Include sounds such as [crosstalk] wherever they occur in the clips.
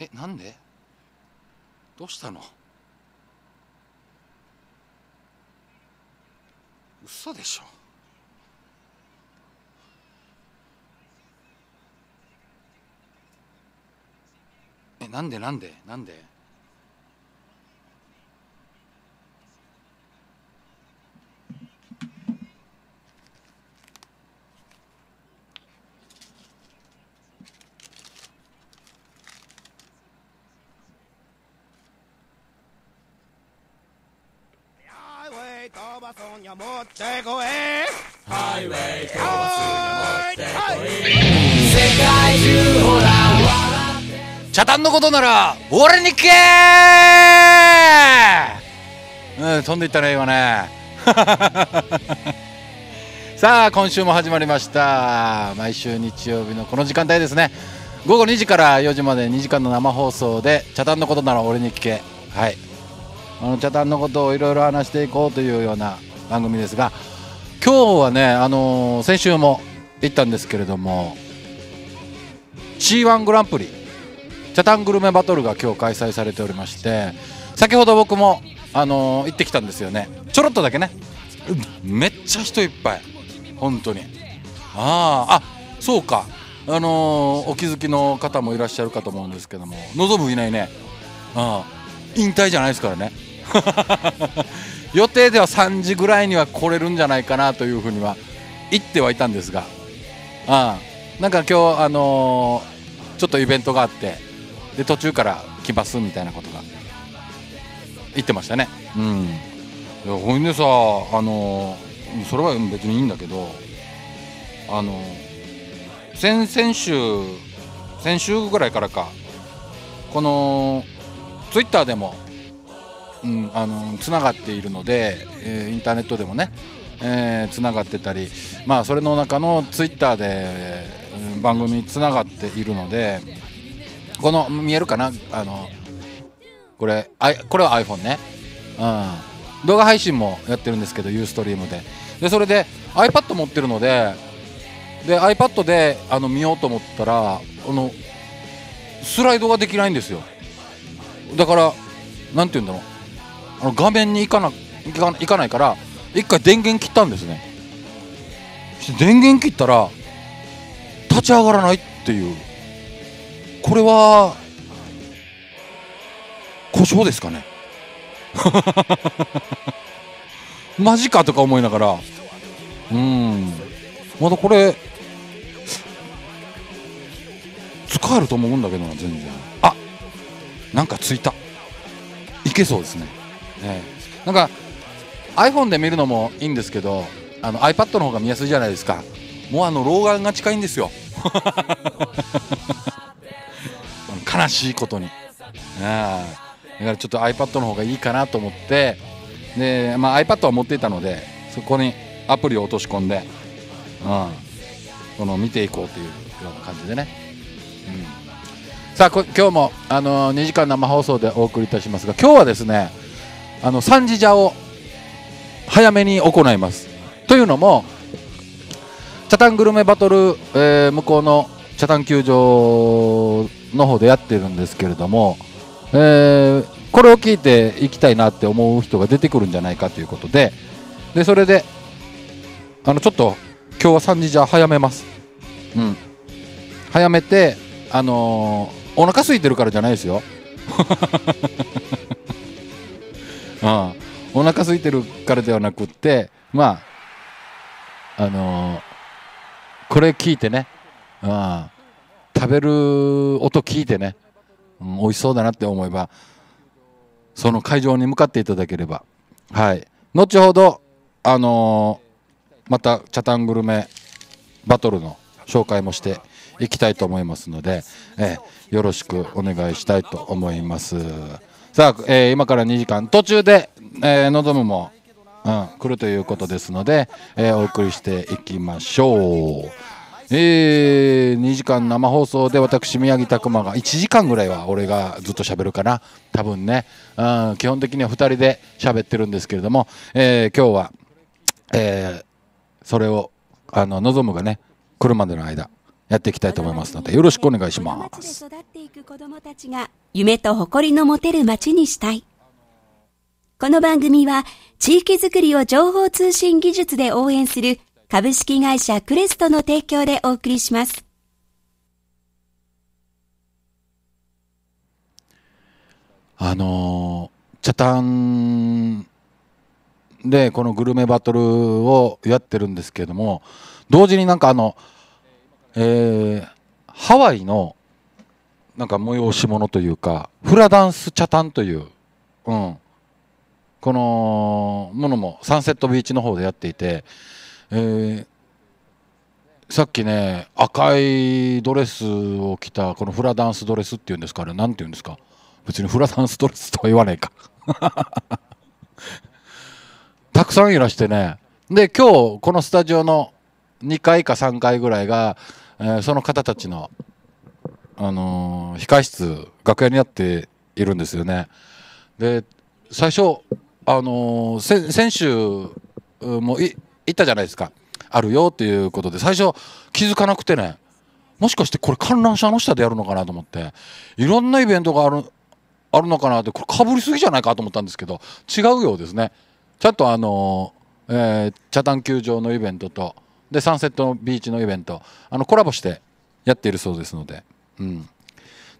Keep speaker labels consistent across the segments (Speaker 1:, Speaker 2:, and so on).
Speaker 1: えな
Speaker 2: んでどうしたの嘘でしょえなんでなんでなんで
Speaker 3: に持ってこいハイウェイ
Speaker 2: 世界中ほら笑って茶炭のことなら俺に聞けうん飛んでいったね今ね [laughs] さあ今週も始まりました毎週日曜日のこの時間帯ですね午後2時から4時まで2時間の生放送でチャタンのことなら俺に聞けはいあのチャタンのことをいろいろ話していこうというような番組ですが今日はね、あのー、先週も行ったんですけれども C1 グランプリチャタングルメバトルが今日開催されておりまして先ほど僕も、あのー、行ってきたんですよねちょろっとだけねめっちゃ人いっぱい本当にあああそうかあのー、お気づきの方もいらっしゃるかと思うんですけども望むいないねあ引退じゃないですからね [laughs] 予定では3時ぐらいには来れるんじゃないかなというふうには言ってはいたんですが、あなんか今日、あのー、ちょっとイベントがあってで途中から来ますみたいなことが言ってましたね。
Speaker 1: うん、い
Speaker 2: やほんでさ、あのー、それは別にいいんだけど、あのー、先々週先週ぐらいからかこのツイッターでもうん、あのつながっているので、えー、インターネットでもねつな、えがってたり、まあ、それの中のツイッターで、うん、番組つながっているのでこの見えるかなあのこれあこれは iPhone ね、うん、動画配信もやってるんですけど Ustream ででそれで iPad 持ってるのでで iPad であの見ようと思ったらこのスライドができないんですよだから何て言うんだろうあの画面に行かな行かないから一回電源切ったんですね電源切ったら立ち上がらないっていうこれは故障ですかね [laughs] マジかとか思いながら
Speaker 1: うん
Speaker 2: まだこれ使えると思うんだけどな全然あなんかついたいけそうですねなんか iPhone で見るのもいいんですけどあの iPad の方が見やすいじゃないですかもうあの老眼が近いんですよ [laughs] 悲しいことにだからちょっと iPad の方がいいかなと思ってで、まあ、iPad は持っていたのでそこにアプリを落とし込んで、うん、この見ていこうというような感じでね、うん、さあ今日も、あのー、2時間生放送でお送りいたしますが今日はですねあの三次茶を早めに行いますというのもチャタングルメバトル、えー、向こうのチャタン球場の方でやってるんですけれども、えー、これを聞いていきたいなって思う人が出てくるんじゃないかということででそれであのちょっと今日は3時じゃ早めます、うん、早めて、あのー、お腹空いてるからじゃないですよ [laughs] うん、お腹空いてるからではなくってまああのー、これ聞いてね、うん、食べる音聞いてね、うん、美味しそうだなって思えばその会場に向かっていただければはい後ほどあのー、またチャタングルメバトルの紹介もしていきたいと思いますので、えよろしくお願いしたいと思います。さあ、えー、今から2時間途中で、えー、のぞむも、うん、来るということですので、えー、お送りしていきましょう。えー、2時間生放送で私宮城拓磨が1時間ぐらいは俺がずっと喋るかな多分ね、うん、基本的には2人で喋ってるんですけれども、えー、今日は、えー、それをあの望むがね来るまでの間やっていきたいと思いますのでよろしくお願いします
Speaker 4: 夢と誇りの持てる街にしたいこの番組は地域づくりを情報通信技術で応援する株式会社クレストの提供でお送りします
Speaker 2: あのチャタンでこのグルメバトルをやってるんですけれども同時になんかあの「えー、ハワイのなんか催し物というか、フラダンス茶ンという、うん、このものもサンセットビーチの方でやっていて、えー、さっきね、赤いドレスを着た、このフラダンスドレスっていうんですか、あれ、て言うんですか、別にフラダンスドレスとは言わねえか [laughs] たくさんいらしてね、で、今日このスタジオの2回か3回ぐらいが、えその方たちの、あの控室、楽屋になっているんですよね。で、最初、あのー、先週も行ったじゃないですか。あるよっていうことで、最初気づかなくてね、もしかしてこれ観覧車の下でやるのかなと思って、いろんなイベントがある、あるのかなって、これかぶりすぎじゃないかと思ったんですけど、違うようですね。ちゃんとあのー、えー、茶壇球場のイベントと、でサンセットビーチのイベントあのコラボしてやっているそうですので,、うん、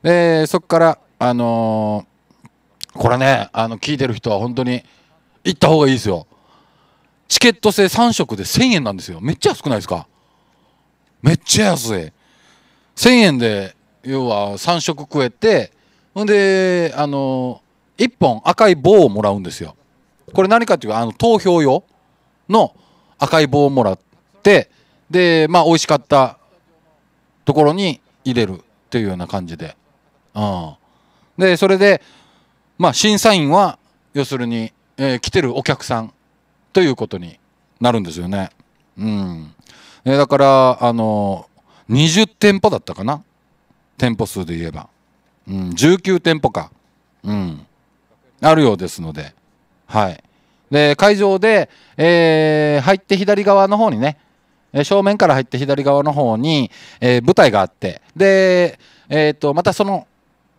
Speaker 2: でそこからあのー、これねあの聞いてる人は本当に行った方がいいですよチケット制3色で1000円なんですよめっちゃ安くないですかめっちゃ安い1000円で要は3食食えてほんであの1本赤い棒をもらうんですよこれ何かっていうとあの投票用の赤い棒をもらってでまあ美味しかったところに入れるっていうような感じで、うん、でそれで、まあ、審査員は要するに、えー、来てるお客さんということになるんですよね。うんだからあの20店舗だったかな店舗数で言えば、うん、19店舗か、うん、あるようですので、はい、で会場で、えー、入って左側の方にね正面から入って左側の方に、え舞台があってで、えー、とまたその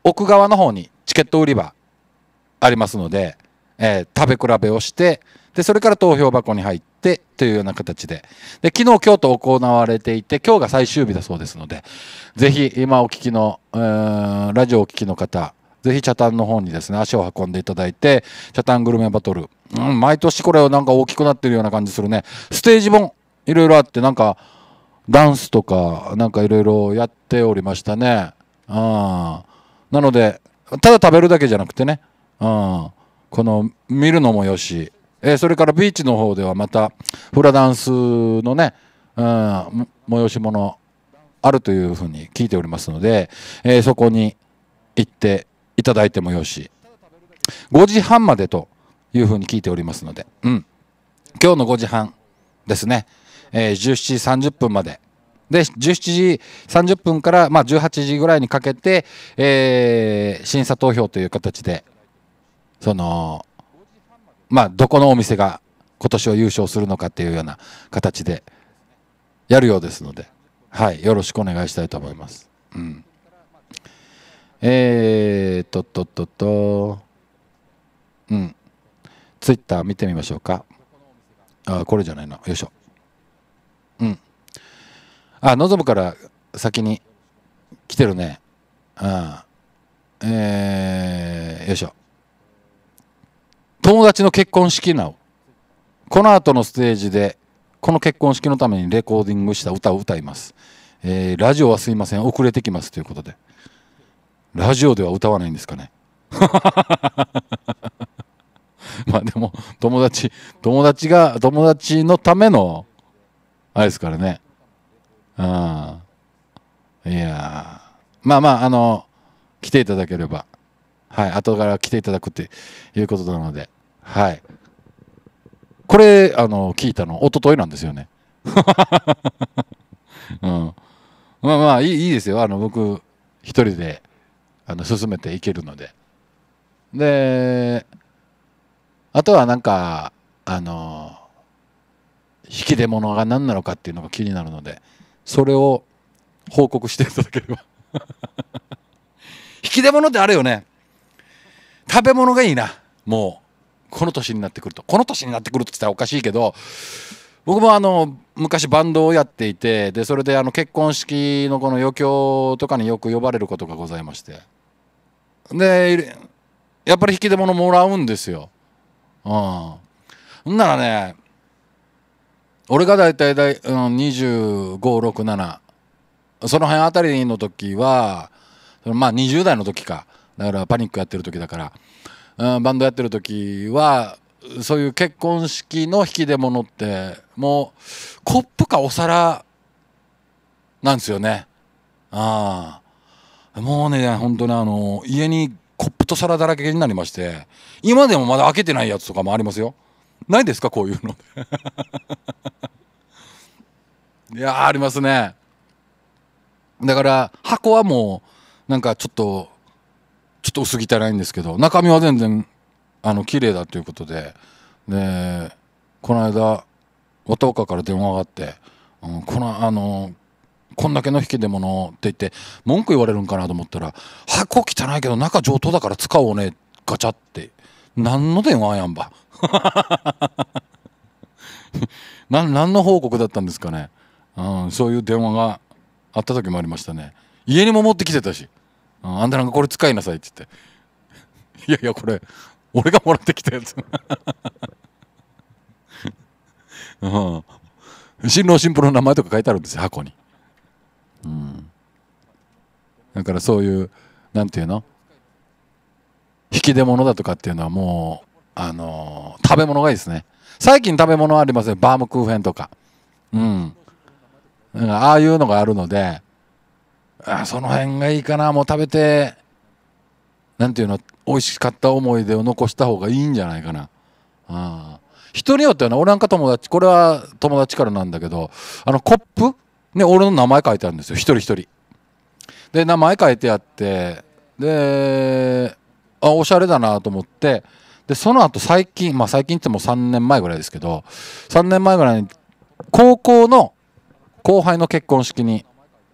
Speaker 2: 奥側の方にチケット売り場ありますので、え食べ比べをしてでそれから投票箱に入ってというような形でで昨日今日と行われていて今日が最終日だそうですのでぜひ今お聞きのラジオお聞きの方ぜひ、チャタンの方にですね、足を運んでいただいて、チャタングルメバトル。うん、毎年これをなんか大きくなってるような感じするね。ステージ本、いろいろあってなんかダンスとかなんかいろいろやっておりましたねなのでただ食べるだけじゃなくてねこの見るのもよし、えー、それからビーチの方ではまたフラダンスのね、うん、催し物あるというふうに聞いておりますので、えー、そこに行っていただいてもよし5時半までというふうに聞いておりますので、うん、今日の5時半ですね。えー、17時30分まで。で、17時30分から、まあ、18時ぐらいにかけて、えー、審査投票という形で、その、まあ、どこのお店が今年を優勝するのかっていうような形でやるようですので、はい、よろしくお願いしたいと思います。うん。えー、とっとっとっと、うん。ツイッター見てみましょうか。あ、これじゃないの。よいしょ。うんあ望むから先に来てるねうんえー、よいしょ友達の結婚式なおこの後のステージでこの結婚式のためにレコーディングした歌を歌います、えー、ラジオはすいません遅れてきますということでラジオでは歌わないんですかね [laughs] まあでも友達友達が友達のためのあれですからね。うん。いやまあまあ、あの、来ていただければ、はい、後から来ていただくっていうことなので、はい。これ、あの、聞いたの、一昨日なんですよね。[laughs] うん。まあまあ、いいいいですよ。あの、僕、一人で、あの、進めていけるので。で、あとはなんか、あの引き出物が何なのかっていうのが気になるのでそれを報告していただければ [laughs] 引き出物ってあれよね食べ物がいいなもうこの年になってくるとこの年になってくるとって言ったらおかしいけど僕もあの昔バンドをやっていてでそれであの結婚式のこの余興とかによく呼ばれることがございましてでやっぱり引き出物もらうんですようんならね俺が大体だい、うん、2567その辺あたりの時はまあ20代の時かだからパニックやってる時だから、うん、バンドやってる時はそういう結婚式の引き出物ってもうコップかお皿なんですよねああもうね本当にあの家にコップと皿だらけになりまして今でもまだ開けてないやつとかもありますよないですかこういうの [laughs] いやありますねだから箱はもうなんかちょっとちょっと薄汚いんですけど中身は全然あの綺麗だということででこの間綿岡から電話があって、うん、このあのこんだけの引き出物って言って文句言われるんかなと思ったら箱汚いけど中上等だから使おうねガチャって何の電話やんば [laughs] な何の報告だったんですかね、うん、そういう電話があった時もありましたね家にも持ってきてたし、うん、あんたなんかこれ使いなさいって言って [laughs] いやいやこれ俺がもらってきたやつ、[laughs] うん、新郎新婦の名前とか書いてあるんですよ箱に、うん、だからそういうなんていうの引き出物だとかっていうのはもうあのー、食べ物がいいですね。最近食べ物ありますね。バームクーヘンとか。うん。なんかああいうのがあるので、あその辺がいいかな。もう食べて、なんていうの、美味しかった思い出を残した方がいいんじゃないかな。あ人によってはね、俺なんか友達、これは友達からなんだけど、あのコップね、俺の名前書いてあるんですよ。一人一人。で、名前書いてあって、で、あ、おしゃれだなと思って、でその後最近まあ最近ってもう3年前ぐらいですけど3年前ぐらいに高校の後輩の結婚式に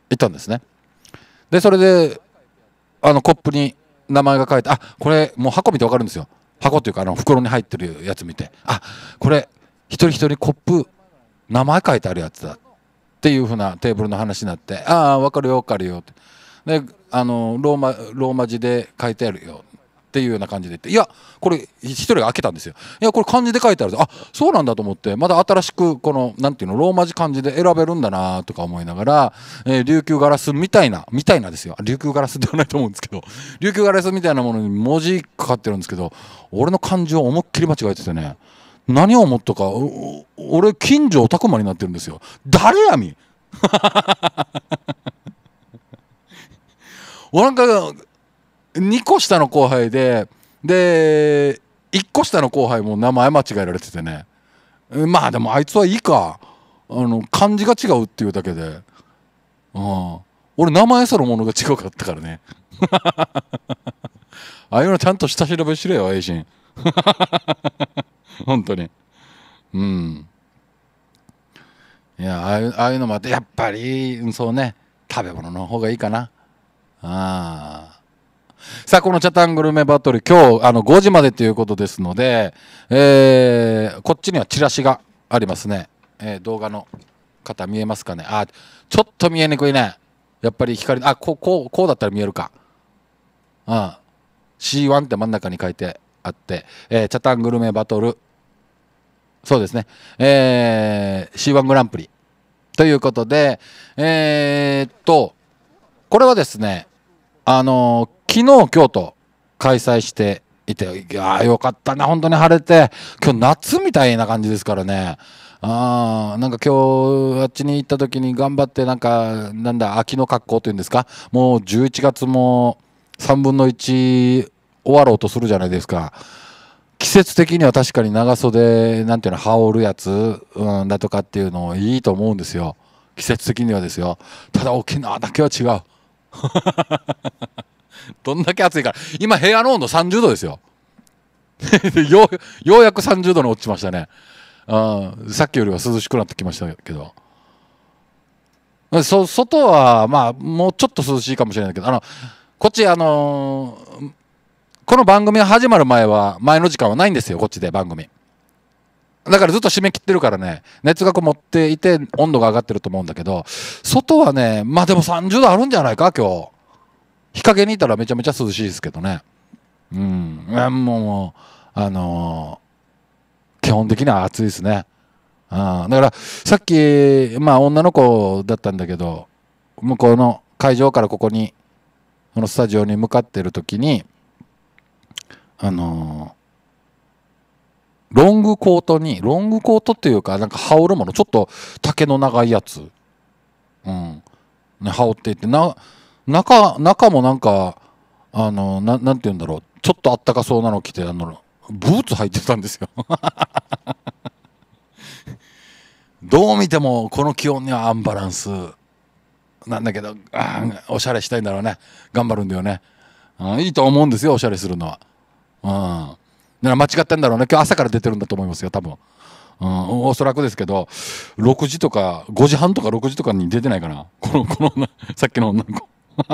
Speaker 2: 行ったんですねでそれであのコップに名前が書いてあこれもう箱見てわかるんですよ箱っていうかあの袋に入ってるやつ見てあこれ一人一人コップ名前書いてあるやつだっていうふうなテーブルの話になってああわかるよわかるよってであのローマローマ字で書いてあるよっていうような感じで言っていやこれ一人が開けたんですよいやこれ漢字で書いてあるあそうなんだと思ってまだ新しくこのなんていうのローマ字漢字で選べるんだなとか思いながら、えー、琉球ガラスみたいなみたいなですよ琉球ガラスではないと思うんですけど琉球ガラスみたいなものに文字かかってるんですけど俺の漢字を思いっきり間違えててね何を思ったか俺近所おくまになってるんですよ誰やみ俺なん [laughs] か2個下の後輩で、で、1個下の後輩も名前間違えられててね。まあでもあいつはいいか。あの、漢字が違うっていうだけで。うん。俺名前そのものが違かったからね。[laughs] ああいうのちゃんと下調べしろよ、愛心。[laughs] 本当に。うん。いや、ああいうのもあって、やっぱり、そうね、食べ物の方がいいかな。ああ。さあ、このチャタングルメバトル、今日、あの、5時までということですので、えー、こっちにはチラシがありますね。えー、動画の方見えますかね。あ、ちょっと見えにくいね。やっぱり光、あ、こう、こう、こうだったら見えるか。うん。C1 って真ん中に書いてあって、えー、チャタングルメバトル、そうですね、えー、C1 グランプリ。ということで、えー、っと、これはですね、あのー、昨日、今日と開催していて、いやよかったね、本当に晴れて、今日夏みたいな感じですからね。あなんか今日あっちに行った時に頑張ってなんかなんだ秋の格好というんですかもう11月も3分の1終わろうとするじゃないですか季節的には確かに長袖なんていうの羽織るやつ、うん、だとかっていうのいいと思うんですよ季節的にはですよただ沖縄だけは違う [laughs] どんだけ暑いから。今、部屋の温度30度ですよ。[laughs] よう、ようやく30度に落ちましたね。ん、さっきよりは涼しくなってきましたけど。そ外は、まあ、もうちょっと涼しいかもしれないけど、あの、こっち、あのー、この番組が始まる前は、前の時間はないんですよ、こっちで番組。だからずっと締め切ってるからね、熱がこもっていて温度が上がってると思うんだけど、外はね、まあでも30度あるんじゃないか、今日。日陰にいたらめちゃめちゃ涼しいですけどね。うん。もう、あのー、基本的には暑いですね。うん。だから、さっき、まあ女の子だったんだけど、向こうの会場からここに、このスタジオに向かってる時に、あのーロングコートに、ロングコートっていうか、なんか羽織るもの、ちょっと丈の長いやつ、うん、ね、羽織っていて、な、中、中もなんか、あの、ななんて言うんだろう、ちょっとあったかそうなの着て、あの、ブーツ履いてたんですよ。[laughs] どう見ても、この気温にはアンバランス。なんだけど、あおしゃれしたいんだろうね。頑張るんだよね、うん。いいと思うんですよ、おしゃれするのは。うん。ら間違ってんだろうね。今日朝から出てるんだと思いますよ、多分。うん、おそらくですけど、6時とか、5時半とか6時とかに出てないかな。[laughs] この、このさっきの女の子。[laughs]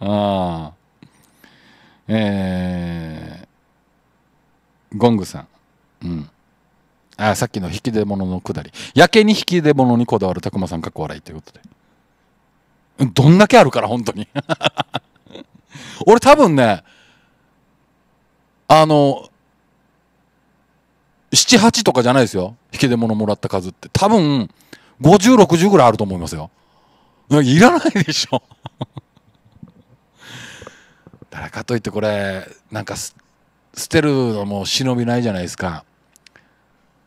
Speaker 2: ああ。えー、ゴングさん。うん。あさっきの引き出物のくだり。やけに引き出物にこだわるたくまさんかっこ笑いということで。どんだけあるから、本当に [laughs] 俺多分ね、あの、七八とかじゃないですよ。引き出物もらった数って。多分、五十、六十ぐらいあると思いますよ。いらないでしょ。だからかといってこれ、なんか捨てるのも忍びないじゃないですか。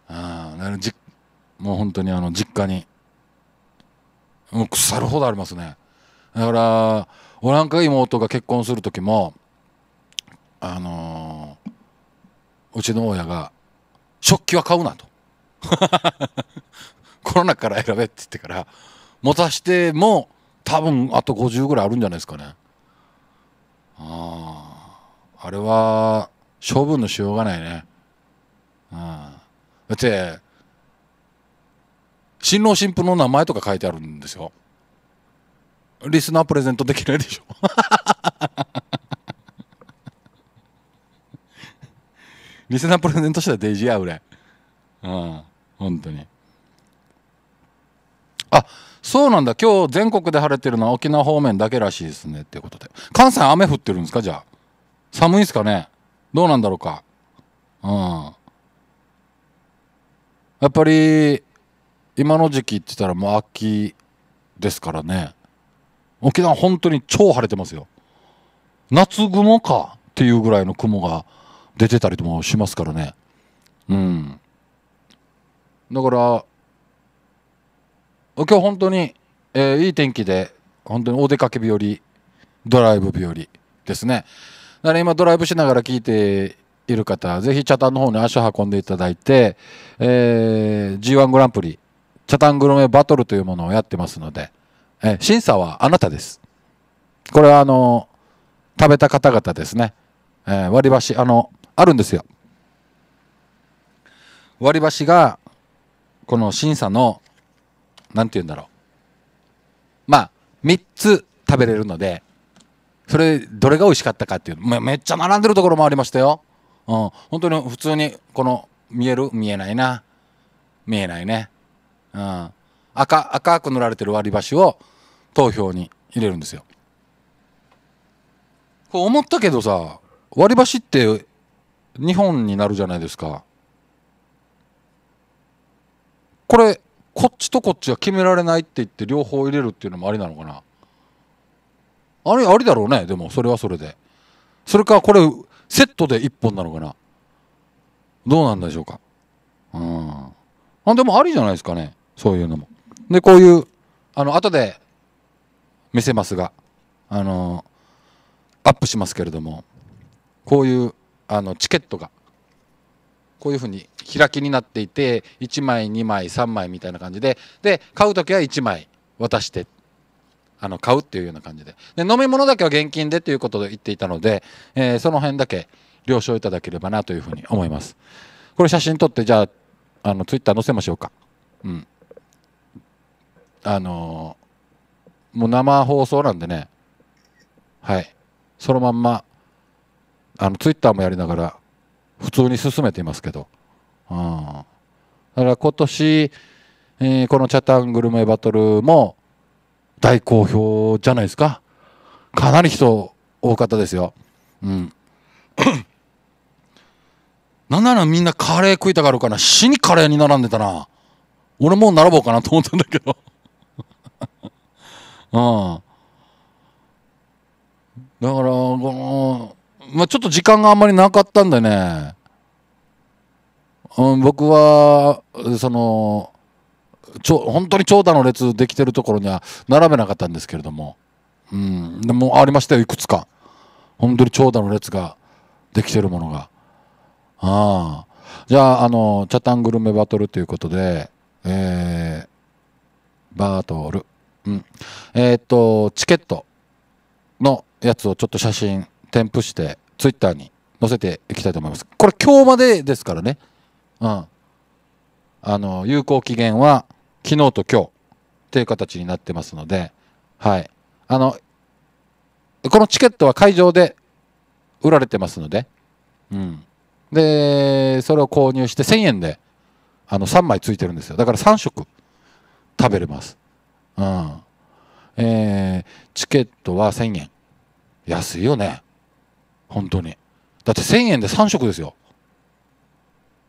Speaker 2: ああ、じもう本当にあの、実家に。もう腐るほどありますね。だから、俺なんか妹が結婚する時も、あのー、うちの親が食器は買うなと [laughs] コロナから選べって言ってから持たしても多分あと50ぐらいあるんじゃないですかねあああれは処分のしようがないねうんだって新郎新婦の名前とか書いてあるんですよリスナープレゼントできないでしょ店のプレゼントしたらデジや俺うん本当にあそうなんだ今日全国で晴れてるのは沖縄方面だけらしいですねっていうことで関西雨降ってるんですかじゃあ寒いんすかねどうなんだろうかうんやっぱり今の時期って言ったらもう秋ですからね沖縄本当に超晴れてますよ夏雲かっていうぐらいの雲が出てたりもしますからねうんだから今日本当に、えー、いい天気で本当にお出かけ日和ドライブ日和ですねだから今ドライブしながら聞いている方ぜひ茶炭の方に足を運んでいただいて、えー、G1 グランプリ茶炭グルメバトルというものをやってますので、え審査はあなたですこれはあの食べた方々ですね、え割り箸あのあるんですよ。割り箸がこの審査の何て言うんだろうまあ3つ食べれるのでそれどれが美味しかったかっていうめめっちゃ並んでるところもありましたよ。うん、本当に普通にこの見える見えないな見えないね。うん、赤赤く塗られてる割り箸を投票に入れるんですよ。こ思ったけどさ割り箸って2本になるじゃないですかこれこっちとこっちは決められないって言って両方入れるっていうのもありなのかなあれありだろうねでもそれはそれでそれかこれセットで1本なのかなどうなんでしょうかうんあでもありじゃないですかねそういうのもでこういうあの後で見せますがあのアップしますけれどもこういうあのチケットがこういうふうに開きになっていて1枚2枚3枚みたいな感じでで買う時は1枚渡してあの買うっていうような感じでで飲み物だけは現金でということで言っていたので、えー、その辺だけ了承いただければなというふうに思いますこれ写真撮ってじゃああのツイッター載せましょうかうんあのー、もう生放送なんでねはいそのまんまあのツイッターもやりながら普通に進めていますけど、うん、だから今年、えー、この「チャタングルメバトル」も大好評じゃないですかかなり人多かったですよ、うん、[coughs] なんならみんなカレー食いたがるから死にカレーに並んでたな俺もう並ぼうかなと思ったんだけどうん [laughs] だからこのまあ、ちょっと時間があんまりなかったんでね、うん、僕は、その、ちょ本当に長蛇の列できてるところには並べなかったんですけれども、うん、でもありましたよ、いくつか。本当に長蛇の列ができてるものが。ああ。じゃあ、あの、チャタングルメバトルということで、えー、バトル。うん。えー、っと、チケットのやつをちょっと写真添付して、ツイッターに載せていきたいと思います。これ今日までですからね。うん。あの、有効期限は昨日と今日っていう形になってますので、はい。あの、このチケットは会場で売られてますので、うん。で、それを購入して1000円で、あの、3枚ついてるんですよ。だから3食食べれます。うん。えー、チケットは1000円。安いよね。本当にだって1000円で3食ですよ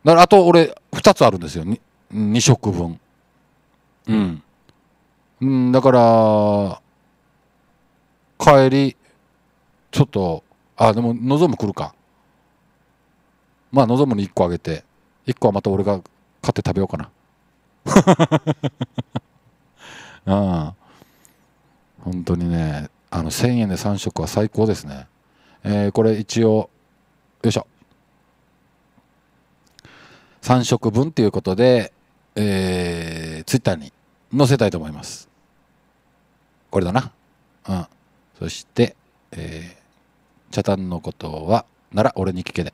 Speaker 2: だからあと俺2つあるんですよ 2, 2食分うんうんだから帰りちょっとあでも望む来るかまあ望むに1個あげて1個はまた俺が買って食べようかなああ [laughs] 本当にねあの1000円で3食は最高ですねえー、これ一応よいしょ3食分ということで、えー、ツイッターに載せたいと思いますこれだなうんそしてえー、茶炭のことはなら俺に聞けで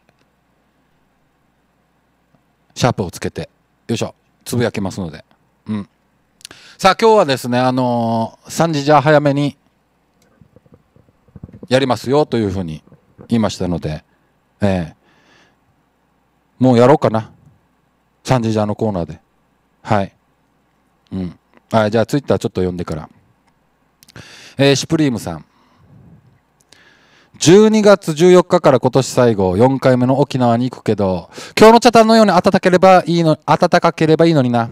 Speaker 2: シャープをつけてよいしょつぶやきますのでうんさあ今日はですねあのー、3時じゃ早めにやりますよというふうに言いましたので、えー、もうやろうかな。サンジジャーのコーナーで。はい。うん。はい、じゃあツイッターちょっと読んでから。えー、シュプリームさん。12月14日から今年最後、4回目の沖縄に行くけど、今日のチャタンのように暖ければいいの、暖かければいいのにな。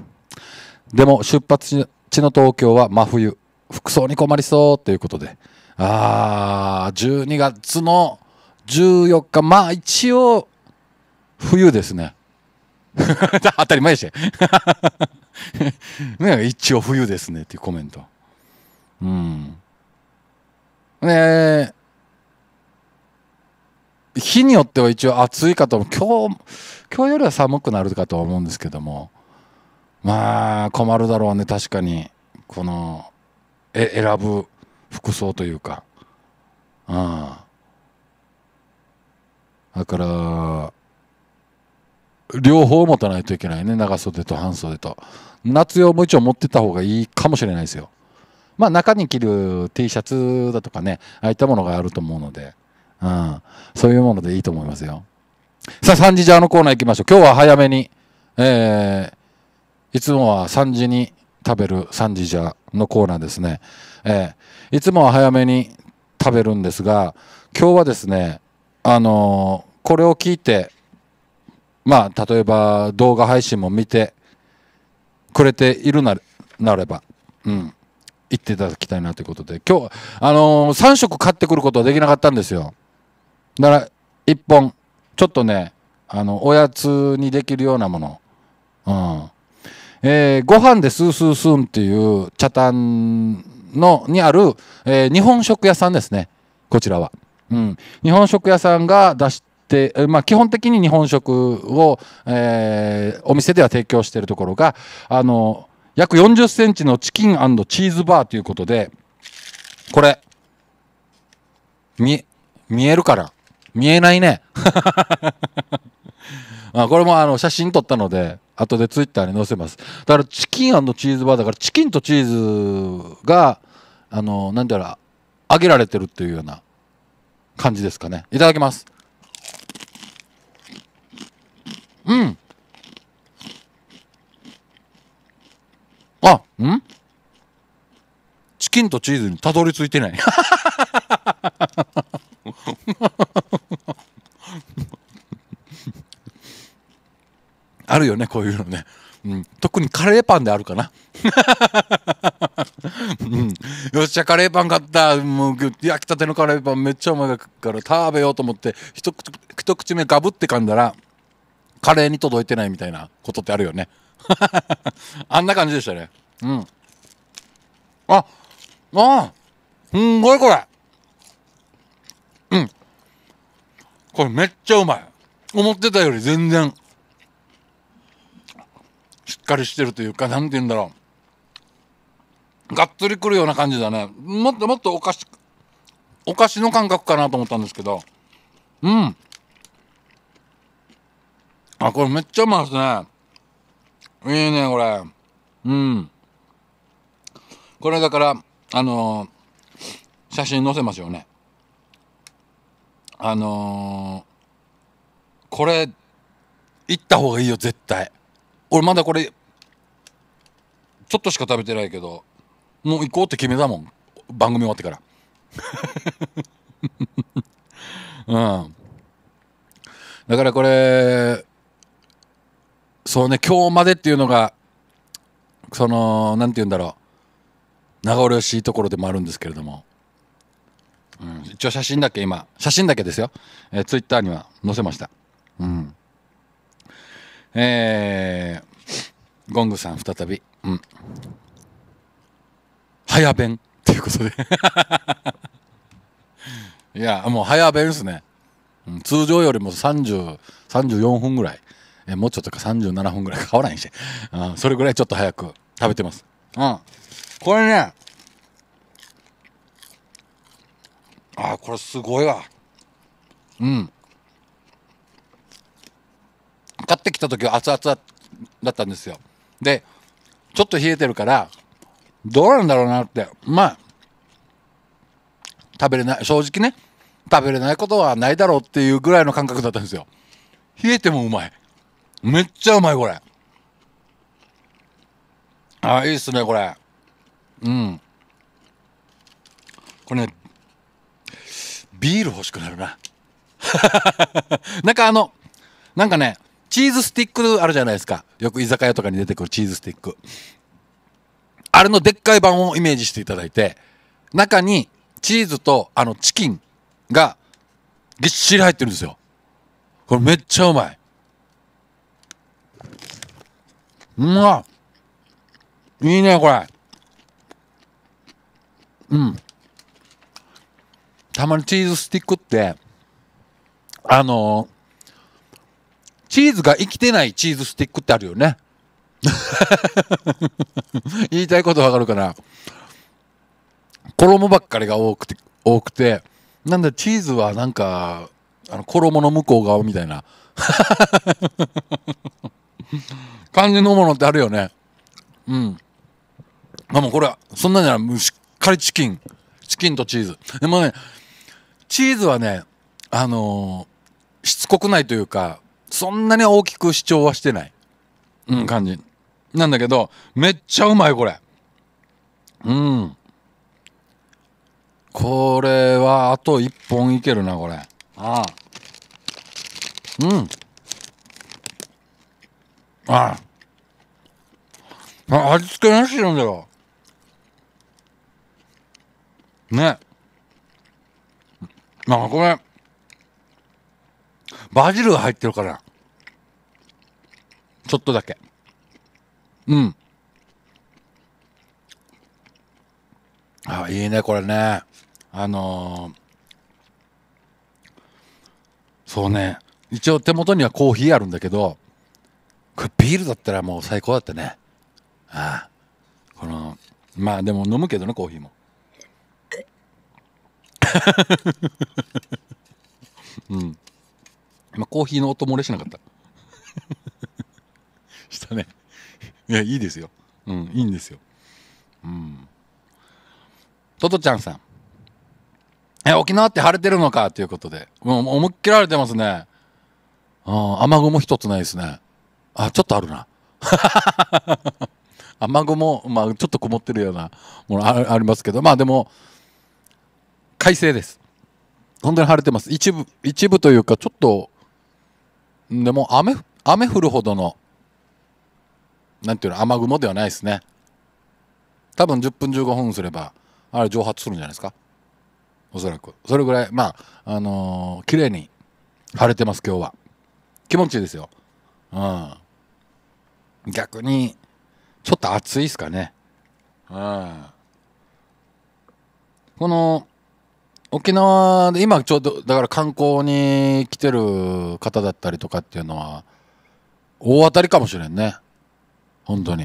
Speaker 2: でも出発地の東京は真冬。服装に困りそうということで。ああ、12月の14日、まあ一応、冬ですね。[laughs] 当たり前でし [laughs] ね一応冬ですねっていうコメント。うん。ね日によっては一応暑いかと、今日、今日よりは寒くなるかとは思うんですけども、まあ困るだろうね、確かに。この、え、選ぶ服装というかああだから両方持たないといけないね長袖と半袖と夏用も一応持ってた方がいいかもしれないですよまあ中に着る T シャツだとかねああいったものがあると思うので、うん、そういうものでいいと思いますよさあ3時じゃあのコーナー行きましょう今日は早めにえー、いつもは3時に食べる3時じゃのコーナーですねえーいつもは早めに食べるんですが今日はですねあのこれを聞いてまあ例えば動画配信も見てくれているなれば、うん、行っていただきたいなということで今日、あのー、3食買ってくることはできなかったんですよだから1本ちょっとねあのおやつにできるようなもの、うんえー、ご飯でスースースンっていうチャタンのにある、えー、日本食屋さんですねこちらは、うん、日本食屋さんが出してまあ、基本的に日本食を、えー、お店では提供しているところがあの約40センチのチキンチーズバーということでこれ見見えるから見えないね [laughs] [laughs] あこれもあの写真撮ったので後でツイッターに載せますだからチキンチーズバーだからチキンとチーズがあの何て言うら揚げられてるっていうような感じですかねいただきますうんあうんチキンとチーズにたどり着いてない [laughs] あるよねこういうのね、うん、特にカレーパンであるかな、[laughs] うん、よっしゃカレーパン買ったもう焼きたてのカレーパンめっちゃうまいから食べようと思って一口一口目ガブって噛んだらカレーに届いてないみたいなことってあるよね [laughs] あんな感じでしたねうんああすんごいこれうんこれめっちゃうまい思ってたより全然かりしてるというかなんて言うんだろうがっつりくるような感じだねもっともっとお菓子お菓子の感覚かなと思ったんですけどうんあこれめっちゃうまいですねいいねこれうんこれだからあのー、写真載せますよねあのー、これ行った方がいいよ絶対俺まだこれちょっとしか食べてないけど、もう行こうって決めたもん。番組終わってから。[laughs] うん。だからこれ、そうね、今日までっていうのが、その、なんて言うんだろう。長惜しいところでもあるんですけれども。うん、一応写真だけ今、写真だけですよ。えー、ツイッターには載せました。うん。えー、ゴングさん再び。うん。早弁っていうことで [laughs] いや、もう早弁ですね。うん、通常よりも30、34分ぐらい。えもうちょっとか37分ぐらい変わらへんし、うん、それぐらいちょっと早く食べてます。うん。これね、ああ、これすごいわ。うん。買ってきた時は熱々だったんですよ。で、ちょっと冷えてるから、どうなんだろうなって。まあ、食べれない、正直ね、食べれないことはないだろうっていうぐらいの感覚だったんですよ。冷えてもうまい。めっちゃうまい、これ。あ、いいっすね、これ。うん。これね、ビール欲しくなるな。[laughs] なんかあの、なんかね、チーズスティックあるじゃないですか。よく居酒屋とかに出てくるチーズスティック。あれのでっかい版をイメージしていただいて、中にチーズとあのチキンがぎっしり入ってるんですよ。これめっちゃうまい。うまいいね、これ。うん。たまにチーズスティックって、あのーチーズが生きてないチーズスティックってあるよね。[laughs] 言いたいことわかるかな衣ばっかりが多くて、多くて、なんだチーズはなんか、あの衣の向こう側みたいな [laughs] 感じのものってあるよね。うん。まあもうこれは、そんなんじゃない、しっかりチキン。チキンとチーズ。でもね、チーズはね、あのー、しつこくないというか、そんなに大きく主張はしてない、うん、感じ。なんだけど、めっちゃうまい、これ。うん。これは、あと一本いけるな、これ。ああ。うん。ああ。あ味付けなしなんだよ。ね。まあ、これ。バジルが入ってるから。ちょっとだけ。うん。あ、いいね、これね。あのー、そうね。一応手元にはコーヒーあるんだけど、これビールだったらもう最高だったね。ああ。この、まあでも飲むけどね、コーヒーも。[laughs] うん。今コーヒーの音漏れしなかった [laughs] したねいやいいですようんいいんですようんトトちゃんさんえ沖縄って晴れてるのかということでもう思いっきり晴れてますねあ雨雲一つないですねあちょっとあるな [laughs] 雨雲、まあ、ちょっと曇ってるようなものありますけど、まあでも、快晴です。本当に晴れてます。一部、一部というか、ちょっとでも雨雨降るほどのなんていうの雨雲ではないですね多分10分15分すればあれ蒸発するんじゃないですかおそらくそれぐらいまああのー、綺麗に晴れてます今日は気持ちいいですようん逆にちょっと暑いですかねうんこの沖縄で今ちょうどだから観光に来てる方だったりとかっていうのは大当たりかもしれんね本当に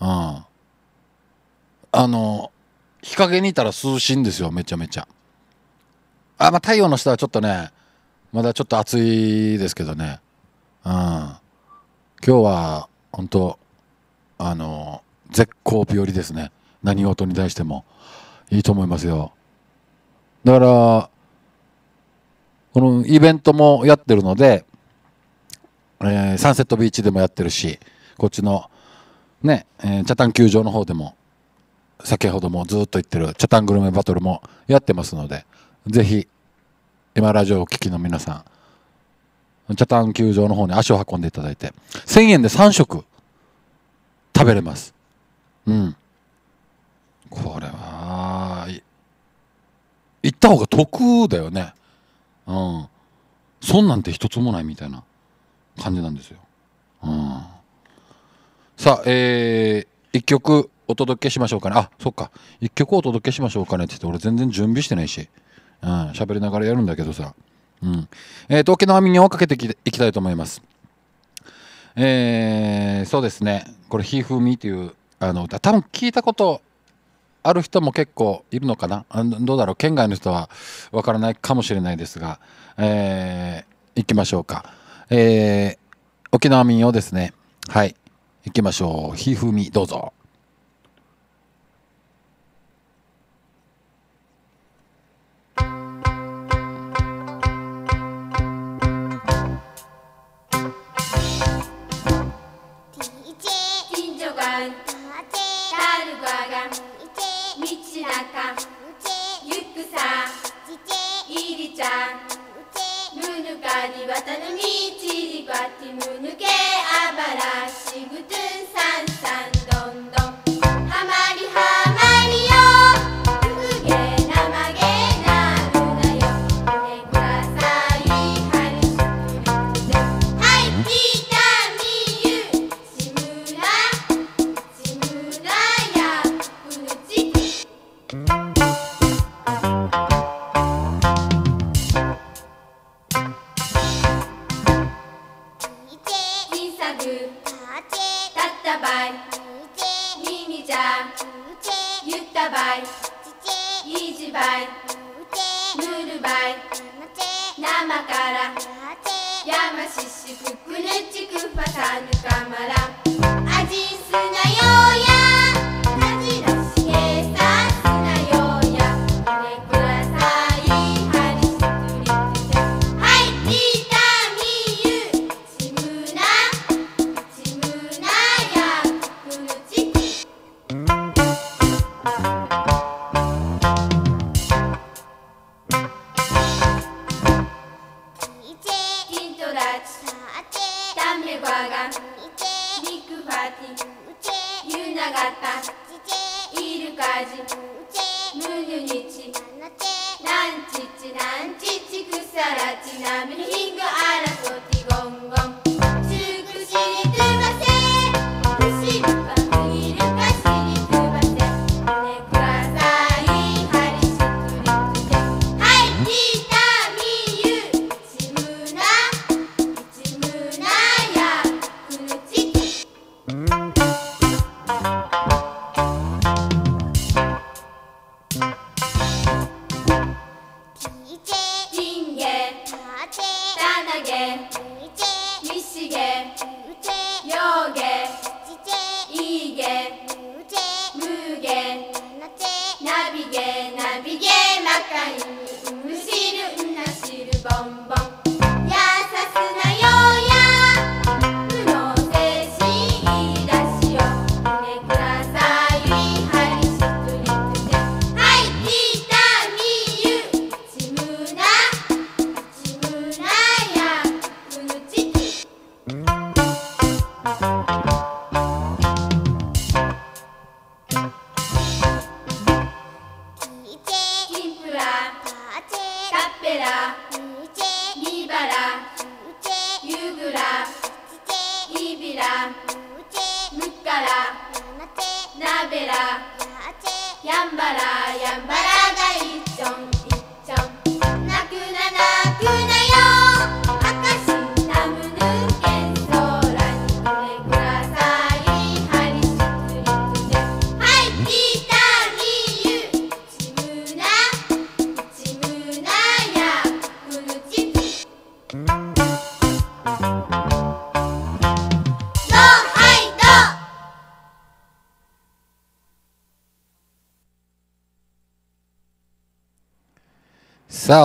Speaker 2: うんあの日陰にいたら涼しいんですよめちゃめちゃあまあ太陽の下はちょっとねまだちょっと暑いですけどねうん今日は本当あの絶好日和ですね何事に対してもいいと思いますよだから、このイベントもやってるので、えー、サンセットビーチでもやってるし、こっちの、ね、えー、チャタン球場の方でも、先ほどもずっと言ってるチャタングルメバトルもやってますので、ぜひ、今ラジオを聴きの皆さん、チャタン球場の方に足を運んでいただいて、1000円で3食食べれます。うん。これは、行った方が得だよね。うん。損なんて一つもないみたいな感じなんですよ。うん。さあ、えー、一曲お届けしましょうかね。あ、そっか。一曲お届けしましょうかねって言って、俺全然準備してないし。うん、喋りながらやるんだけどさ。うん。えっ、ー、と、の網に追っかけていきたいと思います。えー、そうですね。これ、ひふみという、あの歌、多分聞いたことある人も結構いるのかなどうだろう県外の人はわからないかもしれないですが、えー、いきましょうか、えー、沖縄民謡ですねはいいきましょうひふみどうぞ
Speaker 4: lucha. Nunukari watanami chirikwati munuke abarashi gutun san san.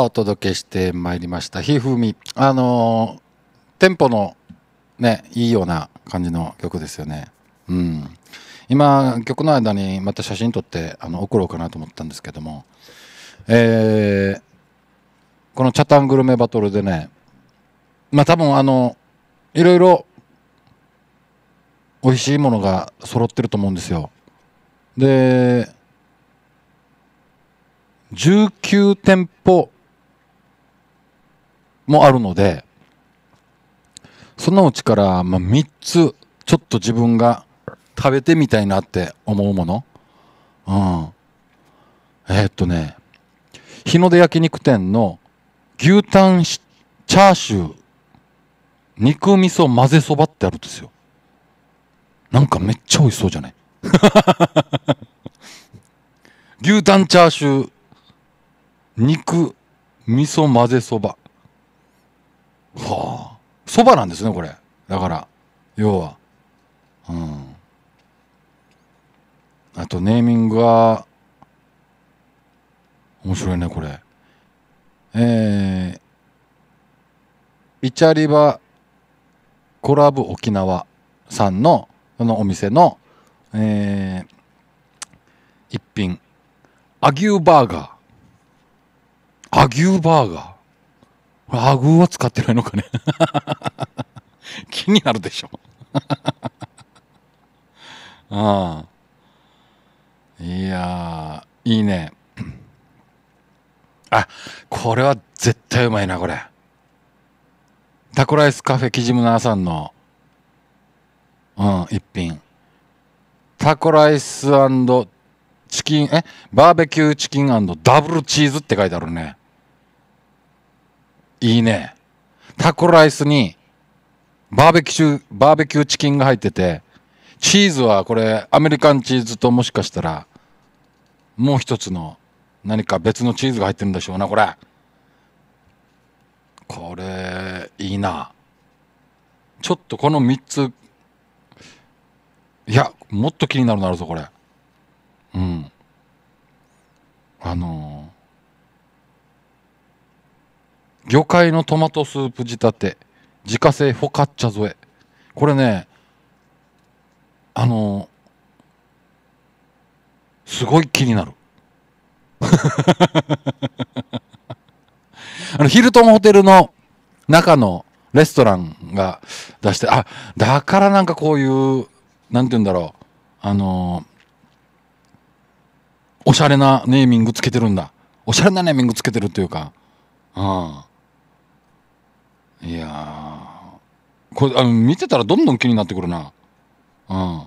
Speaker 2: お届けしてまいりました「ひふみ」あのテンポのねいいような感じの曲ですよねうん今曲の間にまた写真撮ってあの送ろうかなと思ったんですけどもえー、この「チャタングルメバトル」でねまあ多分あのいろいろ美味しいものが揃ってると思うんですよで19店舗もあるので、そのうちから、まあ、3つ、ちょっと自分が食べてみたいなって思うもの。うん。えー、っとね、日の出焼肉店の牛タンチャーシュー、肉味噌混ぜそばってあるんですよ。なんかめっちゃ美味しそうじゃない [laughs] 牛タンチャーシュー、肉、味噌混ぜそば。はあそばなんですねこれだから要はうんあとネーミングは面白いねこれえー、イチャリバコラブ沖縄さんのそのお店の、えー、一品アギューバーガーアギューバーガーあぐーは使ってないのかね [laughs] 気になるでしょああ。[laughs] いやいいね。あ、これは絶対うまいな、これ。タコライスカフェキジムナーさんの、うん、一品。タコライスチキン、え、バーベキューチキンダブルチーズって書いてあるね。いいね。タコライスに、バーベキュー、バーベキューチキンが入ってて、チーズはこれ、アメリカンチーズともしかしたら、もう一つの、何か別のチーズが入ってるんでしょうな、これ。これ、いいな。ちょっとこの3つ、いや、もっと気になるなるぞ、これ。うん。あの魚介のトマトスープ仕立て自家製フォカッチャ添えこれねあのすごい気になる [laughs] あのヒルトンホテルの中のレストランが出してあだからなんかこういうなんて言うんだろうあのおしゃれなネーミングつけてるんだおしゃれなネーミングつけてるというかうんいやこれあの見てたらどんどん気になってくるなうん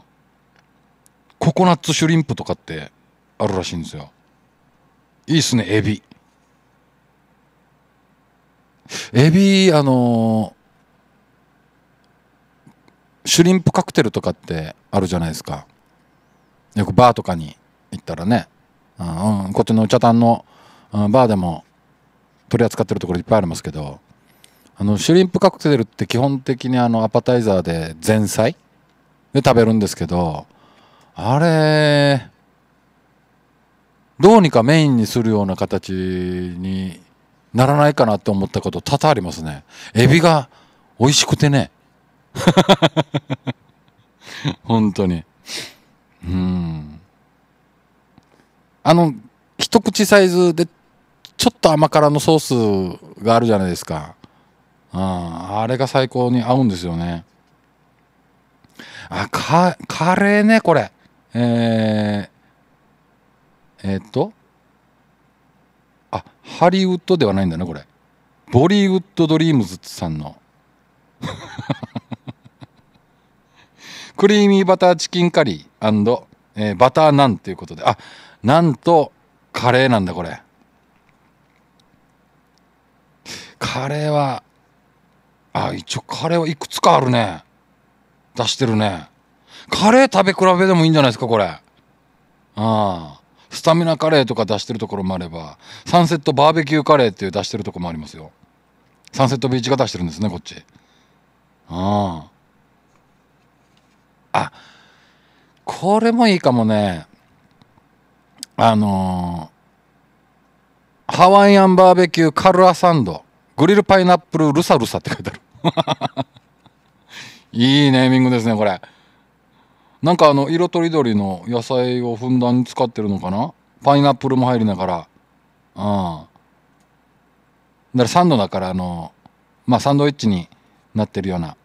Speaker 2: ココナッツシュリンプとかってあるらしいんですよいいっすねエビエビあのー、シュリンプカクテルとかってあるじゃないですかよくバーとかに行ったらね、うん、こっちのお茶炭の、うん、バーでも取り扱ってるところいっぱいありますけどあのシュリンプカクテルって基本的にあのアパタイザーで前菜で食べるんですけどあれどうにかメインにするような形にならないかなって思ったこと多々ありますねエビが美味しくてね [laughs] 本当にうんあの一口サイズでちょっと甘辛のソースがあるじゃないですかああれが最高に合うんですよねあカカレーねこれえー、えー、っとあハリウッドではないんだねこれボリウッドドリームズさんの [laughs] クリーミーバターチキンカリー、えー、バターナンということであなんとカレーなんだこれカレーはあ、一応カレーはいくつかあるね。出してるね。カレー食べ比べでもいいんじゃないですか、これ。ああ。スタミナカレーとか出してるところもあれば、サンセットバーベキューカレーっていう出してるとこもありますよ。サンセットビーチが出してるんですね、こっち。ああ。あ、これもいいかもね。あのー、ハワイアンバーベキューカルアサンド。グリルパイナップルルサルサって書いてある [laughs] いいネーミングですね、これ。なんかあの、色とりどりの野菜をふんだんに使ってるのかなパイナップルも入りながら。うん。だからサンドだからあの、まあサンドイッチになってるような。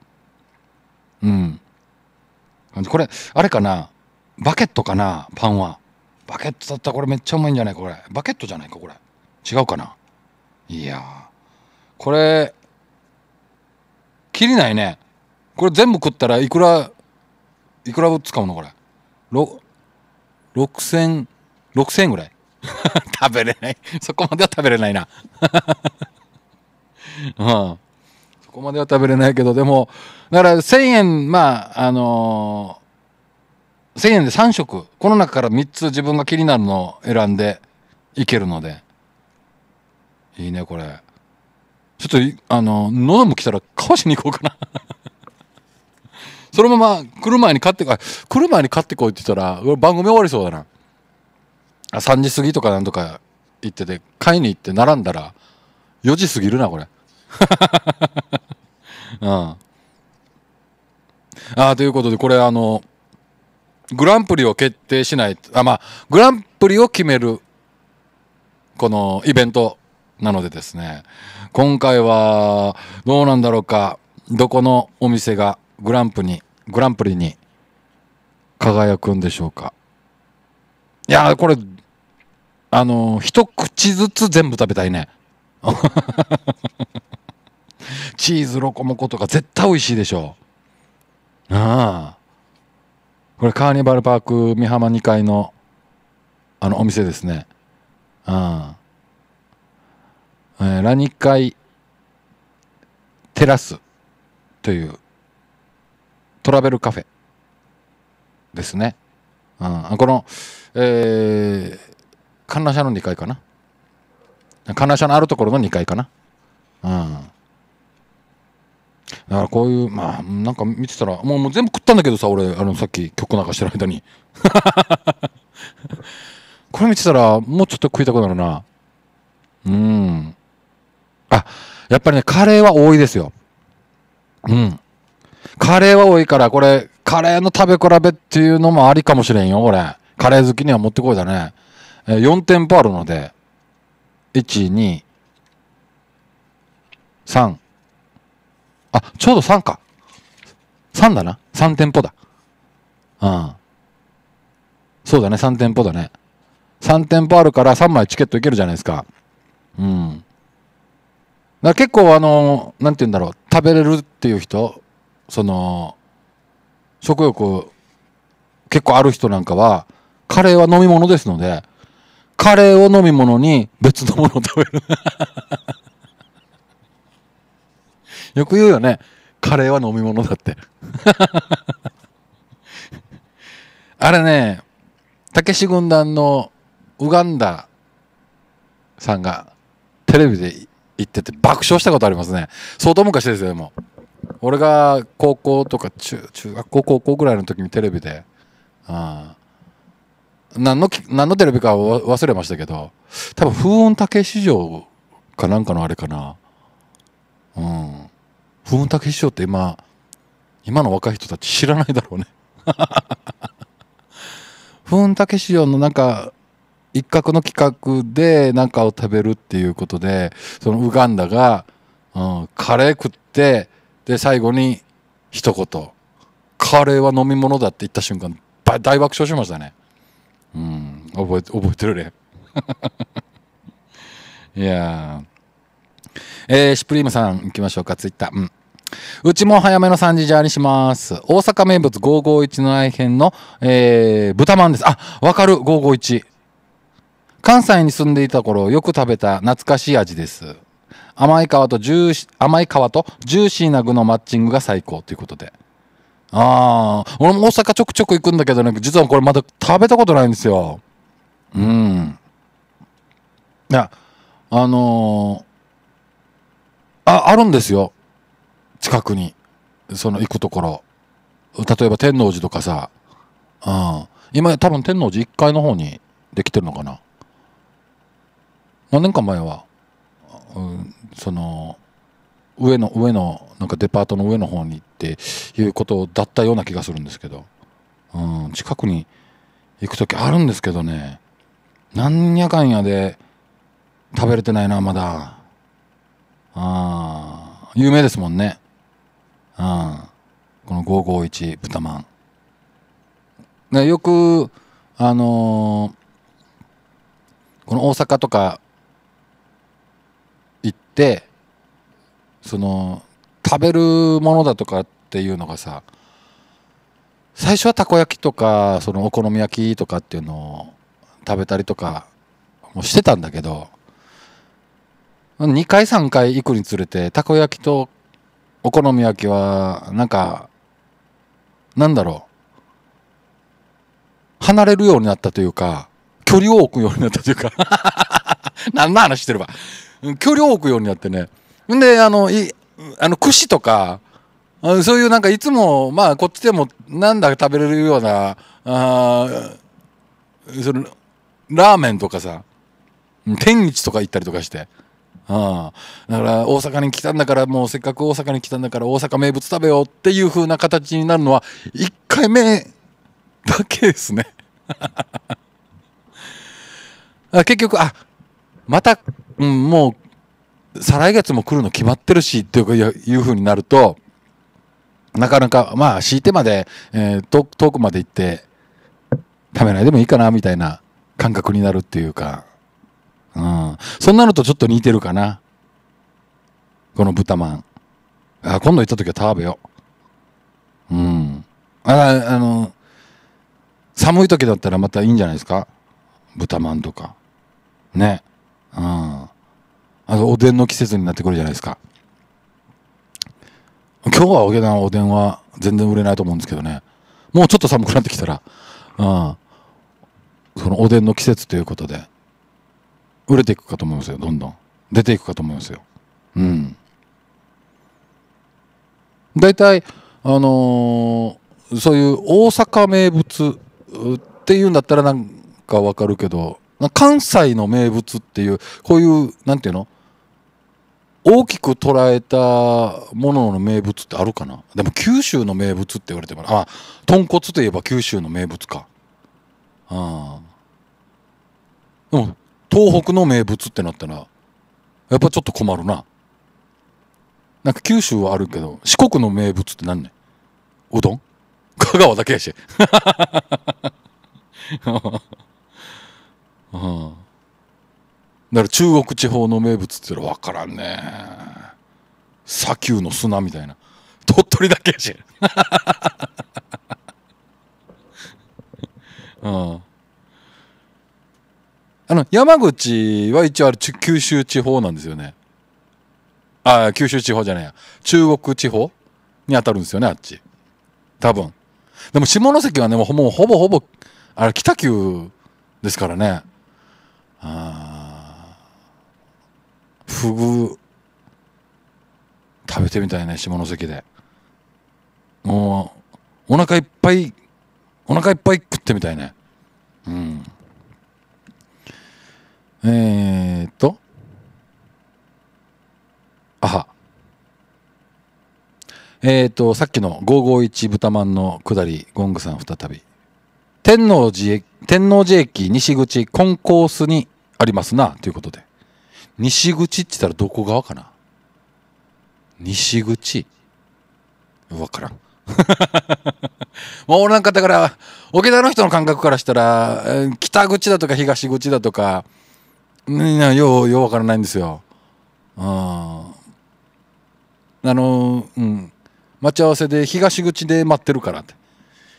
Speaker 2: うん。これ、あれかなバケットかなパンは。バケットだったらこれめっちゃうまいんじゃないこれ。バケットじゃないかこれ。違うかないやこれ切りないねこれ全部食ったらいくらいくら使うのこれ6000 6000円ぐらい [laughs] 食べれないそこまでは食べれないな [laughs] うんそこまでは食べれないけどでもだから1000円まああのー、1000円で3食この中から3つ自分が気になるのを選んでいけるのでいいねこれちょっと、あの、喉も来たら、かわしに行こうかな [laughs] そのまま、来る前に買ってこい。来る前に買ってこいって言ったら、番組終わりそうだな。あ、3時過ぎとかなんとか行ってて、買いに行って並んだら、4時過ぎるな、これ。[laughs] うん。ああ、ということで、これ、あの、グランプリを決定しない、あ、まあ、グランプリを決める、このイベントなのでですね、今回はどうなんだろうか、どこのお店がグランプに、グランプリに輝くんでしょうか。いやこれ、あのー、一口ずつ全部食べたいね。[laughs] チーズロコモコとか絶対美味しいでしょう。ああ。これカーニバルパーク美浜2階のあのお店ですね。ああ。えー、ラニカイテラスというトラベルカフェですね。うん、この、えー、観覧車の2階かな。観覧車のあるところの2階かな。うん。だからこういう、まあ、なんか見てたら、もうもう全部食ったんだけどさ、俺、あの、さっき曲流してる間に。[laughs] これ見てたら、もうちょっと食いたくなるな。うん。あ、やっぱりね、カレーは多いですよ。うん。カレーは多いから、これ、カレーの食べ比べっていうのもありかもしれんよ、これ。カレー好きにはもってこいだね。えー、4店舗あるので、1、2、3。あ、ちょうど3か。3だな。3店舗だ。うん。そうだね、3店舗だね。3店舗あるから3枚チケットいけるじゃないですか。うん。だ結構あのなんて言うんだろう食べれるっていう人その食欲結構ある人なんかはカレーは飲み物ですのでカレーを飲み物に別のものを食べる [laughs] よく言うよねカレーは飲み物だって [laughs] あれねたけし軍団のウガンダさんがテレビで行ってて爆笑したことありますね相当昔ですよでも俺が高校とか中中学校高校ぐらいの時にテレビであ何の何のテレビか忘れましたけど多分風雲竹市場かなんかのあれかなうん風雲竹市場って今今の若い人たち知らないだろうね [laughs] 風雲竹市場のなんか一角の企画で何かを食べるっていうことでそのウガンダが、うん、カレー食ってで最後に一言「カレーは飲み物だ」って言った瞬間大爆笑しましたねうん覚え覚えてるね [laughs] いやえー、シュプリームさん行きましょうかツイッターうんうちも早めの3時ジャーにします。大阪名物551の愛編の、えー、豚まんです。あ、わかる !551。関西に住んでいた頃よく食べた懐かしい味です。甘い皮とジューシ、ー甘い皮とジューシーな具のマッチングが最高ということで。ああ、俺も大阪ちょくちょく行くんだけどね、実はこれまだ食べたことないんですよ。うん。いや、あのー、あ、あるんですよ。近くに。その行くところ。例えば天王寺とかさ。うん。今多分天王寺1階の方にできてるのかな。何年か前は、うん、その上の上のなんかデパートの上の方にっていうことだったような気がするんですけど、うん、近くに行く時あるんですけどねなんやかんやで食べれてないなまだあ有名ですもんね、うん、この551豚まんよくあのー、この大阪とかでその食べるものだとかっていうのがさ最初はたこ焼きとかそのお好み焼きとかっていうのを食べたりとかもしてたんだけど2回3回行くにつれてたこ焼きとお好み焼きはなんかなんだろう離れるようになったというか距離を置くようになったというか [laughs] [laughs] 何の話してるわ。距離を置くようになってね。んで、あの、い、あの、串とか、そういうなんかいつも、まあこっちでもなんだ食べれるような、あその、ラーメンとかさ、天一とか行ったりとかして。ああだから大阪に来たんだからもうせっかく大阪に来たんだから大阪名物食べようっていう風な形になるのは1回目だけですね結局あまた、うん、もう、再来月も来るの決まってるし、っていうか、いうふうになると、なかなか、まあ、敷いてまで、えー、遠くまで行って、食べないでもいいかな、みたいな感覚になるっていうか、うん。そんなのとちょっと似てるかな。この豚まん。あ、今度行った時は食べよう。うん。あ、あの、寒い時だったらまたいいんじゃないですか豚まんとか。ね。あのおでんの季節になってくるじゃないですか今日はおげなおでんは全然売れないと思うんですけどねもうちょっと寒くなってきたら、うん、そのおでんの季節ということで売れていくかと思いますよどんどん出ていくかと思いますようん大体あのー、そういう大阪名物っていうんだったらなんかわかるけど関西の名物っていうこういう何て言うの大きく捉えたものの名物ってあるかなでも九州の名物って言われてもあ豚骨といえば九州の名物かあでも東北の名物ってなったらやっぱちょっと困るななんか九州はあるけど四国の名物って何ねうどん香川だけやし [laughs] うん、だから中国地方の名物っていうのは分からんね砂丘の砂みたいな鳥取だけやし [laughs] うんあの山口は一応あれ九州地方なんですよねああ九州地方じゃないや中国地方に当たるんですよねあっち多分でも下関はねもうほぼほぼあれ北九ですからねあふぐ食べてみたいね下関でもうお腹いっぱいお腹いっぱい食ってみたいねうんえー、っとあはえー、っとさっきの551豚まんの下りゴングさん再び天王寺天王寺駅西口コンコースにありますなということで西口って言ったらどこ側かな西口分からん [laughs] もうなんかだから桶田の人の感覚からしたら北口だとか東口だとかようよう分からないんですよああのうん待ち合わせで東口で待ってるからって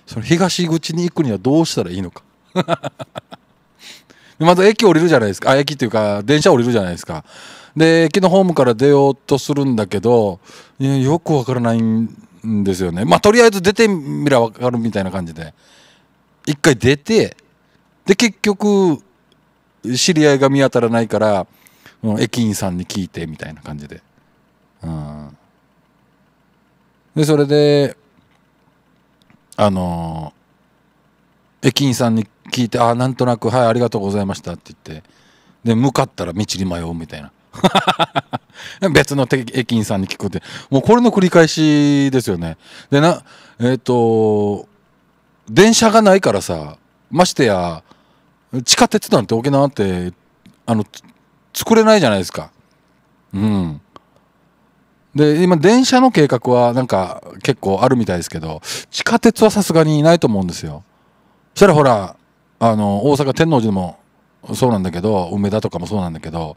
Speaker 2: その東口に行くにはどうしたらいいのかまず駅降りるじゃないですか。あ、駅っていうか、電車降りるじゃないですか。で、駅のホームから出ようとするんだけど、よくわからないんですよね。まあ、とりあえず出てみりゃわかるみたいな感じで。一回出て、で、結局、知り合いが見当たらないから、駅員さんに聞いてみたいな感じで。うん。で、それで、あのー駅員さんに聞いて「ああなんとなくはいありがとうございました」って言ってで向かったら道に迷うみたいな [laughs] 別の駅員さんに聞くってもうこれの繰り返しですよねでなえっ、ー、と電車がないからさましてや地下鉄なんて沖縄ってあの作れないじゃないですかうんで今電車の計画はなんか結構あるみたいですけど地下鉄はさすがにいないと思うんですよしたらほらあの大阪天王寺もそうなんだけど梅田とかもそうなんだけど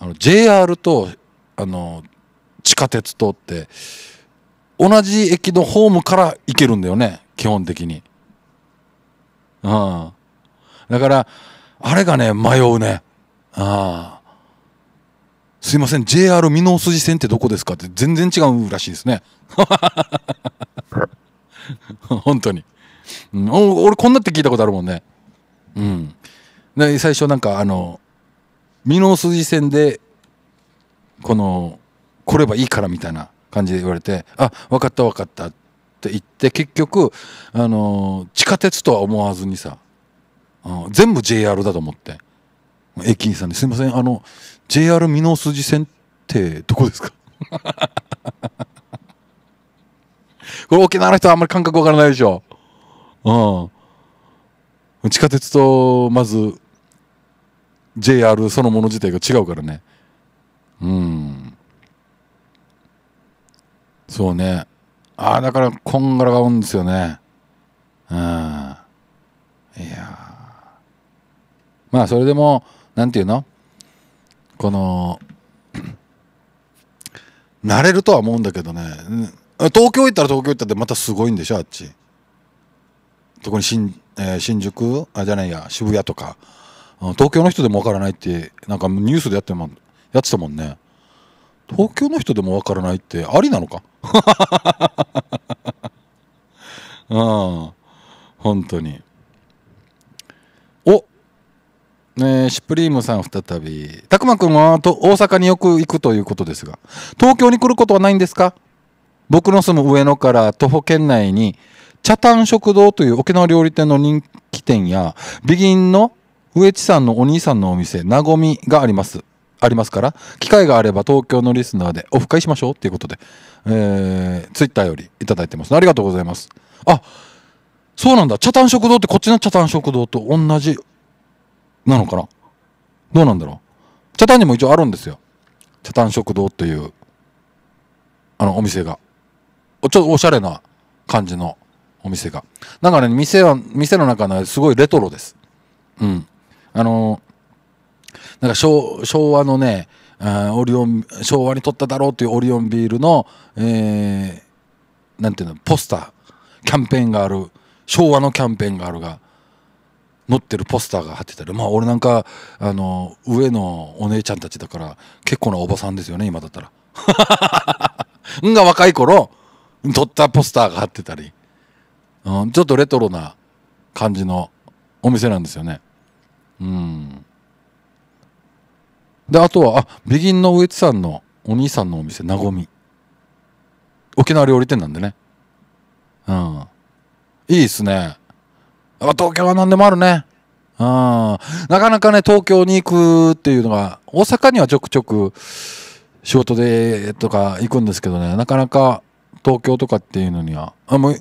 Speaker 2: あの JR とあの地下鉄とって同じ駅のホームから行けるんだよね基本的に。うん、だからあれがね迷うね。ああすいません JR 美濃筋線ってどこですかって全然違うらしいですね。[laughs] 本当に。うん、俺こんなって聞いたことあるもんねうんで最初なんかあの美濃筋線でこの来ればいいからみたいな感じで言われて「あ分かった分かった」って言って結局あの地下鉄とは思わずにさ、うん、全部 JR だと思って駅員さんに「すいませんあの JR 美濃筋線ってどこですか? [laughs]」これ沖縄の人はあんまり感覚わからないでしょうん、地下鉄とまず JR そのもの自体が違うからね
Speaker 1: うん
Speaker 2: そうねああだからこんがらがうんですよねうんいやまあそれでもなんていうのこの [clears throat] 慣れるとは思うんだけどね東京行ったら東京行ったってまたすごいんでしょあっち特に新,、えー、新宿あじゃないや渋谷とか東京の人でもわからないってなんかニュースでやってもやってたもんね東京の人でもわからないってありなのかうん [laughs] 本当におねえシュプリームさん再びたくまくんはと大阪によく行くということですが東京に来ることはないんですか僕の住む上野から徒歩圏内に茶炭食堂という沖縄料理店の人気店や、ビギンの上地さんのお兄さんのお店、なごみがあります。ありますから、機会があれば東京のリスナーでオフ会しましょうっていうことで、えー、ツイッターよりいただいてます。ありがとうございます。あ、そうなんだ。茶炭食堂ってこっちの茶炭食堂と同じなのかなどうなんだろう茶炭にも一応あるんですよ。茶炭食堂という、あの、お店が。ちょっとおしゃれな感じのお店が。だからね、店は、店の中のすごいレトロです。うん。あのー、なんか昭昭和のね、あオリオン、昭和に撮っただろうというオリオンビールの、えー、なんていうの、ポスター、キャンペーンがある、昭和のキャンペーンがあるが、載ってるポスターが貼ってたり、まあ俺なんか、あのー、上のお姉ちゃんたちだから、結構なおばさんですよね、今だったら。ん [laughs] が若い頃、撮ったポスターが貼ってたり。うん、ちょっとレトロな感じのお店なんですよね。うん。で、あとは、あ、ビギンの上津さんのお兄さんのお店、なごみ。沖縄料理店なんでね。うん。いいっすね。あ東京は何でもあるね。うん。なかなかね、東京に行くっていうのが、大阪にはちょくちょく仕事でとか行くんですけどね、なかなか東京とかっていうのには、あもう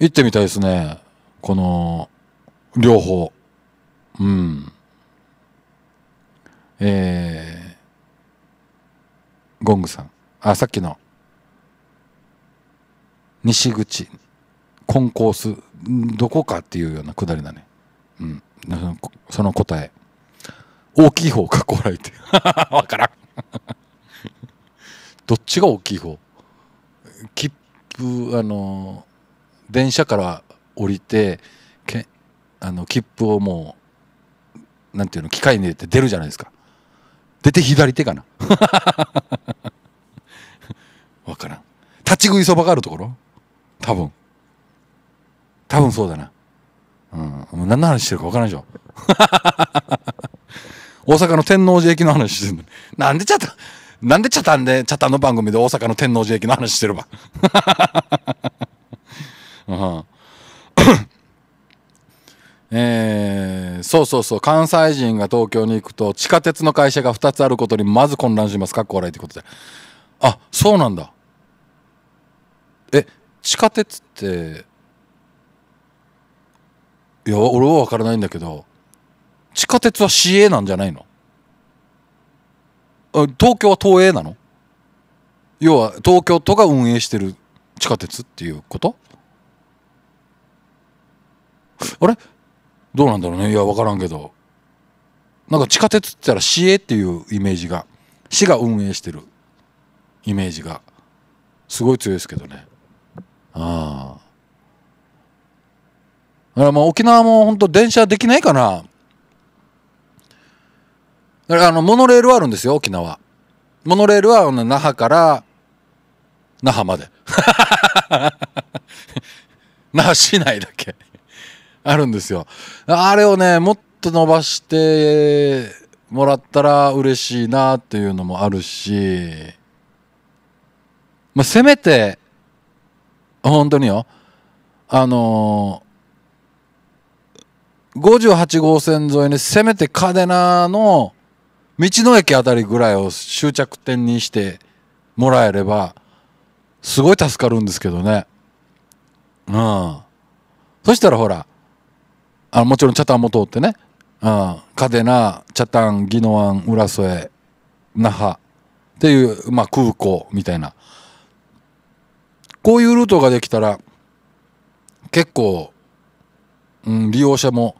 Speaker 2: 行ってみたいですね。この、両方。うん。えー、ゴングさん。あ、さっきの、西口、コンコース、どこかっていうようなくだりだね。うん。その答え。大きい方か、こらえて。[laughs] わからん。[laughs] どっちが大きい方切符、あのー電車から降りてけあの切符をもうなんていうの機械に入れて出るじゃないですか出て左手かな分 [laughs] からん立ち食いそばがあるところ多分多分そうだなうんもう何の話してるか分からんでしょ [laughs] 大阪の天王寺駅の話してるのになんでちゃったなんでチャタンで、チャタンの番組で大阪の天王寺駅の話してるわ。えー、そうそうそう関西人が東京に行くと地下鉄の会社が2つあることにまず混乱しますかっこ笑いってことであそうなんだえ地下鉄っていや俺は分からないんだけど地下鉄は市営なんじゃないの東京は東映なの要は東京都が運営してる地下鉄っていうことあれどうなんだろうねいや分からんけどなんか地下鉄って言ったら市営っていうイメージが市が運営してるイメージがすごい強いですけどねああだからもう沖縄も本当電車できないかなだからあのモノレールはあるんですよ沖縄モノレールは那覇から那覇まで [laughs] 那覇市内だけ [laughs] あるんですよ。あれをね、もっと伸ばしてもらったら嬉しいなっていうのもあるし、まあ、せめて、本当によ、あのー、58号線沿いにせめて嘉手納の道の駅あたりぐらいを終着点にしてもらえれば、すごい助かるんですけどね。うん。そしたらほら、あもちろん北谷も通ってね、うん、嘉手納北谷宜野湾浦添那覇っていう、まあ、空港みたいなこういうルートができたら結構、うん、利用者も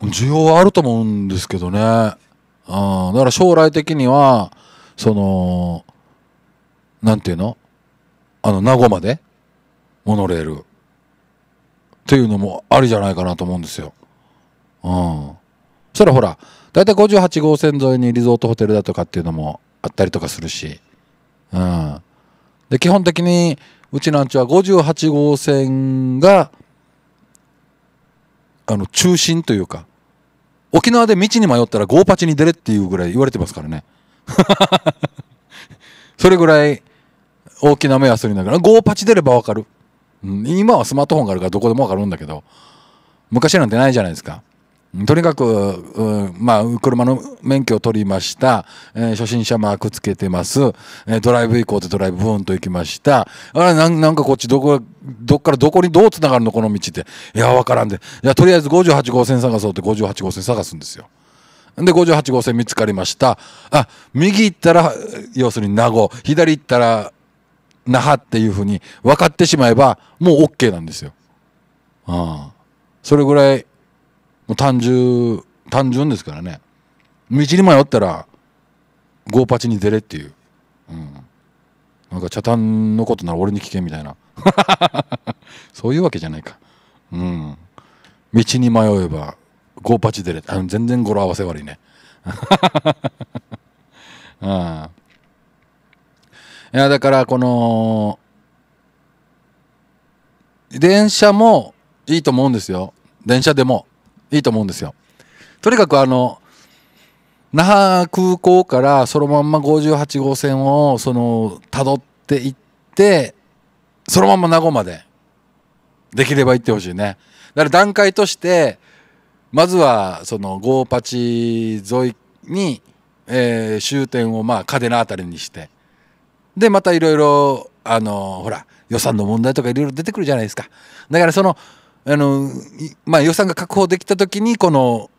Speaker 2: 需要はあると思うんですけどね、うん、だから将来的にはその何て言うのあの名護までモノレールっていうのもありじゃないかなと思うんですよ。うん。そしたらほら、だいたい58号線沿いにリゾートホテルだとかっていうのもあったりとかするし、うん。で、基本的に、うちなんちは58号線が、あの、中心というか、沖縄で道に迷ったらゴーパチに出れっていうぐらい言われてますからね。[laughs] それぐらい大きな目安になるから、ゴーパチ出ればわかる。今はスマートフォンがあるからどこでも分かるんだけど昔なんてないじゃないですか。とにかく、うん、まあ、車の免許を取りました。えー、初心者マークつけてます。えー、ドライブ以降でドライブブーンと行きました。あれ、なんかこっちどこ、どっからどこにどう繋がるのこの道って。いや、わからんで。いや、とりあえず58号線探そうって58号線探すんですよ。で、58号線見つかりました。あ、右行ったら、要するに名護。左行ったら、那覇っていうふうに分かってしまえば、もう OK なんですよ。ああ。それぐらい、もう単純、単純ですからね。道に迷ったら、ゴーパチに出れっていう。うん。なんか、茶炭のことなら俺に聞けみたいな。[laughs] そういうわけじゃないか。うん。道に迷えば、ゴーパチ出れ。あ全然語呂合わせ悪いね。ああ。いや、だからこの、電車もいいと思うんですよ。電車でもいいと思うんですよ。とにかくあの、那覇空港からそのまんま58号線をその辿っていってそのまま名護までできれば行ってほしいねだから段階としてまずはその58沿いに、えー、終点をまあ嘉手納辺りにしてでまたいろいろあのほら予算の問題とかいろいろ出てくるじゃないですかだからそのあの、まあ、予算が確保できた時にこの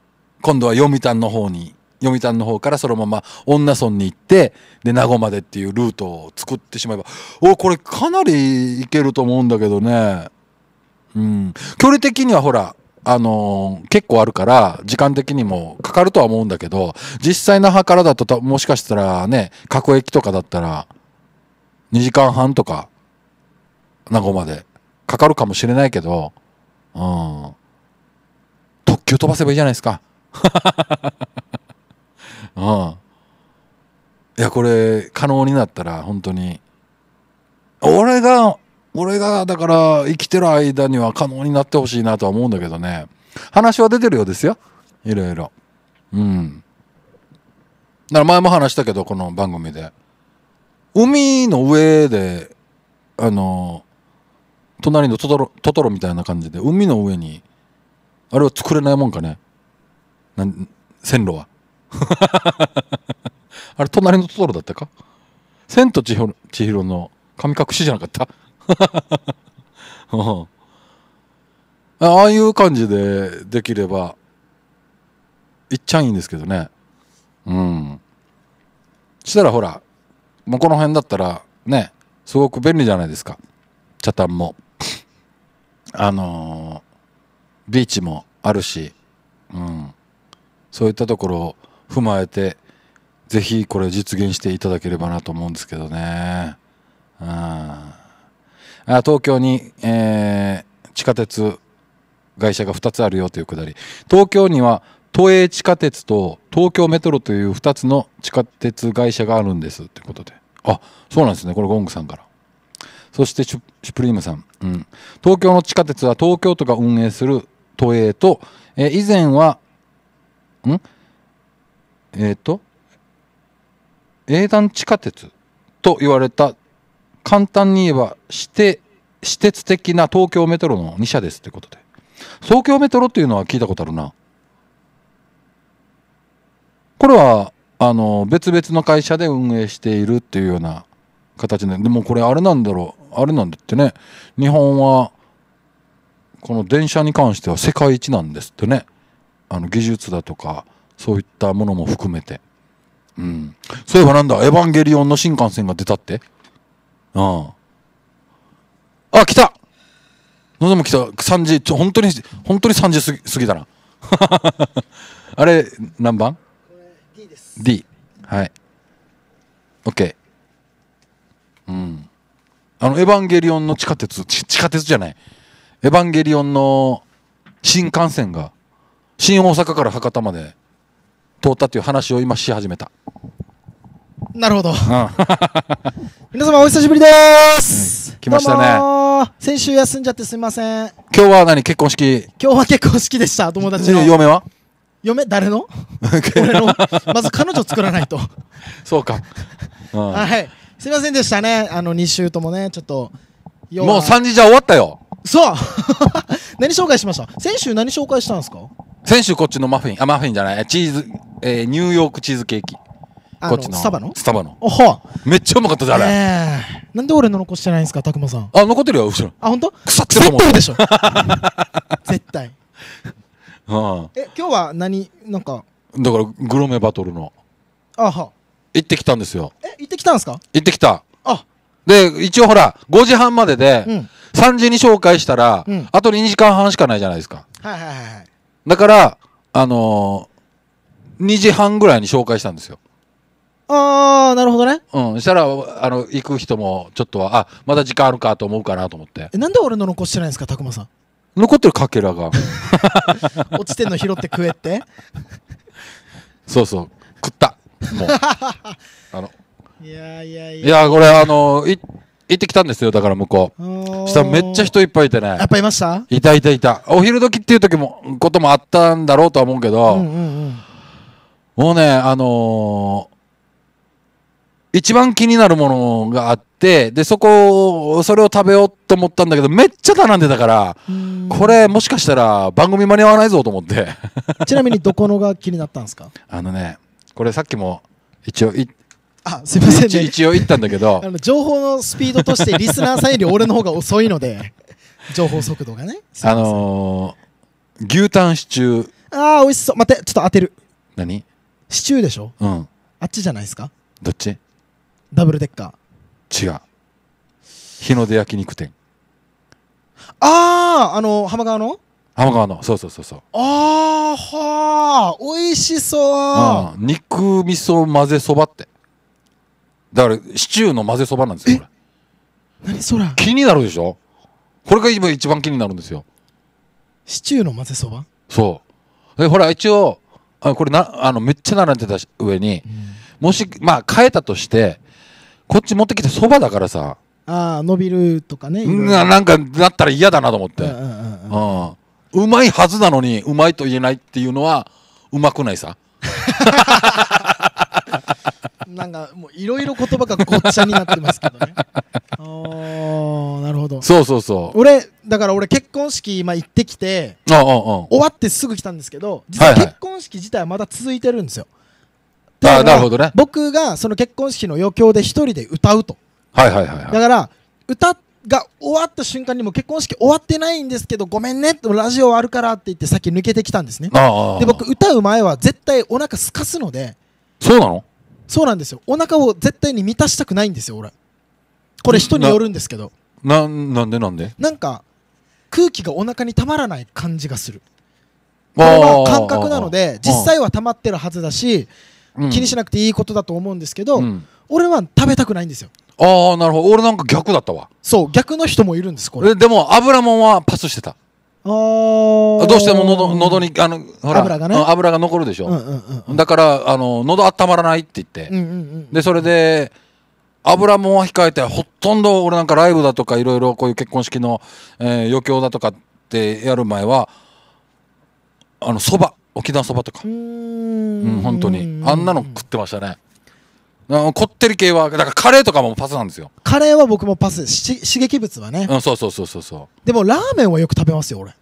Speaker 2: 今度は読谷の方に読谷の方からそのまま恩納村に行ってで名護までっていうルートを作ってしまえばおこれかなりいけると思うんだけどねうん距離的にはほらあのー、結構あるから時間的にもかかるとは思うんだけど実際那覇からだともしかしたらね各駅とかだったら2時間半とか名ごまでかかるかもしれないけど、うん、特急飛ばせばいいじゃないですか。[laughs] うん、いやこれ可能になったら本当に俺が俺がだから生きてる間には可能になってほしいなとは思うんだけどね話は出てるようですよいろいろうんだから前も話したけどこの番組で海の上であの隣のトトロトトロみたいな感じで海の上にあれは作れないもんかねなん線路は [laughs] あれ隣のトトロだったか千と千尋の神隠しじゃなかった [laughs] ああいう感じでできればいっちゃいいんですけどねうんしたらほらもうこの辺だったらねすごく便利じゃないですか北谷もあのー、ビーチもあるし、うん、そういったところを踏まえてぜひこれ実現していただければなと思うんですけどね、うん、あ東京に、えー、地下鉄会社が2つあるよというくだり東京には都営地下鉄と東京メトロという2つの地下鉄会社があるんですってことであそうなんですねこれゴングさんからそしてシュプリームさん、うん、東京の地下鉄は東京都が運営する都営と、えー、以前はんえっ、ー、と英断地下鉄と言われた簡単に言えば私て私鉄的な東京メトロの2社ですってことで東京メトロっていうのは聞いたことあるなこれはあの別々の会社で運営しているっていうような形ででもこれあれなんだろうあれなんだってね日本はこの電車に関しては世界一なんですってねあの技術だとかそういったものも含めて、うん、そういえばなんだ「エヴァンゲリオン」の新幹線が出たってうんあ来たのぞむ来た3時ちょ本当に本当に3時過ぎ過ぎたな [laughs] あれ何番 D はい OK うんあのエヴァンゲリオンの地下鉄地下鉄じゃないエヴァンゲリオンの新幹線が新大阪から博多まで通ったという話を今し始めたなるほど、うん、[laughs]
Speaker 3: 皆様お久しぶりです、うん、来ましたね先週休んじゃってすみません今
Speaker 2: 日は何結婚式
Speaker 3: 今日は結婚式でした友達の嫁は嫁誰の [laughs] 俺のまず彼女作らないと
Speaker 2: そうか、うん、は
Speaker 3: いすいませんでしたねあの2週ともねちょっともう3時じゃ終わったよそう [laughs] 何紹介しました先週何紹介したんですか
Speaker 2: 先週こっちのマフィンあマフィンじゃないチーズ、えー、ニューヨークチーズケーキ
Speaker 3: こっちのスタバのス
Speaker 2: タバのおはめっちゃうまかったじゃん、え
Speaker 3: ー、なんで俺の残してないんですかたくまさんあ
Speaker 2: 残ってるよ後ろあ本当腐ってると思うでしょ
Speaker 3: [laughs] 絶対はあ、え今日は何なんか
Speaker 2: だからグルメバトルのあは行ってきたんですよえ行ってきたんですか行ってきたあで一応ほら5時半までで、3時に紹介したら、うん、あと2時間半しかないじゃないですかはいはいはいだからあのー、2時半ぐらいに紹介したんですよ
Speaker 3: ああなるほどね
Speaker 2: うんしたらあの行く人もちょっとはあまだ時間あるかと思うかなと思ってえ
Speaker 3: なんで俺の残してないんですか拓磨さん残ってるかけらが [laughs] 落ちてんの拾って食えってそうそう食ったもう [laughs] あのいやいやいやいやこれあ
Speaker 2: のい行ってきたんですよだから向こ
Speaker 3: うしたらめ
Speaker 2: っちゃ人いっぱいいてねやっぱいましたいたいたいたお昼時っていう時もこともあったんだろうとは思うけど、うんうんうん、もうねあのー一番気になるものがあって、で、そこ、それを食べようと思ったんだけど、めっちゃ頼んでたから、これもしかしたら番組間に合わないぞと思って。
Speaker 3: [laughs] ちなみにどこのが気になったんですか
Speaker 2: あのね、これさっきも一応い、あ、すみません、ね、一応言ったんだけど
Speaker 3: [laughs] あの情報のスピードとしてリスナーさんより俺の方が遅いので [laughs] 情報速度がね。
Speaker 2: あのー、牛タンシチュー。
Speaker 3: ああ、美味しそう。待って、ちょっと当てる。何シチューでしょうん。あっちじゃないですかどっちダブルデッカ
Speaker 2: ー違う日の出焼肉店
Speaker 3: あああの浜川の
Speaker 2: 浜川のそうそうそうそう
Speaker 3: ああはあ美味しそ
Speaker 2: う、うん、肉味噌混ぜそばってだからシチューの混ぜそばなんですよこれ何そら気になるでしょこれが今一番気になるんです
Speaker 3: よシチューの混ぜそば
Speaker 2: そうでほら一応あこれなあのめっちゃ並んでた上に、うん、もしまあ変えたとしてこっち持ってきたそばだからさ
Speaker 3: ああ伸びるとかねななん
Speaker 2: かなったら嫌だなと思ってうまいはずなのにうまいと言えないっていうのはうまくないさ
Speaker 3: [laughs] なんかもういろいろ言葉がごっちゃになってますけどね [laughs] ああなるほどそうそうそう俺だから俺結婚式今行ってきて終わってすぐ来たんですけど実は結婚式自体はまだ続いてるんですよ、はいはい
Speaker 2: あなるほどね
Speaker 3: 僕がその結婚式の余興で一人で歌うとはいはいはい、はい、だから歌が終わった瞬間にも結婚式終わってないんですけどごめんねってラジオあるからって言って先抜けてきたんですねで僕歌う前は絶対お腹すかすのでそうなのそうなんですよお腹を絶対に満たしたくないんですよ俺これ人によるんですけど
Speaker 2: ななんでなんで
Speaker 3: なんか空気がお腹にたまらない感じがするこれは感覚なので実際はたまってるはずだし気にしなくていいことだと思うんですけど、うん、俺は食べたくないんですよああなるほど俺なんか逆だったわそう逆の人もいるんですこれでも油もんはパスしてた
Speaker 2: あ
Speaker 1: どうし
Speaker 2: ても喉喉にあのほら油が,、ね、油が残るでしょ、うんうんうん、だからあの喉温まらないって言って、うんうんうん、でそれで油もんは控えてほとんど俺なんかライブだとかいろいろこういう結婚式の、えー、余興だとかってやる前はあのそば沖縄そばとかうん本当にあんなの食ってましたねこってり系はだからカレーとかもパスなんですよ
Speaker 3: カレーは僕もパスし刺激物はね、
Speaker 2: うん、そうそうそうそうそ
Speaker 3: うでもラーメンはよく食べますよ俺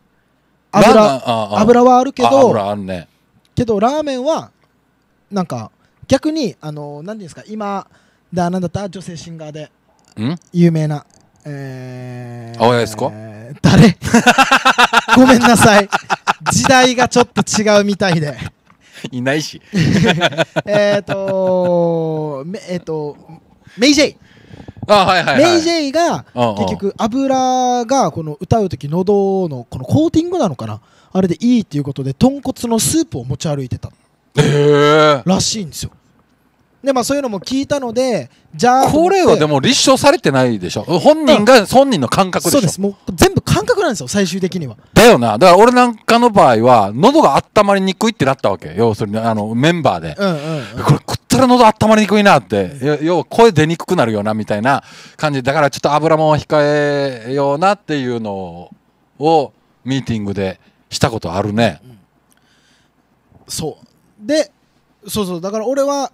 Speaker 3: 油油はあるけど油あるねけどラーメンはなんか逆にあの何ていうんですか今だなんだった女性シンガーで有名なえー、青柳ですか誰ごめんなさい。時代がちょっと違うみたいで。いないし。[laughs] えっと、えっ、ー、と、メイジェイ。あはいはい、メイジェイが結局油がこの歌う時喉のこのコーティングなのかなあれでいいっていうことで豚骨のスープを持ち歩いてたらしいんですよでまあそういうのも聞いたのでじゃあこれはで
Speaker 2: も立証されてないでしょ本人が本人の感覚でしょそうです
Speaker 3: もう全部感覚なんですよ最終的には
Speaker 2: だよなだから俺なんかの場合は喉が温まりにくいってなったわけ要するにあのメンバーで、
Speaker 3: うんうんうん、これ
Speaker 2: 食ったら喉温まりにくいなって要は声出にくくなるよなみたいな感じだからちょっと油も控えようなっていうのをミーティングでしたことあるね、うん、
Speaker 3: そうでそうそうだから俺は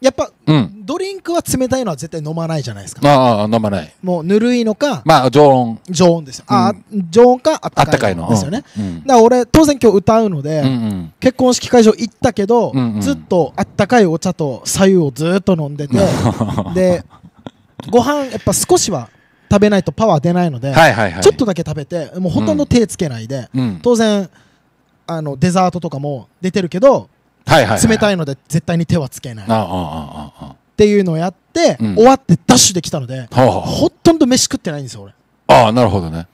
Speaker 3: やっぱ、うん、ドリンクは冷たいのは絶対飲まないじゃないです
Speaker 2: か。ああ、飲まない。
Speaker 3: もうぬるいのか、
Speaker 2: まあ、常温。
Speaker 3: 常温ですよ。うん、あ常温かあったかいのですよね。うん、だから俺、当然今日歌うので、うんうん、結婚式会場行ったけど、うんうん、ずっとあったかいお茶と白湯をずっと飲んでて、[laughs] で、ご飯やっぱ少しは食べないとパワー出ないので、はいはいはい、ちょっとだけ食べて、もうほとんど手つけないで、当然、あのデザートとかも出てるけど、はいはいはい、冷たいので絶対に手はつけない
Speaker 2: っ
Speaker 3: ていうのをやって、うん、終わってダッシュできたので、はあはあ、ほとんど飯食ってないんですよ俺
Speaker 2: ああなるほどね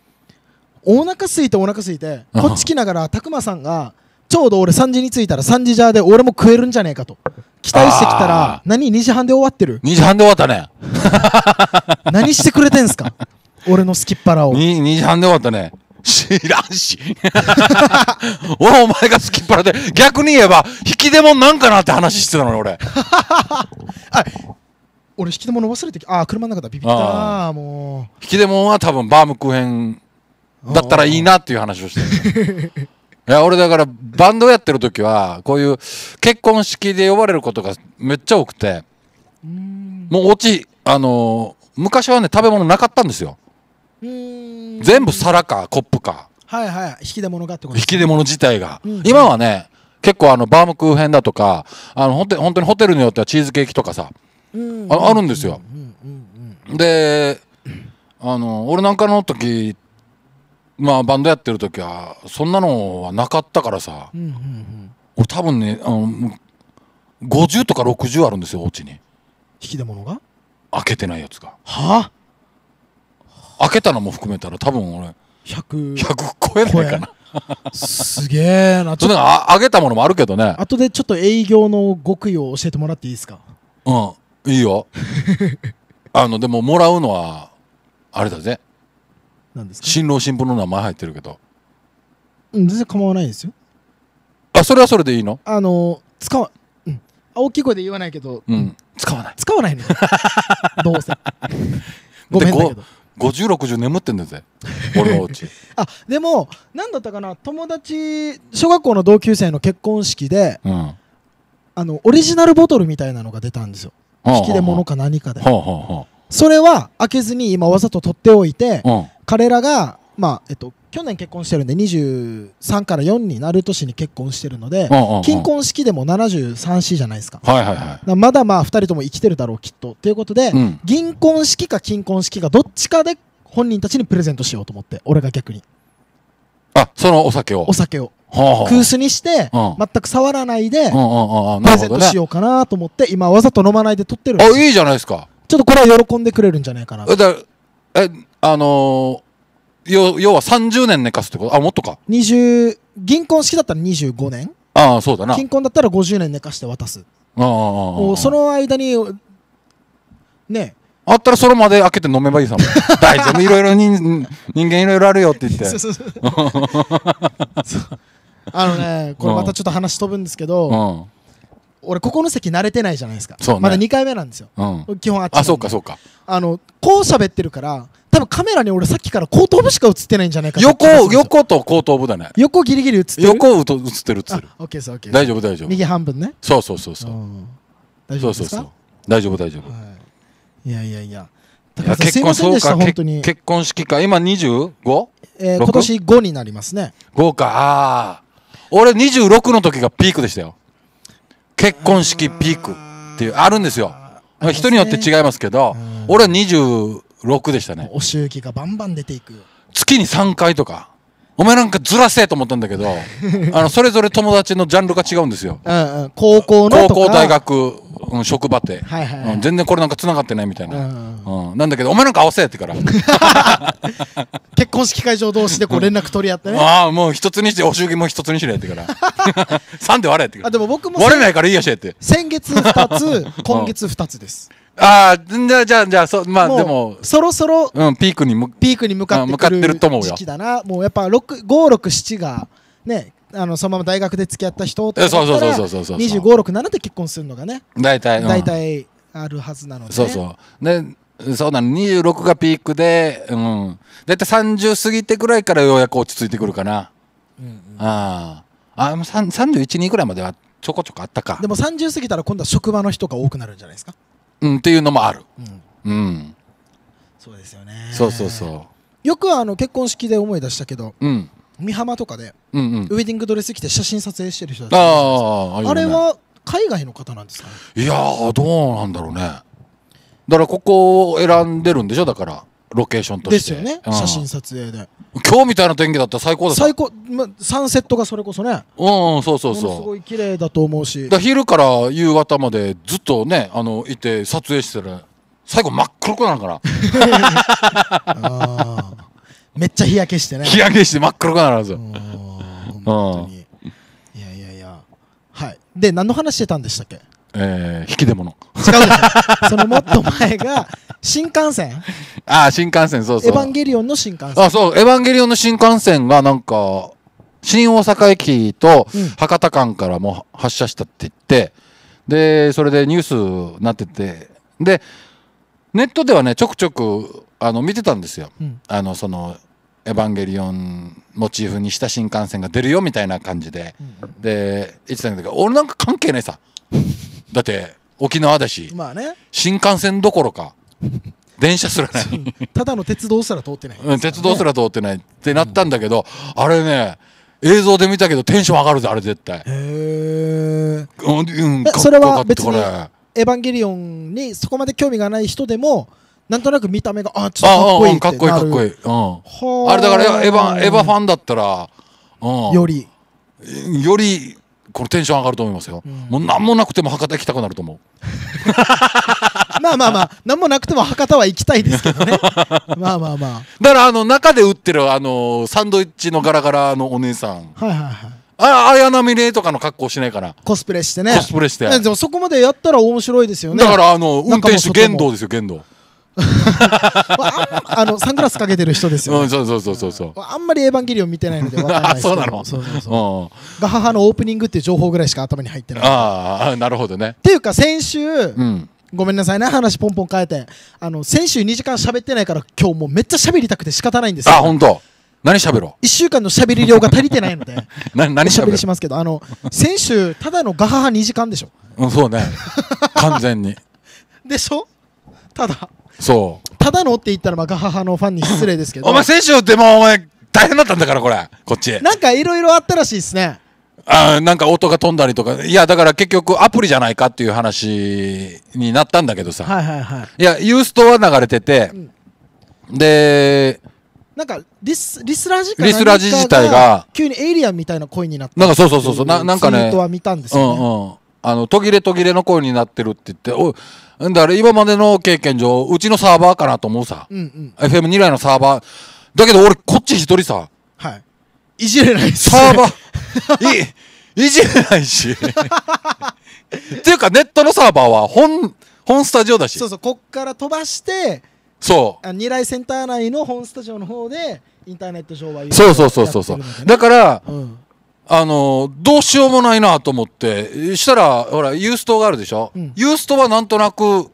Speaker 3: お腹すいてお腹空すいてこっち来ながら拓磨さんがちょうど俺3時に着いたら3時じゃで俺も食えるんじゃねえかと期待してきたら何2時半で終わってる2時半で終わったね
Speaker 2: [laughs] 何してくれてんすか俺のすきっ腹を 2, 2時半で終わったね知らんし。俺、お前がすきっ腹で、逆に言えば、引き出物なんかなって話してたのに、[laughs] 俺。
Speaker 3: あ俺、引き出物忘れてき、あ、車の中だ、ビビったも
Speaker 2: う。引き出物は多分、バームクーヘンだったらいいなっていう話をしてる。[laughs] いや、俺だから、バンドやってる時は、こういう結婚式で呼ばれることがめっちゃ多くて、もうオチ、あのー、昔はね、食べ物なかったんですよ。全部皿かコップか
Speaker 3: はいはい引き出物がってこと、
Speaker 2: 引き出物自体が、うん、今はね結構あのバームクーヘンだとかあの本当にホテルによってはチーズケーキとかさ、うん、ああるんですよ、であの俺なんかの時まあバンドやってる時はそんなのはなかったからさ、俺多分ねあの50とか60あるんですよお家に引
Speaker 3: き出物が
Speaker 2: 開けてないやつがはあ開けたのも含めたら多分俺 100, 超
Speaker 3: えないかなす
Speaker 2: げえなちょっとあ上げたものもあるけどね
Speaker 3: 後でちょっと営業の極意を教えてもらっていいですか
Speaker 2: うんいいよ [laughs] あのでももらうのはあれだぜ何ですか新郎新婦の名前入ってるけど
Speaker 3: 全然構わないですよ
Speaker 2: あそれはそれでいいの
Speaker 3: あの使わ、うん、大きい声で言わないけど、
Speaker 2: うん、使わ
Speaker 3: ない使わないの [laughs] どうせ
Speaker 2: [laughs] ごめんだけど5060眠ってんだぜ俺のう [laughs]
Speaker 3: あでも何だったかな友達小学校の同級生の結婚式で、うん、あのオリジナルボトルみたいなのが出たんですよ、引き出物か何かで、それは開けずに今わざと取っておいて、彼らがまあえっと去年結婚してるんで23から4になる年に結婚してるので金婚式でも73子じゃないですか,、はいはいはい、まだまあ2人とも生きてるだろうきっとということで、銀婚式か金婚式かどっちかで本人たちにプレゼントしようと思って俺が逆にあそのお酒をお酒を空スにして、全く触らないで、プレゼントしようかなと思って、今わざと飲まないで取ってるあ、
Speaker 2: いいじゃないですか。
Speaker 3: ちょっとこれは喜んでくれるんじゃないか
Speaker 2: な。え、あの要要は30年寝かすってことあ
Speaker 3: もっとか20銀行式だったら25年
Speaker 2: ああそうだな金
Speaker 3: 婚だったら50年寝かして渡す
Speaker 2: ああそ
Speaker 3: の間にねあったらそれ
Speaker 2: まで開けて飲めばいいさも [laughs] 大丈夫いろいろ人人間いろいろあるよって言って [laughs]
Speaker 3: あのねこれまたちょっと話飛ぶんですけど、うん、俺ここの席慣れてないじゃないですか、ね、まだ2回目なんですよ、うん、基本あっちあそうかそうかあのこう喋ってるから多分カメラに俺さっきから後頭部しか映ってないんじゃないか横横と
Speaker 2: 後頭部だね横ギリギリ映ってる横と映ってる映ってるオッケーですオッケー大丈夫大丈夫右半分ねそうそうそうそう大丈夫そうそう大丈夫大丈夫、
Speaker 3: い、いやいやいや結婚そうか結
Speaker 2: 婚式か今 25?、
Speaker 3: え今年5になりますね
Speaker 2: 5かああ俺26の時がピークでしたよ結婚式ピークっていうあるんですよ人によって違いますけど、俺二2 6でしたね
Speaker 3: お周期がバンバン出ていく月に3回とか
Speaker 2: お前なんかずらせえと思ったんだけど [laughs] あのそれぞれ友達のジャンルが違うんですよ、
Speaker 3: うんうん、高校の高校大
Speaker 2: 学、うん、職場って、はいはいはいうん、全然これなんかつながってないみたいな、うんうんなんだけどお前なんか合わせってから
Speaker 3: [laughs] 結婚式会場同士でこう連絡取り合ってね、
Speaker 2: ああもう一つにしてお祝儀も一つにしろやってから3 [laughs] で割れってからあ
Speaker 3: でも僕も割れない
Speaker 2: からいいやしえって先月2つ今月
Speaker 3: 2つです
Speaker 2: ああ、じゃあ、じゃあ、じゃそまあ、でも、そろそろ、うん、ピークにピークに向かってくる時期だ
Speaker 3: な。もうやっぱ、5、6、7が、ね、あのそのまま大学で付き合った人とかそうそうそうそうそう25、6、7で結婚するのがね、大体、大体あるはずなので、そうそ
Speaker 2: う。ね、そうなの、26がピークで、うん。大体30過ぎてぐらいからようやく落ち着いてくるかな。うんうん、ああ、31、2ぐらいまではちょこちょこあったか。でも
Speaker 3: 30過ぎたら今度は職場の人が多くなるん
Speaker 2: じゃないですかうん、っていうのもある、うん、うん、そうですよねそうそうそ
Speaker 3: うよくあの結婚式で思い出したけど、うん、美浜とかで、うんうん、ウェディングドレス着て写真撮影してる人たち
Speaker 2: ああれは
Speaker 3: 海外の方なんですか、
Speaker 2: ね、いやどうなんだろうねだからここを選んでるんでしょだからロケーションとし
Speaker 3: てですよね、うん、写真撮影で
Speaker 1: 今
Speaker 2: 日みたいな天気だったら最高だ最
Speaker 3: 高、ま、サンセットがそれこそね
Speaker 2: うん、そうそうそうす
Speaker 3: ごい綺麗だと思うし
Speaker 2: だ昼から夕方までずっとねあのいて撮影してる最後真っ黒くなるか
Speaker 1: ら
Speaker 3: めっちゃ日焼けしてね日焼けして真
Speaker 2: っ黒くなるはず本当にいやい
Speaker 3: やいやはいで何の話してたんでしたっけ
Speaker 2: えー、引き出物。違
Speaker 3: うそのもっと前が、新幹線。
Speaker 2: [laughs] ああ、新幹線、そうそう。エヴァン
Speaker 3: ゲリオンの新幹線。あ
Speaker 2: そう、エヴァンゲリオンの新幹線がなんか、新大阪駅と博多間からも発車したって言って、うん、で、それでニュースになってて、で、ネットではね、ちょくちょく、あの、見てたんですよ。うん、あの、その、エヴァンゲリオンモチーフにした新幹線が出るよみたいな感じで、うん、で、いつだけど、俺なんか関係ないさ。だって沖縄だし、まあね、新幹線どころか電車すらない
Speaker 3: ただの鉄道すら通ってない、
Speaker 2: ね、鉄道すら通ってないってなったんだけど、うん、あれね映像で見たけどテンション上がるぜあれ絶対へえ、うん、それは別に「
Speaker 3: エヴァンゲリオン」にそこまで興味がない人でもなんとなく見た目があちょっとかっこ
Speaker 2: いいかっこいいかっこいい、うん、あれだからエヴァエヴァファンだったら、うん、よりよりこれテンション上がると思いますよ、うん、もう何もなくても博多行きたく
Speaker 3: なると思う [laughs] まあまあまあ何もなくても博多は行きたいですけどね [laughs] まあまあまあ
Speaker 2: だからあの中で売ってるあのサンドイッチのガラガラのお姉さんはいはいはいあ綾波レイとかの格好しないから
Speaker 3: コスプレしてねコスプレしてでもそこまでやったら面白いですよねだからあの運転手言動で
Speaker 2: すよ言動 [laughs]
Speaker 3: あのサングラスかけてる人ですよ、ね、うん、そうそうそうそうあんまりエヴァンゲリオン見てないのでわからないですけど [laughs] そうなのそうそうそう、ん、ガハハのオープニングっていう情報ぐらいしか頭に入ってないあ
Speaker 2: あなるほどねっ
Speaker 3: ていうか先週、うんごめんなさいね話ポンポン変えてあの先週2時間喋ってないから今日もうめっちゃ喋りたくて仕方ないんですよあ本
Speaker 2: 当何喋ろ
Speaker 3: う1週間の喋り量が足りてないので [laughs] 何喋りしますけどあの先週ただのガハハ2時間でしょ、
Speaker 2: うん、そうね完全に
Speaker 3: でしょただそうただのって言ったらまガハハのファンに失礼ですけどお
Speaker 2: 前選手でもお前大変だったんだからこれこっち
Speaker 3: なんかいろいろあったらしいですね
Speaker 2: あなんか音が飛んだりとかいやだから結局アプリじゃないかっていう話になったんだけどさ、
Speaker 3: はいは
Speaker 1: い
Speaker 2: はい、いやユーストは流れてて、うん、で
Speaker 3: なんかリスリスラジリスラジ自体が急にエイリアンみたいな声になったなんかそうそうそうそうななんかねツイートは見たんですよ、ね、う
Speaker 2: んうんあの、途切れ途切れの声になってるって言って、おんだか今までの経験上、うちのサーバーかなと思うさ。うんうん、FM2 台のサーバー。だけど俺、こっち一人さ。はい。いじれないし、サーバー。[laughs] い、いじれないし。っていうか、ネットのサーバーは本、本スタジオだし。そ
Speaker 3: うそう、こっから飛ばして、そう。二台センター内の本スタジオの方で、インターネット上はそうそうそうそうそう。
Speaker 2: だから、うん、あのどうしようもないなと思ってしたらほらユーストがあるでしょ、うん、ユーストはなんとなく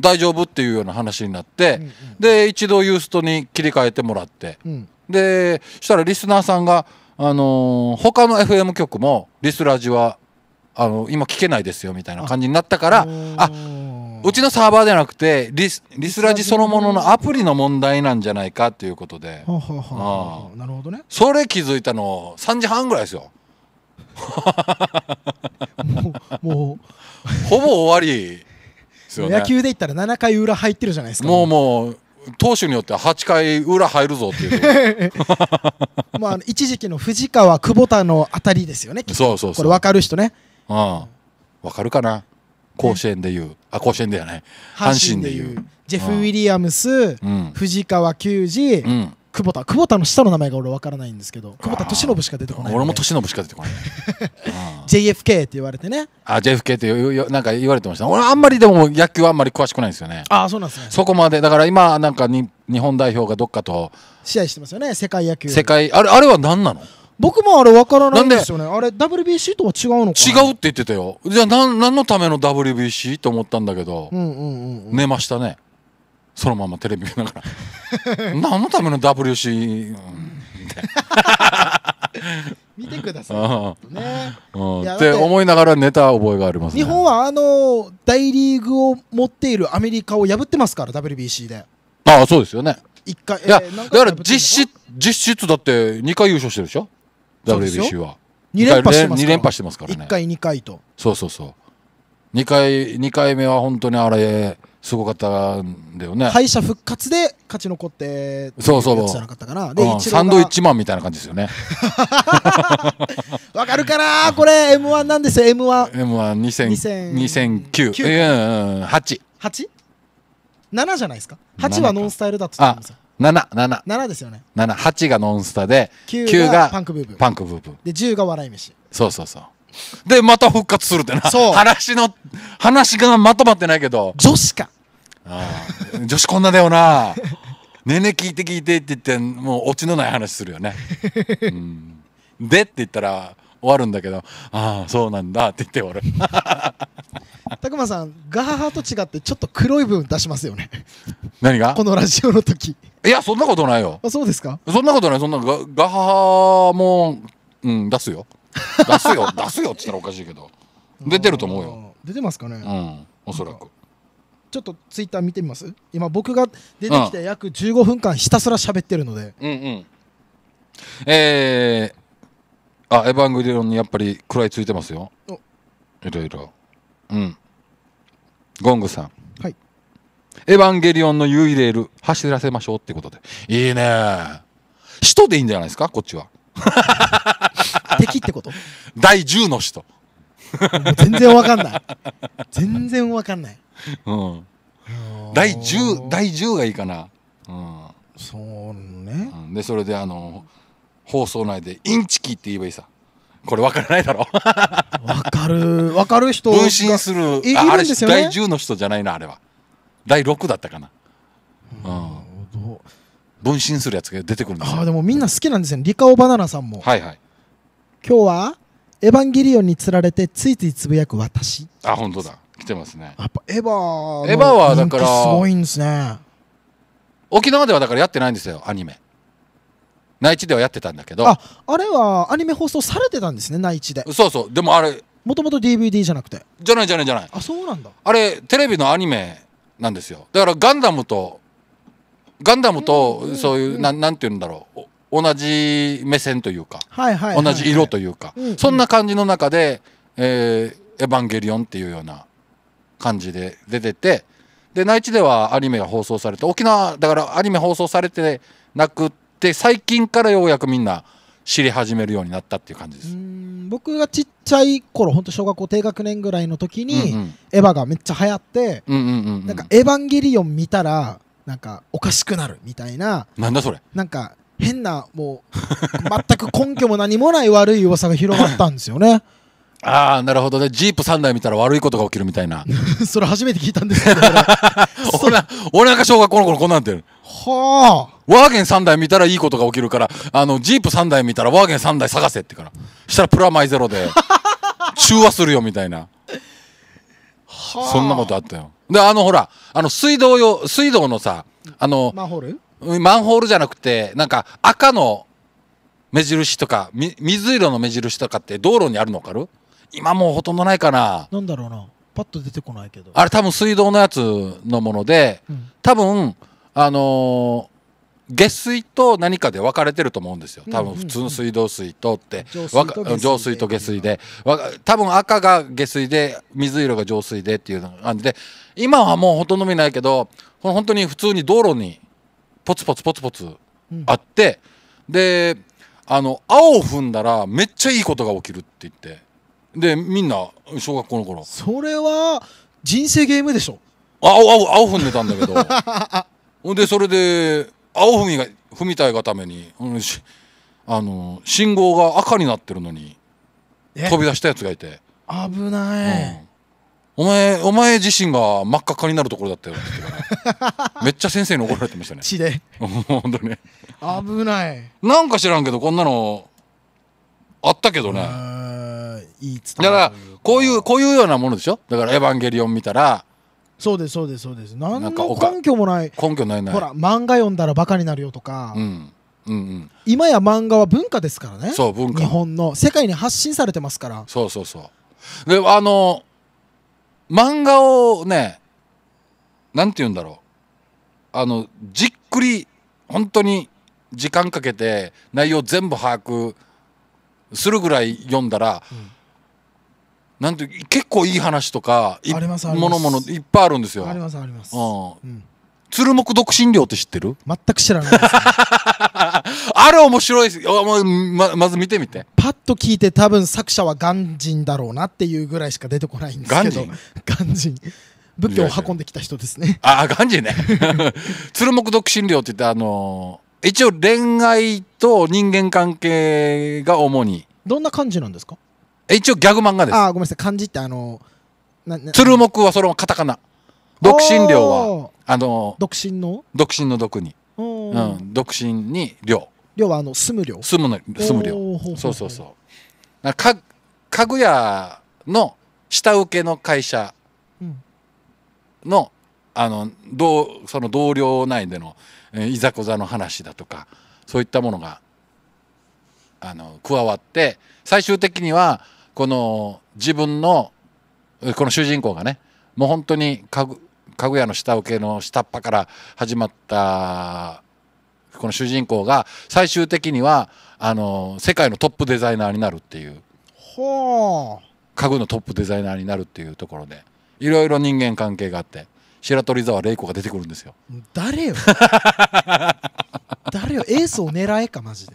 Speaker 2: 大丈夫っていうような話になって、うんうん、で一度ユーストに切り替えてもらって、うん、でしたらリスナーさんが、あのー、他の FM 局もリスラジはあの今聞けないですよみたいな感じになったからあうちのサーバーじゃなくてリスリスラジそのもののアプリの問題なんじゃないかということでなるほどねそれ気づいたの3時半ぐらいですよ [laughs] もうほぼ終わりね、野球で言っ
Speaker 3: たら7回裏入ってるじゃないですかもうも
Speaker 2: う投手によっては8回裏入るぞってい
Speaker 3: う [laughs] まあ一時期の藤川久保田のあたりですよねそうそうこれ分かる人ね
Speaker 2: わかるかな甲子園でいう、あ甲子園ではない阪神でいう
Speaker 3: ジェフ・ウィリアムス、藤川球児、久保田久保田の下の名前が俺分からないんですけど久保田利伸しか出てこな
Speaker 2: い、俺も利伸しか出てこない、
Speaker 3: JFK [laughs] って言われてね
Speaker 2: あ JFK ってよなんか言われてました俺あんまりでも野球はあんまり詳しくないんですよねあそうなんですねそこまでだから今なんかに日本代表がどっかと
Speaker 3: 試合してますよね世界野球世
Speaker 2: 界あれあれは何なの
Speaker 3: 僕もあれ分からないんですよねあれ WBC とは違うのか違うって言ってたよじゃあ何
Speaker 2: のための WBC と思ったんだけど、
Speaker 3: 寝
Speaker 2: ましたねそのままテレビ見なが
Speaker 1: ら [laughs] 何のため
Speaker 2: の WC 見てください。ね、って思いながら寝た覚えがあります、ね、
Speaker 3: 日本はあの大リーグを持っているアメリカを破ってますから WBC で。
Speaker 2: ああそうですよね。一回いや、えー、だから実質実質だって2回優勝してるでしょ。WBC は2連覇してます2連覇してますからね1回2回とそうそうそう2回2回目は本当にあれすごかったんだよね敗
Speaker 3: 者復活で勝ち残ってそうそうそなかったかなで、うん、サンドイッチ
Speaker 2: マンみたいな感じですよね
Speaker 3: [laughs] わかるかなこれ m 1なんですよ m 1 m 1 2
Speaker 2: 0 0 9 8
Speaker 3: 8 7じゃないですか8はノンスタイルだっつったん
Speaker 2: ですよ7、7。ですよね。7、8がノンスタで、9がパンクブーブー。パンクブーブー。
Speaker 3: で、10が笑い飯。
Speaker 2: そうそうそう。で、また復活するってな。話の、話がまとまってないけど。女子か。ああ女子こんなだよな。ねね聞いて聞いてって言って、もうオチのない話するよね。うん、でって言ったら終わるんだけど、ああ、そうなんだって言って終わる。
Speaker 3: たくまさんガハハと違ってちょっと黒い部分出しますよね何が [laughs] このラジオの時
Speaker 2: いやそんなことないよあそうですかそんなことないそんなガガハハもうん出すよ出すよ [laughs] 出すよっつったらおかしいけど出てると思うよ
Speaker 3: 出てますかねうんおそらくちょっとツイッター見てみます今僕が出てきて約15分間ひたすら喋ってるので
Speaker 1: うんうん
Speaker 2: えー、あエヴァンゲリオンにやっぱり食らいついてますよいろいろうんゴングさん。はい。エヴァンゲリオンのユイレール、走らせましょうってことで。いいね人でいいんじゃないですかこっちは。[laughs] 敵ってこと第10の人。全然わかんない。全然わかんない。うん。第10、第10がいいかな。うん。そうね。で、それであの、放送内でインチキって言えばいいさ。これ分からないだろ分か
Speaker 3: る分かる人分身するいるんですよ、ね、第
Speaker 2: 10の人じゃないなあれは第6だったかな、うん、分身するやつが出てくるんで
Speaker 3: すあでもみんな好きなんですよ、ね、リカオバナナさんもはいはい今日は「エヴァンゲリオン」につられてついついつぶやく私
Speaker 2: あ本当だ来てますねやっぱ
Speaker 3: エヴァエヴァはだからすごいんですね
Speaker 2: 沖縄ではだからやってないんですよアニメ内地ではやってたんだけどあ
Speaker 3: あれはアニメ放送されてたんですね内地で
Speaker 2: そうそうでもあれ
Speaker 3: もともと DVD じゃなくて
Speaker 2: じゃないじゃないじゃないあそうなんだあれテレビのアニメなんですよだからガンダムとガンダムとそういう、うなんて言うんだろう同じ目線というか、
Speaker 3: はいはい、はい、同じ
Speaker 2: 色というか、うんうん、そんな感じの中で、えー「エヴァンゲリオン」っていうような感じで出ててで内地ではアニメが放送されて沖縄だからアニメ放送されてなくって最近からようやくみんな知り始めるようになったっていう感じです
Speaker 3: 僕がちっちゃい頃本当小学校低学年ぐらいの時に、エヴァがめっちゃ流行って、
Speaker 2: なんか
Speaker 3: エヴァンゲリオン見たらなんかおかしくなるみたいななんだそれなんか変なもう全く根拠も何もない悪い噂が広がったんですよね
Speaker 2: [laughs] ああなるほどねジープ3台見たら悪いことが起きるみたいな
Speaker 3: [laughs] それ初めて聞いたんですけど
Speaker 2: [laughs] おなんか小学校の頃こんなんて
Speaker 3: は
Speaker 2: あワーゲン3台見たらいいことが起きるから、あの、ジープ3台見たらワーゲン3台探せってから。したらプラマイゼロで、[laughs] 中和するよみたいな。
Speaker 3: そんなこ
Speaker 2: とあったよ。で、あの、ほら、あの、水道用、水道のさ、あの、マンホールマンホールじゃなくて、なんか赤の目印とか、み水色の目印とかって道路にあるのかる今もうほとんどないかな。
Speaker 3: なんだろうな。パッと出
Speaker 2: てこないけど。あれ多分水道のやつのもので、うん、多分、あの下水と何かで分かれてると思うんですよ多分普通の水道水とって上水と下水で多分赤が下水で水色が上水でっていう感じで今はもうほとんど見ないけど本当に普通に道路にポツポツポツポツあって、うん、であの青を踏んだらめっちゃいいことが起きるって言ってでみんな小学校の頃そ
Speaker 3: れは
Speaker 2: 人生ゲームでしょ青青青踏んでたんだ
Speaker 3: け
Speaker 2: ど [laughs] でそれで青踏みが踏みたいがために、うん、あの信号が赤になってるのに飛び出したやつがいて
Speaker 3: 危ない、
Speaker 2: うん、お前お前自身が真っ赤っかになるところだったよって、[laughs] めっちゃ先生に怒られてましたね血で本当ね
Speaker 3: 危ない
Speaker 2: なんか知らんけどこんなのあったけどねいいだからこういうこういうようなものでしょだから「エヴァンゲリオン」見たら
Speaker 3: そうですそうですそうです何の根拠もない根拠ないないほら漫画読んだらバカになるよとか、
Speaker 2: うんうんうん、
Speaker 3: 今や漫画は文化ですからねそう文化日本の世界に発信されてますから
Speaker 2: そうそうそうであの漫画をねなんて言うんだろうあのじっくり本当に時間かけて内容全部把握するぐらい読んだら、うんなんて結構いい話とかありますものものいっぱいあるんですよありますあります、うん、鶴木独身寮って知ってる全く知らないね、[laughs] あれ面白いですままず見てみて
Speaker 3: パッと聞いて多分作者は鑑真だろうなっていうぐらいしか出てこないんですけど鑑真仏教を運んできた人ですね
Speaker 2: [laughs] ああ鑑真ね [laughs] 鶴木独身寮って言ってあのー、一応恋愛と人間関係が主にどんな感じなんですか一応ギャグ漫画ですあ
Speaker 3: ごめんなさい漢字ってあの鶴木はそれもカタカナ
Speaker 2: 独身寮はあの独身の独身の毒に、う
Speaker 1: ん、
Speaker 2: 独身に寮寮はあの住む寮住むの住む寮そうそうそうか家具屋の下請けの会社の,、あの同その同僚内での、えー、いざこざの話だとかそういったものがあの加わって最終的にはこの自分のこの主人公がねもう本当に家具家具屋の下請けの下っ端から始まったこの主人公が最終的にはあの世界のトップデザイナーになるっていう
Speaker 3: ほ
Speaker 2: 家具のトップデザイナーになるっていうところでいろいろ人間関係があって白鳥沢玲子が出てくるんですよ誰よ [laughs] [laughs] 誰よエースを狙えかマジで、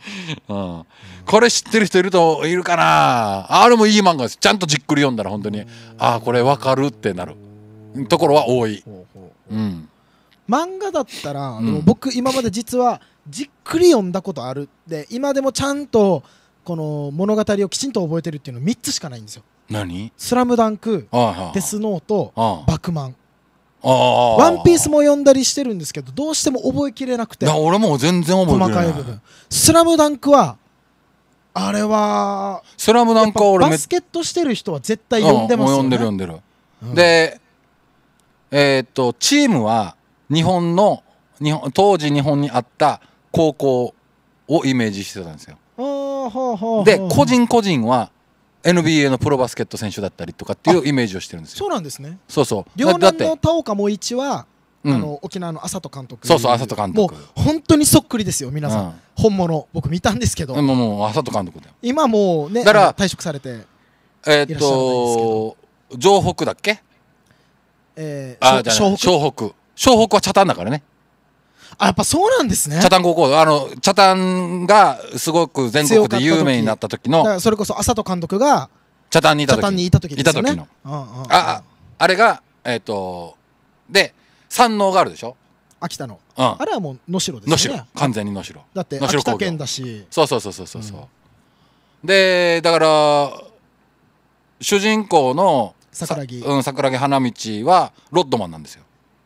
Speaker 2: うん、これ知ってる人いるといるかなあれもいい漫画ですちゃんとじっくり読んだら本当にああこれわかるってなるところは多い、
Speaker 3: うん、漫画だったら、うん、僕今まで実はじっくり読んだことあるで今でもちゃんとこの物語をきちんと覚えてるっていうの3つしかないんですよ何スラムダンクデスノートバクマン
Speaker 2: ワン
Speaker 3: ピースも読んだりしてるんですけどどうしても覚えきれなくて
Speaker 2: 俺も全然覚え細かい部
Speaker 3: 分「スラムダンクはあれは「スラムダンクは俺バスケットしてる人は絶対読んでますよね、ね、うん、読んでる
Speaker 2: 読んでる、うん、でえー、っとチームは日本の日本当時日本にあった高校をイメージしてたんですよで個人個人は NBA のプロバスケット選手だったりとかっていうイメージをしてるんですよそうなんですねそうそう両年の田
Speaker 3: 岡も一はあの沖縄の朝と監督そうそう朝と監督もう本当にそっくりですよ皆さん、本物僕見たんですけどもう
Speaker 2: もう朝と監督
Speaker 3: だよ今もうねだから退職されて
Speaker 2: えっと城北だっけ
Speaker 3: えー、あじゃあ湘北
Speaker 2: 湘北は北ャタンだからねあ、やっぱそうなんですね。北谷高校、あの、北谷がすごく全国で有名になった時の。時
Speaker 3: それこそ、朝と監督
Speaker 2: が。北谷にいた時。北谷にいた時、ね、いた時の。
Speaker 3: うんうんうん、あ、
Speaker 2: あれが、えっ、ー、と、で、山王があるでしょ秋田の、うん、あ
Speaker 3: れはもう能代ですね
Speaker 2: 完全に能代だって秋田県だしそうそうそうそうそう、うん、でだから主人公の桜木,、うん、桜木花道はロッドマンなんですよ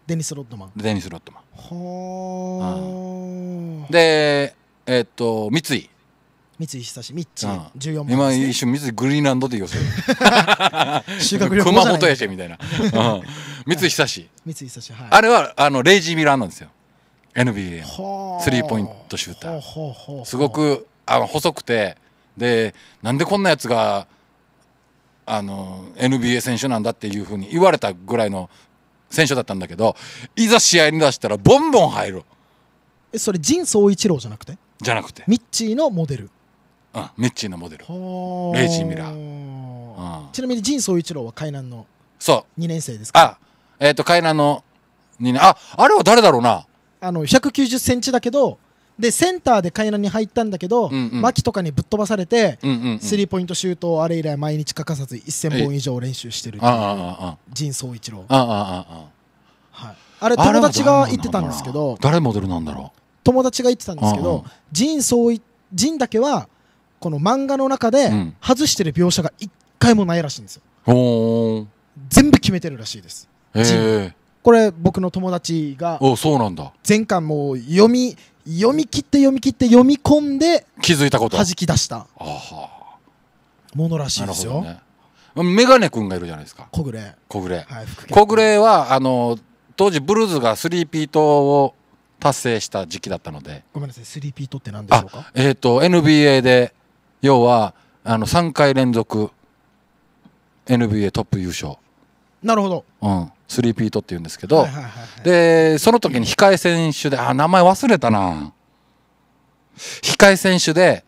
Speaker 3: デニス・ロッドマン
Speaker 2: デニス・ロッドマンはあ、でえっ、と三井
Speaker 3: 三井久志、三井チ、14ね、今一
Speaker 2: 瞬三井グリーンランドで言う
Speaker 3: よ修学旅行熊本やしみ
Speaker 2: たいな、うん、三井久志、
Speaker 3: はい、三井久志、はい、あれ
Speaker 2: はあのレイジー・ミラーなんですよ NBA のスリーポイントシュー
Speaker 3: ターす
Speaker 2: ごくあの細くてでなんでこんなやつがあの NBA 選手なんだっていうふうに言われたぐらいの選手だったんだけどいざ試合に出したらボンボン入る
Speaker 3: えそれ陣総一郎じゃなくてじゃなくてミッチーのモデル
Speaker 2: うんミッチーのモデル
Speaker 3: レイジー・ミラー、うん、ちなみに陣総一郎は海南のそう2年生で
Speaker 2: すかあえっ、ー、と海南の2年ああれは誰だろう
Speaker 3: なあの190センチだけどでセンターで階段に入ったんだけど、ううん、牧とかにぶっ飛ばされて、スリーポイントシュートをあれ以来毎日欠かさず1000本以上練習してる陣総一郎
Speaker 2: あ,、
Speaker 3: あれ友達が言ってたんですけど
Speaker 2: 誰モデルなんだろう
Speaker 3: 友達が言ってたんですけど人総陣だけはこの漫画の中で外してる描写が一回もないらしいんです
Speaker 2: よ、うん、
Speaker 3: 全部決めてるらしいですえこれ僕の友達が前回もう読み読み切って読み切って読み込んで
Speaker 2: 気づいたこと弾き
Speaker 3: 出したものらしいですよ、ね、
Speaker 2: メガネ君がいるじゃないで
Speaker 3: すか小暮小
Speaker 2: 暮、はい、小暮はあの当時ブルーズがスリーピートを達成した時期だったので
Speaker 3: ごめんなさいスリーピートって何でしょうか
Speaker 2: えっ、ー、と NBA で要はあの3回連続 NBA トップ優勝なるほど、うん、スリーピートって言うんですけど、でその時に控え選手であ名前忘れたな控え選手で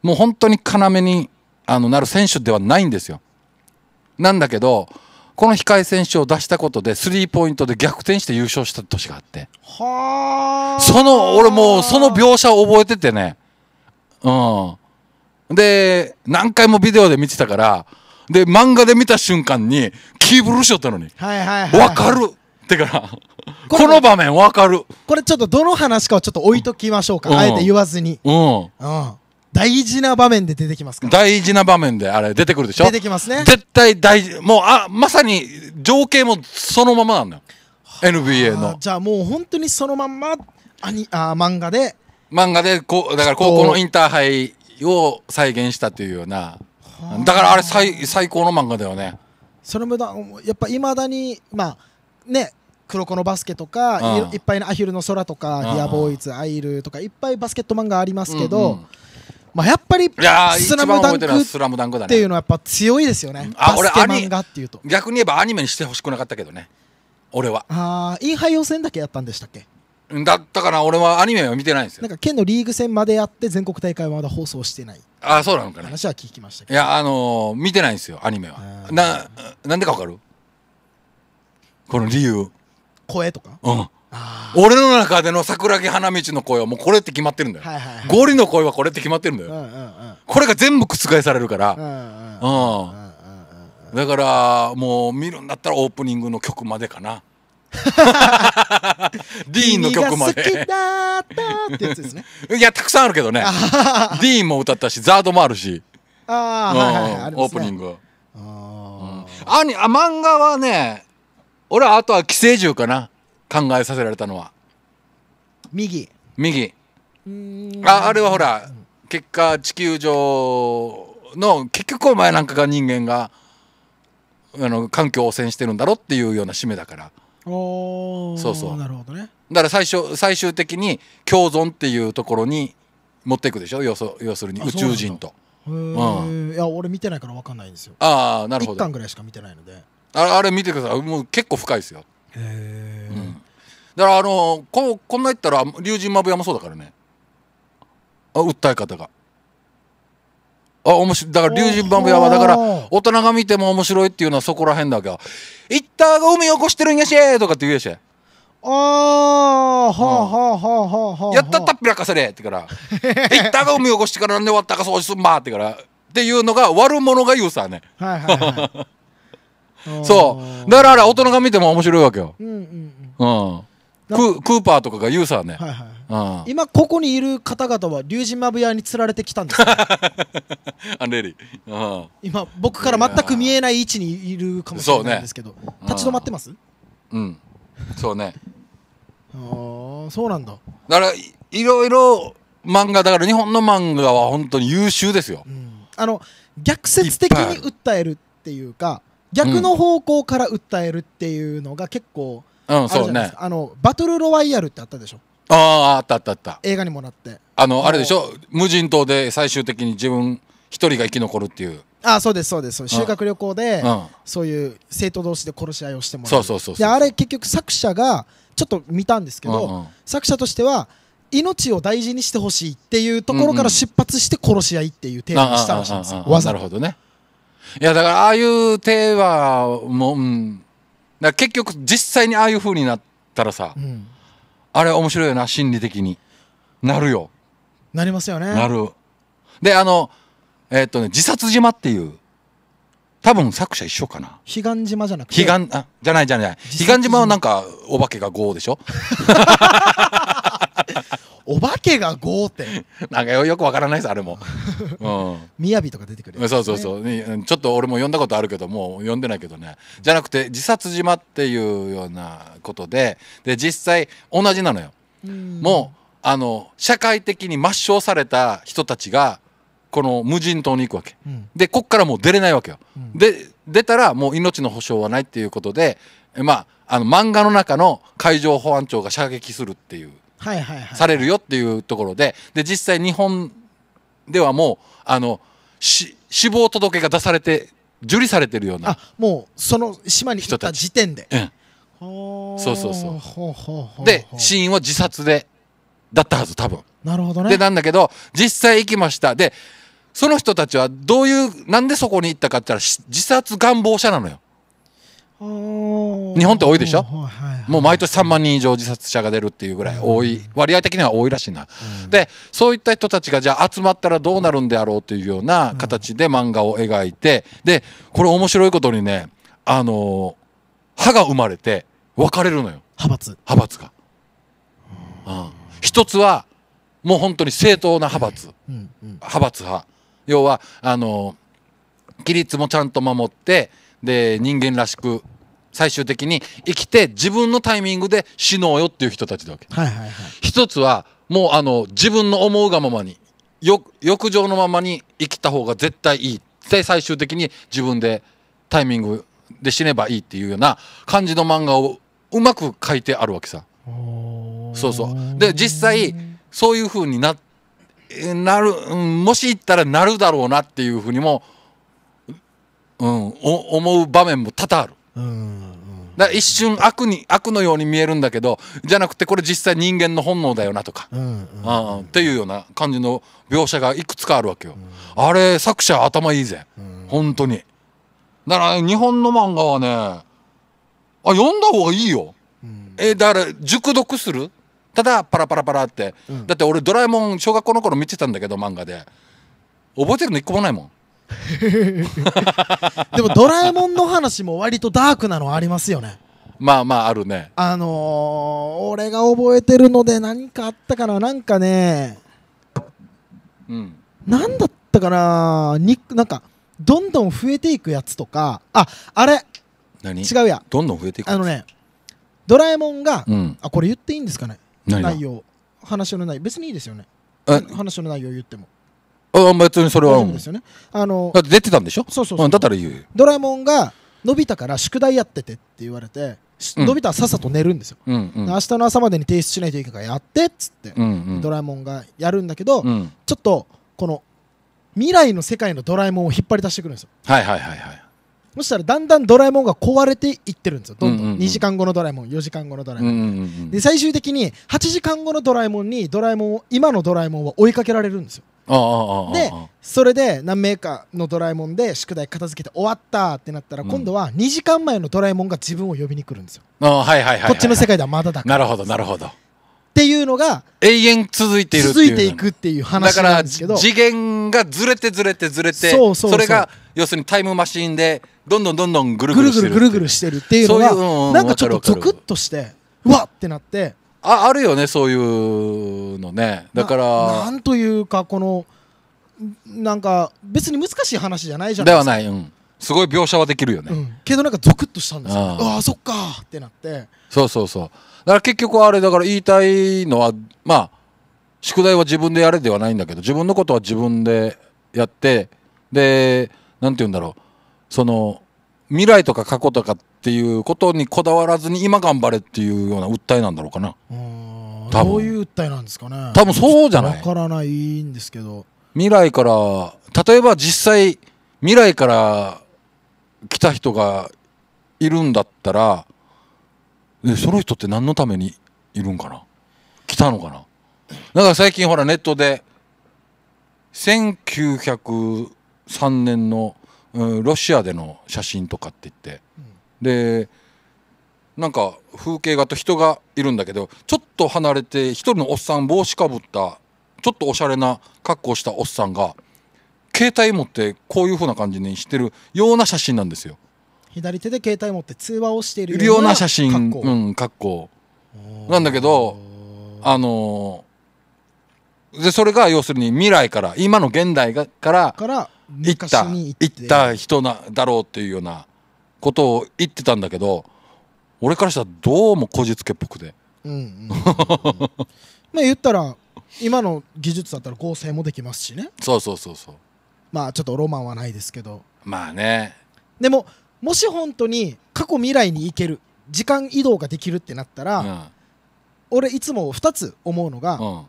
Speaker 2: もう本当に要にあのなる選手ではないんですよ。なんだけどこの控え選手を出したことでスリーポイントで逆転して優勝した年があってはその俺もうその描写を覚えててねうんで何回もビデオで見てたからで、漫画で見た瞬間に、キーブルしよったのに。
Speaker 3: はいはいはい、はい。わか
Speaker 2: るってから、この場面わかる。
Speaker 3: これちょっとどの話かをちょっと置いときましょうか。うん、あえて言わずに。うん。うん。大事な場面で出てきます
Speaker 2: から。大事な場面であれ出てくるでしょ出てきますね。絶対大事。もう、あ、まさに情景もそのままなんだよ。NBA の。
Speaker 3: じゃあもう本当にそのまんま、アニあ漫画で。
Speaker 2: 漫画でこ、だから高校のインターハイを再現したというような。だからあれ最最高の漫画だよね
Speaker 3: それもだやっぱいまだにまあね黒子のバスケとか、いっぱいのアヒルの空とか、ディアボーイズ、アイルとか、いっぱいバスケット漫画ありますけど、うんうんまあ、やっぱりスラムダンクスラムダンクだ、ね、っていうのはやっぱ強いですよね、うん、あ俺バスケ漫画っ
Speaker 2: ていうと逆に言えばアニメにしてほしくなかったけどね俺は
Speaker 3: ああインハイ予選だけやったんでしたっけ
Speaker 2: だったかな俺はアニメは見てないんです
Speaker 3: よなんか県のリーグ戦までやって全国大会はまだ放送してないあそうなのかな話は聞きました
Speaker 2: けどいやあのー、見てないんですよアニメはななんでかわかるこの理由声とかうん俺の中での桜木花道の声はもうこれって決まってるんだよ、はいはいはい、ゴリの声はこれって決まってるんだよ、うんうんうん、これが全部覆されるからうんだからもう見るんだったらオープニングの曲までかな [laughs] ディーンの曲まで。って [laughs] いや、たくさんあるけどね。ディーンも歌ったし、ザードもあるし。
Speaker 3: ああ、オ
Speaker 2: ープニング。あ、あ、に、あ、漫画はね。俺はあとは寄生獣かな。考えさせられたのは。右。右。あ、あれはほら。結果、地球上。の、結局お前なんかが人間が。あの環境を汚染してるんだろっていうような使命だから
Speaker 1: そうそうなるほど
Speaker 2: ねだから最初最終的に共存っていうところに持っていくでしょ要す要するに宇宙人と。へ
Speaker 3: うん、いや俺見てないから分かんない
Speaker 2: んですよああなるほど1巻ぐらいしか見てないのでああれ見てくださいもう結構深いですよへえ、うん、だからあのここんな言ったら龍神まぶやもそうだからねあ訴え方があ、面白い。だから、龍神番組は、だから、大人が見ても面白いっていうのはそこら辺だけど、イッターが海起こしてるんやしとかって言うやし。あ
Speaker 3: あ、はあはあはあはあやったったっ
Speaker 2: ぴらかせれってから、イッターが海起こしてからなんで終わったか掃除すんばってから、っていうのが悪者が言うさね。はいはい、はい、[laughs] そうだからあれ大人が見ても面白いわけよ、うんうんクーパーとかが言うさね、はいはい、ああ
Speaker 3: 今ここにいる方々は龍神マブヤにつられてきたんです
Speaker 2: アン [laughs] レリー
Speaker 3: 今僕から全く見えない位置にいるかもしれないんですけど、ね、立ち止まってます
Speaker 2: うんそうね
Speaker 3: ああそうなんだ
Speaker 2: だからいろいろ漫画だから日本の漫画は本当に優秀ですよ、うん、
Speaker 3: あの逆説的に訴えるっていうか逆の方向から訴えるっていうのが結構あるじゃないですか、うんうんね、あのバトルロワイヤルってあったでしょ
Speaker 2: あああったあったあった映画にもなってあのあれでしょ無人島で最終的に自分一人が生き残るっていう
Speaker 3: あそうですそうです修学旅行で、うんそういう生徒同士で殺し合いをしてもらそうそうそうそうあれ結局作者がちょっと見たんですけど、うんうん作者としては命を大事にしてほしいっていうところから出発して殺し合いっていうテーマにした
Speaker 2: らしいんですよ、わなるほどねいやだからああいう手はもう、うん、だ結局実際にああいうふうになったらさ、うんあれ面白いよな心理的になるよ
Speaker 3: なりますよねな
Speaker 2: るであのえー、っとね自殺島っていう多分作者一緒かな
Speaker 3: 彼岸島じゃなく
Speaker 2: て彼岸あじゃないじゃない彼岸島はなんかお化けが5でしょ [laughs] お化けが5点なんかよくわからないですあれも [laughs] 雅とか出てくる、ね、そうそうそうちょっと俺も読んだことあるけどもう読んでないけどねじゃなくて自殺島っていうようなことでで実際同じなのよもうあの社会的に抹消された人たちがこの無人島に行くわけ、うん、でこっからもう出れないわけよ、うん、で出たらもう命の保証はないっていうことでまああの漫画の中の海上保安庁が射撃するっていうされるよっていうところでで実際日本ではもうあの死亡届が出されて受理されてるような
Speaker 3: もうその島に行った時点で、うん、そうそうそうで
Speaker 2: 死因は自殺でだったはず多分なるほどねでなんだけど実際行きましたでその人たちはどういうなんでそこに行ったかって言ったら自殺願望者なのよ日本って多いでしょ、もう毎年3万人以上自殺者が出るっていうぐらい多い、割合的には多いらしいな、でそういった人たちがじゃあ集まったらどうなるんであろうというような形で漫画を描いてでこれ面白いことにねあの歯が生まれて分かれるのよ派閥派閥が、うん、一つはもう本当に正当な派閥、派閥派要はあの規律もちゃんと守ってで、人間らしく、最終的に生きて自分のタイミングで死のうよっていう人たちだわけ。はいはいはい、一つは、もうあの、自分の思うがままに、欲情のままに生きた方が絶対いい。で、最終的に自分でタイミングで死ねばいいっていうような感じの漫画をうまく書いてあるわけさ。そうそう。で、実際、そういうふうにな、なる、もし行ったらなるだろうなっていうふうにも、うん、お思う場面も多々ある。うんだ一瞬悪に悪のように見えるんだけどじゃなくてこれ実際人間の本能だよなとか、うんうん、っていうような感じの描写がいくつかあるわけよ、うん、あれ作者頭いいぜ、うん、本当にだから日本の漫画はねあ読んだ方がいいよ、うん、えだから熟読するただパラパラパラって、だって俺ドラえもん小学校の頃見てたんだけど漫画で覚えてるの一個もないもん [laughs]
Speaker 3: でもドラえもんの話も割とダークなのありますよね
Speaker 2: まあまああるね
Speaker 3: あのー、俺が覚えてるので何かあったかななんかねうん何だったかなになんかどんどん増えていくやつとかああれ何違うやどんどん増えていくあのねドラえもんが、うん、あこれ言っていいんですかね内容話の内容別にいいですよね話の内容言っても
Speaker 2: あ別にそれは大丈ですよ
Speaker 3: ねあのだって
Speaker 2: 出てたんでしょそうそうそう、だったら言う
Speaker 3: ドラえもんがのび太から宿題やっててって言われて伸のび太はさっさと寝るんですよ、うんうん明日の朝までに提出しないといけないからやってっつって、うんうんドラえもんがやるんだけど、うんちょっとこの未来の世界のドラえもんを引っ張り出してくるんですよ
Speaker 2: はいはいはいはい
Speaker 3: そしたらだんだんドラえもんが壊れていってるんですよどんどうんうんうん2時間後のドラえもん4時間後のドラえんもん、うんうんで最終的に8時間後のドラえもんにドラえもんを今のドラえもんは追いかけられるんですよでそれで何名かのドラえもんで宿題片付けて終わったってなったら、今度は2時間前のドラえもんが自分を呼びに来るんですよ。
Speaker 2: はははいいい。こっちの世界ではまだだから。なるほどなるほど。っ
Speaker 3: ていうのが
Speaker 2: 永遠続いている続いてい
Speaker 3: くっていう話なんですけど次
Speaker 2: 元がずれてずれてずれてそれが要するにタイムマシンでどんどんどんどんぐるぐるぐるぐるぐ
Speaker 3: るしてるっていうのがなんかちょっとゾクッとしてうわっってなって
Speaker 2: ああるよねそういうのねだからなん
Speaker 3: というかこのなんか別に難しい話じゃないじゃないですかではない、う
Speaker 2: ん、すごい描写はできるよね、うん、
Speaker 3: けどなんかゾクッとしたんですよああそっかってなって
Speaker 2: そうそうそうだから結局あれだから言いたいのはまあ宿題は自分でやれではないんだけど自分のことは自分でやってでなんて言うんだろうその未来とか過去とかっていうことにこだわらずに今頑張れっていうような訴えなんだろうかなどうい
Speaker 3: う訴えなんですかね多分そうじゃないわからないんですけど
Speaker 2: 未来から例えば実際未来から来た人がいるんだったらその人って何のためにいるんかな来たのかなだから最近ほらネットで1903年のロシアでの写真とかって言って、でなんか風景画と人がいるんだけどちょっと離れて一人のおっさん帽子かぶったちょっとおしゃれな格好したおっさんが携帯持ってこういうふうな感じにしてるような写真なんですよ
Speaker 3: 左手で携帯持って通話をしているような写真う
Speaker 2: ん格好なんだけどあのー、でそれが要するに未来から今の現代がからから行った行った人なだろうっていうようなことを言ってたんだけど俺からしたらどうもこじつけっぽくて。
Speaker 3: うんうん、[laughs] まあ言ったら今の技術だったら合成もできますしね
Speaker 2: そうそうそうそう
Speaker 3: まあちょっとロマンはないですけど
Speaker 2: まあね
Speaker 3: でももし本当に過去未来に行ける時間移動ができるってなったら、うん、俺いつも2つ思うのが、うん、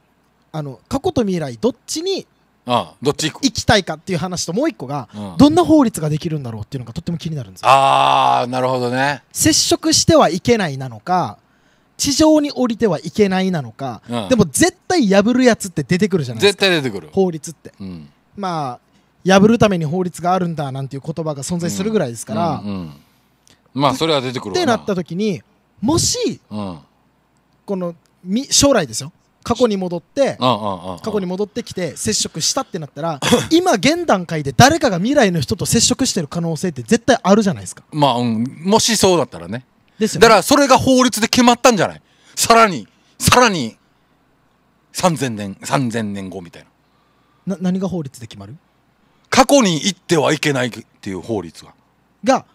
Speaker 3: あの過去と未来どっちにああどっち行く行きたいかっていう話ともう一個が、うんどんな法律ができるんだろうっていうのがとっても気になるんで
Speaker 2: すよああなるほどね
Speaker 3: 接触してはいけないなのか地上に降りてはいけないなのか、うんでも絶対破るやつって出てくるじゃないです絶対出てくる、法律ってうん、まあ破るために法律があるんだなんていう言葉が存在するぐらいですから、う
Speaker 2: んうんまあそれは出てくるってなっ
Speaker 3: た時にもしうんこのみ将来ですよ過去に戻って
Speaker 2: 過去
Speaker 3: に戻ってきて接触したってなったら [laughs] 今現段階で誰かが未来の人と接触してる可能性って絶対あるじゃないですか
Speaker 2: まあ、うん、もしそうだったらねですよねだからそれが法律で決まったんじゃないさらにさらに3000年3000年後みたい
Speaker 3: なな何が法律で決まる
Speaker 2: 過去に行ってはいけないっていう法律がが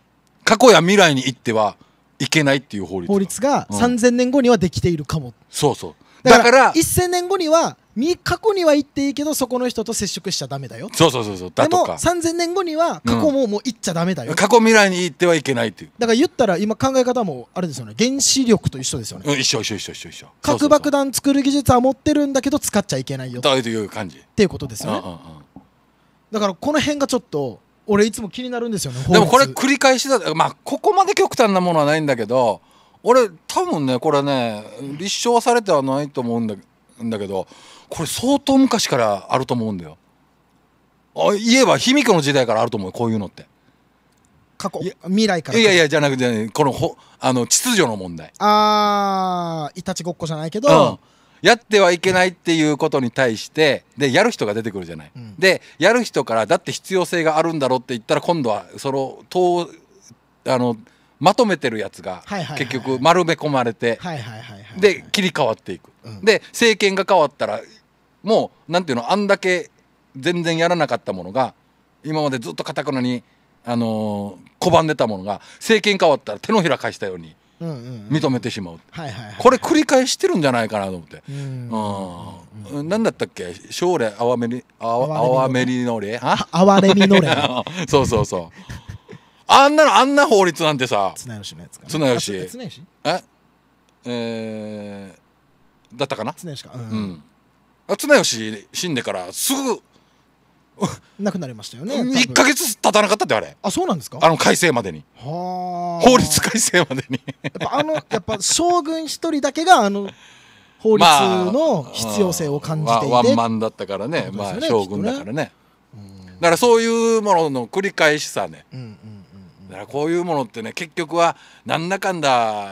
Speaker 2: 過去や未来に行ってはいけないっていう法律法
Speaker 3: 律が、3000年後にはできているかもそうそうだから1000年後には過去には行っていいけどそこの人と接触しちゃだめだよ
Speaker 2: そうそうそうそうだとかでも3000
Speaker 3: 年後には過去ももう行っちゃだめだよ、うん、過去
Speaker 2: 未来に行ってはいけないっていう
Speaker 3: だから言ったら今考え方もあれですよね原子力と一緒ですよね、
Speaker 2: うん、一緒一緒一緒一緒一緒核爆
Speaker 3: 弾作る技術は持ってるんだけど使っちゃいけないよと
Speaker 2: いう感じっ
Speaker 3: ていうことですよね、うんうんうん、だからこの辺がちょっと俺いつも気になるんですよねでも
Speaker 2: これ繰り返しだまあ
Speaker 3: ここまで極端なものはないんだ
Speaker 2: けど俺多分ねこれね立証はされてはないと思うんだけどこれ相当昔からあると思うんだよあ言えば卑弥呼の時代からあると思うこういうのって
Speaker 3: 過去未来からいや
Speaker 2: いやじゃなくてこのほあの秩序の問題
Speaker 3: ああいたちごっこじゃないけど、
Speaker 2: うん、やってはいけないっていうことに対してでやる人が出てくるじゃない、うん、でやる人からだって必要性があるんだろうって言ったら今度はその党あのまとめてるやつが結局丸め込まれてで切り替わっていく、うん、で政権が変わったらもうなんていうのあんだけ全然やらなかったものが今までずっとかたくなに、あのー、拒んでたものが政権変わったら手のひら返したように
Speaker 3: 認
Speaker 2: めてしまうこれ繰り返してるんじゃないかなと思ってうん、何だったっけ将来あわめりあわめりのれあわれみのれそうそうそうあんなのあんな法律なんてさ綱吉のやつか綱吉綱吉ええー、だったかな綱吉かうん、うん、あ綱吉死んでからすぐ
Speaker 3: な [laughs] くなりましたよね1か月
Speaker 2: 経たなかったってあれあそうなんですかあの改正までに法律改正までにやっ
Speaker 3: ぱあのやっぱ将軍一人だけがあの法律の必要性を感じていて、まあ、ワンマ
Speaker 2: ンだったからね、ね、まあ将軍だからね、ね、だからそういうものの繰り返しさね、うんうんだからこういうものってね結局はなんだかんだ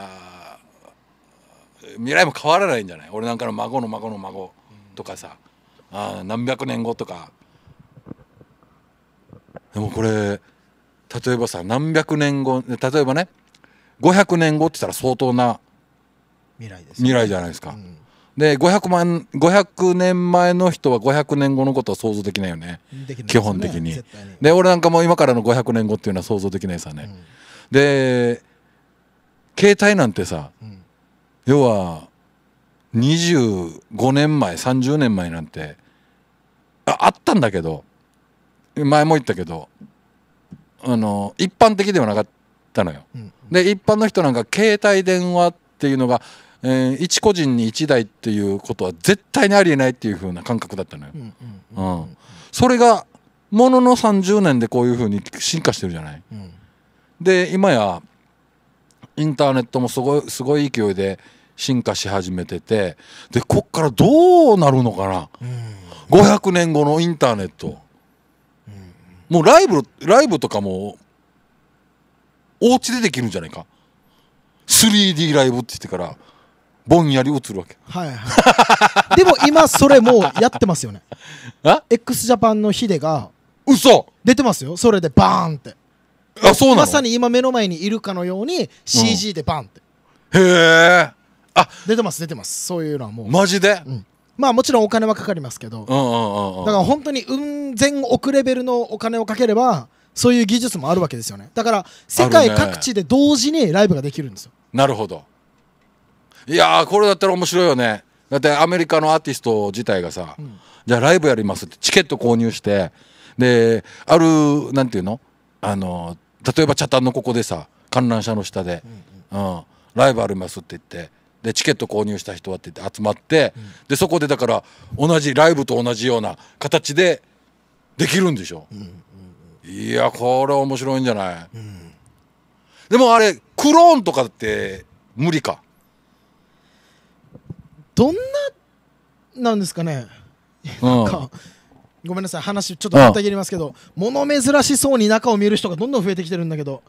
Speaker 2: 未来も変わらないんじゃない俺なんかの孫の孫の孫とかさ、あ何百年後とかでもこれ例えばさ何百年後例えばね500年後って言ったら相当な
Speaker 3: 未来で
Speaker 1: す、未来じゃないですか、うん
Speaker 2: で500万500年前の人は500年後のことは想像できないよね、
Speaker 1: ね、基本的に
Speaker 2: で俺なんかも今からの500年後っていうのは想像できないさね、うん、で携帯なんてさ、うん、要は25年前30年前なんてああったんだけど前も言ったけどあの一般的ではなかったのよ、うん、で一般の人なんか携帯電話っていうのがえー、一個人に一台っていうことは絶対にありえないっていう風な感覚だったのよ。うんそれがものの30年でこういう風に進化してるじゃない。うん、で今やインターネットもすごいすごい勢いで進化し始めててでこっからどうなるのかな、うん、500年後のインターネット、うん、もうライブライブとかもお家でできるんじゃないか
Speaker 3: 3D ライブって言ってからぼんやり映るわけ。はいはい。[laughs] でも今それもうやってますよね。[laughs] え ?X ジャパンのヒデが。嘘出てますよ。それでバーンって。あ、そうなのまさに今目の前にいるかのように CG でバーンって。うん、へえ。あ出てます出てます。そういうのはもう。マジで、うん、まあもちろんお金はかかりますけど。うんうんうんうん、だから本当にうん千億レベルのお金をかければ、そういう技術もあるわけですよね。だから世界各地で同時にライブができるんですよ。
Speaker 2: なるほど。いやこれだったら面白いよねだってアメリカのアーティスト自体がさ、うん、じゃあライブやりますってチケット購入してであるなんていうのあの例えば茶炭のここでさ観覧車の下で、うん、うんうん、ライブありますって言ってでチケット購入した人はって言って集まって、うん、でそこでだから同じライブと同じような形でできるんでしょ、ういやこれ面白いんじゃない、でもあれクローンとかって無理か
Speaker 3: どんななんですかね、なんかごめんなさい話ちょっとまたぎりますけど物珍しそうに中を見る人がどんどん増えてきてるんだけど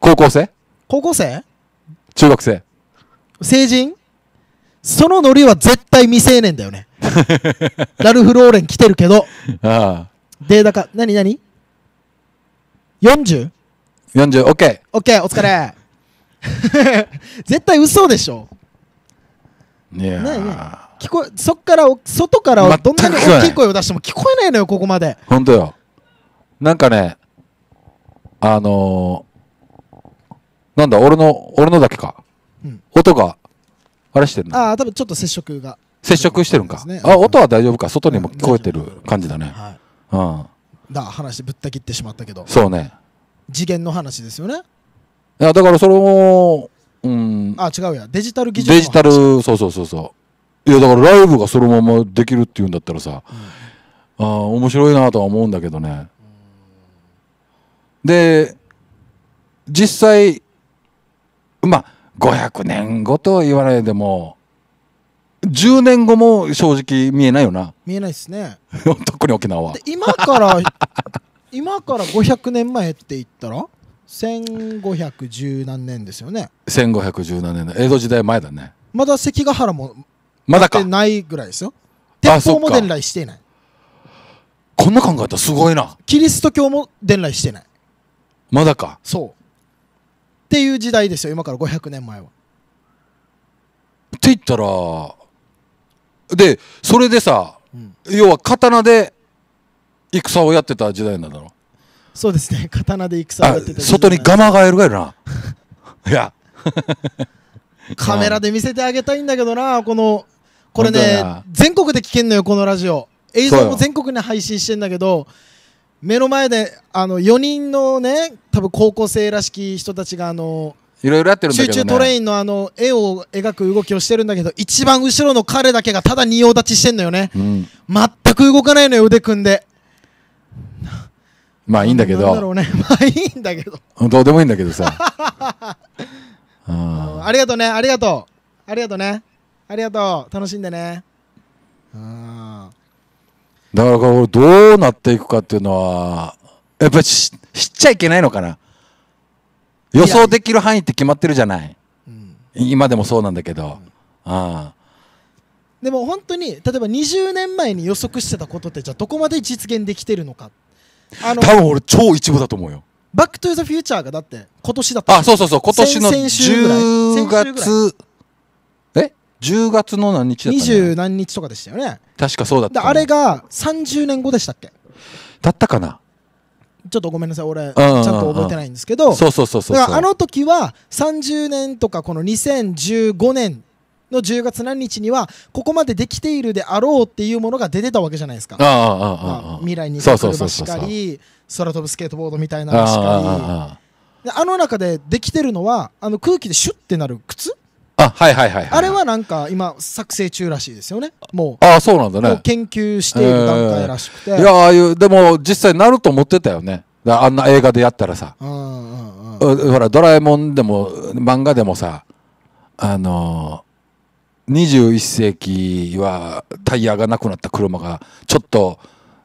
Speaker 3: 高校生高校生中学生成人そのノリは絶対未成年だよね [laughs] ラルフ・ローレン来てるけどあでだか何何 ?40?40 o k 40 OK オッケーお疲れ [laughs] 絶対嘘でしょね聞こえそっから外からどんなに大きい声を出しても聞こえないのよここまで
Speaker 2: 本当よなんかねあのー、なんだ俺の俺のだけか、うん、音があれしてる
Speaker 3: ああ多分ちょっと接触が
Speaker 2: 接触してるんか、ね、あ音は大丈夫か外にも聞こえてる感じだね、うん、はい、
Speaker 3: うん、だ話ぶった切ってしまった
Speaker 2: けどそうね
Speaker 3: 次元の話ですよね
Speaker 2: いやだからそれもうん
Speaker 3: あ違うやデジタル技
Speaker 2: 術デジタルそうそうそうそういやだからライブがそのままできるっていうんだったらさ、うん、あ面白いなとは思うんだけどね、で実際まあ500年後とは言わないでも10年後も正直見えないよな
Speaker 3: 見えないっすね
Speaker 2: [laughs] 特に沖縄は
Speaker 3: 今から今から500年前って言ったら1510何年ですよね
Speaker 2: 1517年江戸時代前だね
Speaker 3: まだ関ヶ原も
Speaker 2: まだかない
Speaker 3: ぐらいですよ鉄砲も伝来していない
Speaker 2: こんな考えたらすごいな
Speaker 3: キリスト教も伝来してないまだかそうっていう時代ですよ今から500年前はっ
Speaker 2: て言ったらでそれでさ、うん、要は刀で戦をやってた時代なんだろ
Speaker 3: そうですね [laughs] 刀で戦をやってた外に
Speaker 2: ガマガエルがいるな [laughs] いや
Speaker 1: [laughs]
Speaker 3: カメラで見せてあげたいんだけどなこの
Speaker 2: これね
Speaker 3: 全国で聞けんのよこのラジオ映像も全国に配信してんだけど目の前であの4人のね多分高校生らしき人たちがあのい
Speaker 2: ろいろやってるんだけど、ね、集中トレイ
Speaker 3: ンのあの絵を描く動きをしてるんだけど一番後ろの彼だけがただ仁王立ちしてんのよね、うん、全く動かないのよ腕組んで
Speaker 2: まあいいんだけど。なんだろ
Speaker 3: うね。[laughs] まあいいんだけど。
Speaker 2: どうでもいいんだけどさ。[laughs]
Speaker 3: あありがとうね。ありがとう。ありがとうね。ありがとう。楽しんでね。ん。
Speaker 2: だから俺どうなっていくかっていうのは、やっぱり知っちゃいけないのかな。予想できる範囲って決まってるじゃない。うん、今でもそうなんだけど。うん、ああ
Speaker 3: でも本当に例えば20年前に予測してたことってじゃあどこまで実現できてるのかっあの多分俺
Speaker 2: 超一部だと思うよ
Speaker 3: バックトゥザフューチャーがだって今年だったあそうそうそう今年の10月
Speaker 2: え10月の何日だった二十
Speaker 3: 何日とかでしたよね
Speaker 2: 確かそうだったあ
Speaker 3: れが30年後でしたっけだったかなちょっとごめんなさい俺ちゃんと覚えてないんですけどそうそうそうそうだからあの時は30年とかこの2015年の10月何日にはここまでできているであろうっていうものが出てたわけじゃないですか。
Speaker 2: ああ未来に行くしか
Speaker 3: り空飛ぶスケートボードみたいなのしかりあの中でできてるのはあの空気でシュッてなる靴
Speaker 2: あ、はい、はいはいはい、あ
Speaker 3: れはなんか今作成中らしいですよね。もう。あ
Speaker 2: そうなんだね。研
Speaker 3: 究している段階らしくて。えー、いや
Speaker 2: ああいう、でも実際なると思ってたよね。あんな映画でやったらさ。うんうんうん。ほら、ドラえもんでも漫画でもさ、あの21世紀はタイヤがなくなった車がちょっと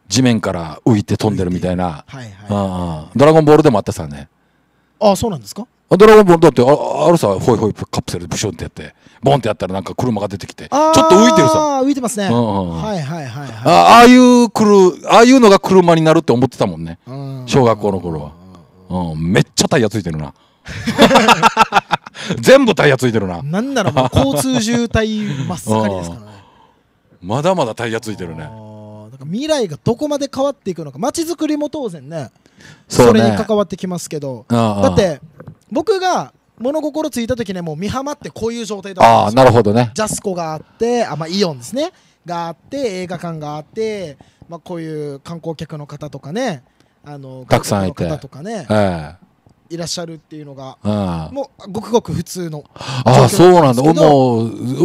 Speaker 2: 地面から浮いて飛んでるみたいな、はいはい、ドラゴンボールでもあったさね
Speaker 3: ああそうなんですか
Speaker 2: ドラゴンボールだってああるさホイホイカプセルでブションってやってボンってやったらなんか車が出てきて
Speaker 3: ちょっと浮いてるさ浮いてますね、うんうん、はいはいはい、はい、
Speaker 2: ああいうくるああいうのが車になるって思ってたもんね小学校の頃は、うん、めっちゃタイヤついてるな [laughs] 全部タイヤついてるな。なんならもう交通渋
Speaker 3: 滞真っ盛りですか
Speaker 2: らね。[laughs] まだまだタイヤついてるね。だから
Speaker 3: 未来がどこまで変わっていくのか、街づくりも当然ね、
Speaker 2: それに関
Speaker 3: わってきますけど、だって僕が物心ついた時ね、もう美浜ってこういう状態だったんですよ。あなるほどね。ジャスコがあって、あまあ、イオンですね、があって、映画館があって、まあ、こういう観光客の方とかね、あの、たくさんいて。方とかね。ええいらっしゃるっていうのが、うん、もうごくごく普通のああそうなんだもも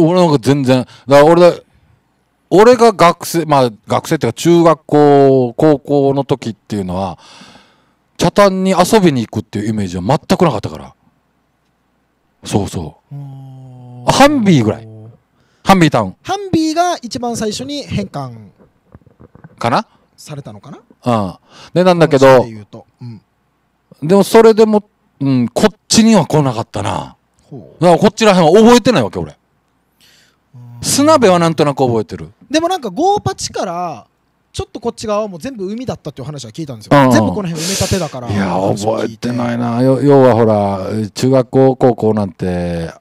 Speaker 2: 俺なんか全然だ俺だ俺が学生まあ学生っていうか中学校高校の時っていうのは茶炭に遊びに行くっていうイメージは全くなかったからそうそうハンビーぐらいハンビータウン
Speaker 3: ハンビーが一番最初に変換かなされたのか
Speaker 2: なうんでなんだけど、
Speaker 3: うん、
Speaker 2: でもそれでも、うん、こっちには来なかったな。だからこっちらへんは覚えてないわけ、俺。砂辺はなんとなく覚えてる。
Speaker 3: でもなんか、5ーパチから、ちょっとこっち側も全部海だったっていう話は聞いたんですよ、全部この辺埋め立てだからいや覚え
Speaker 2: てないな要はほら中学校高校なんて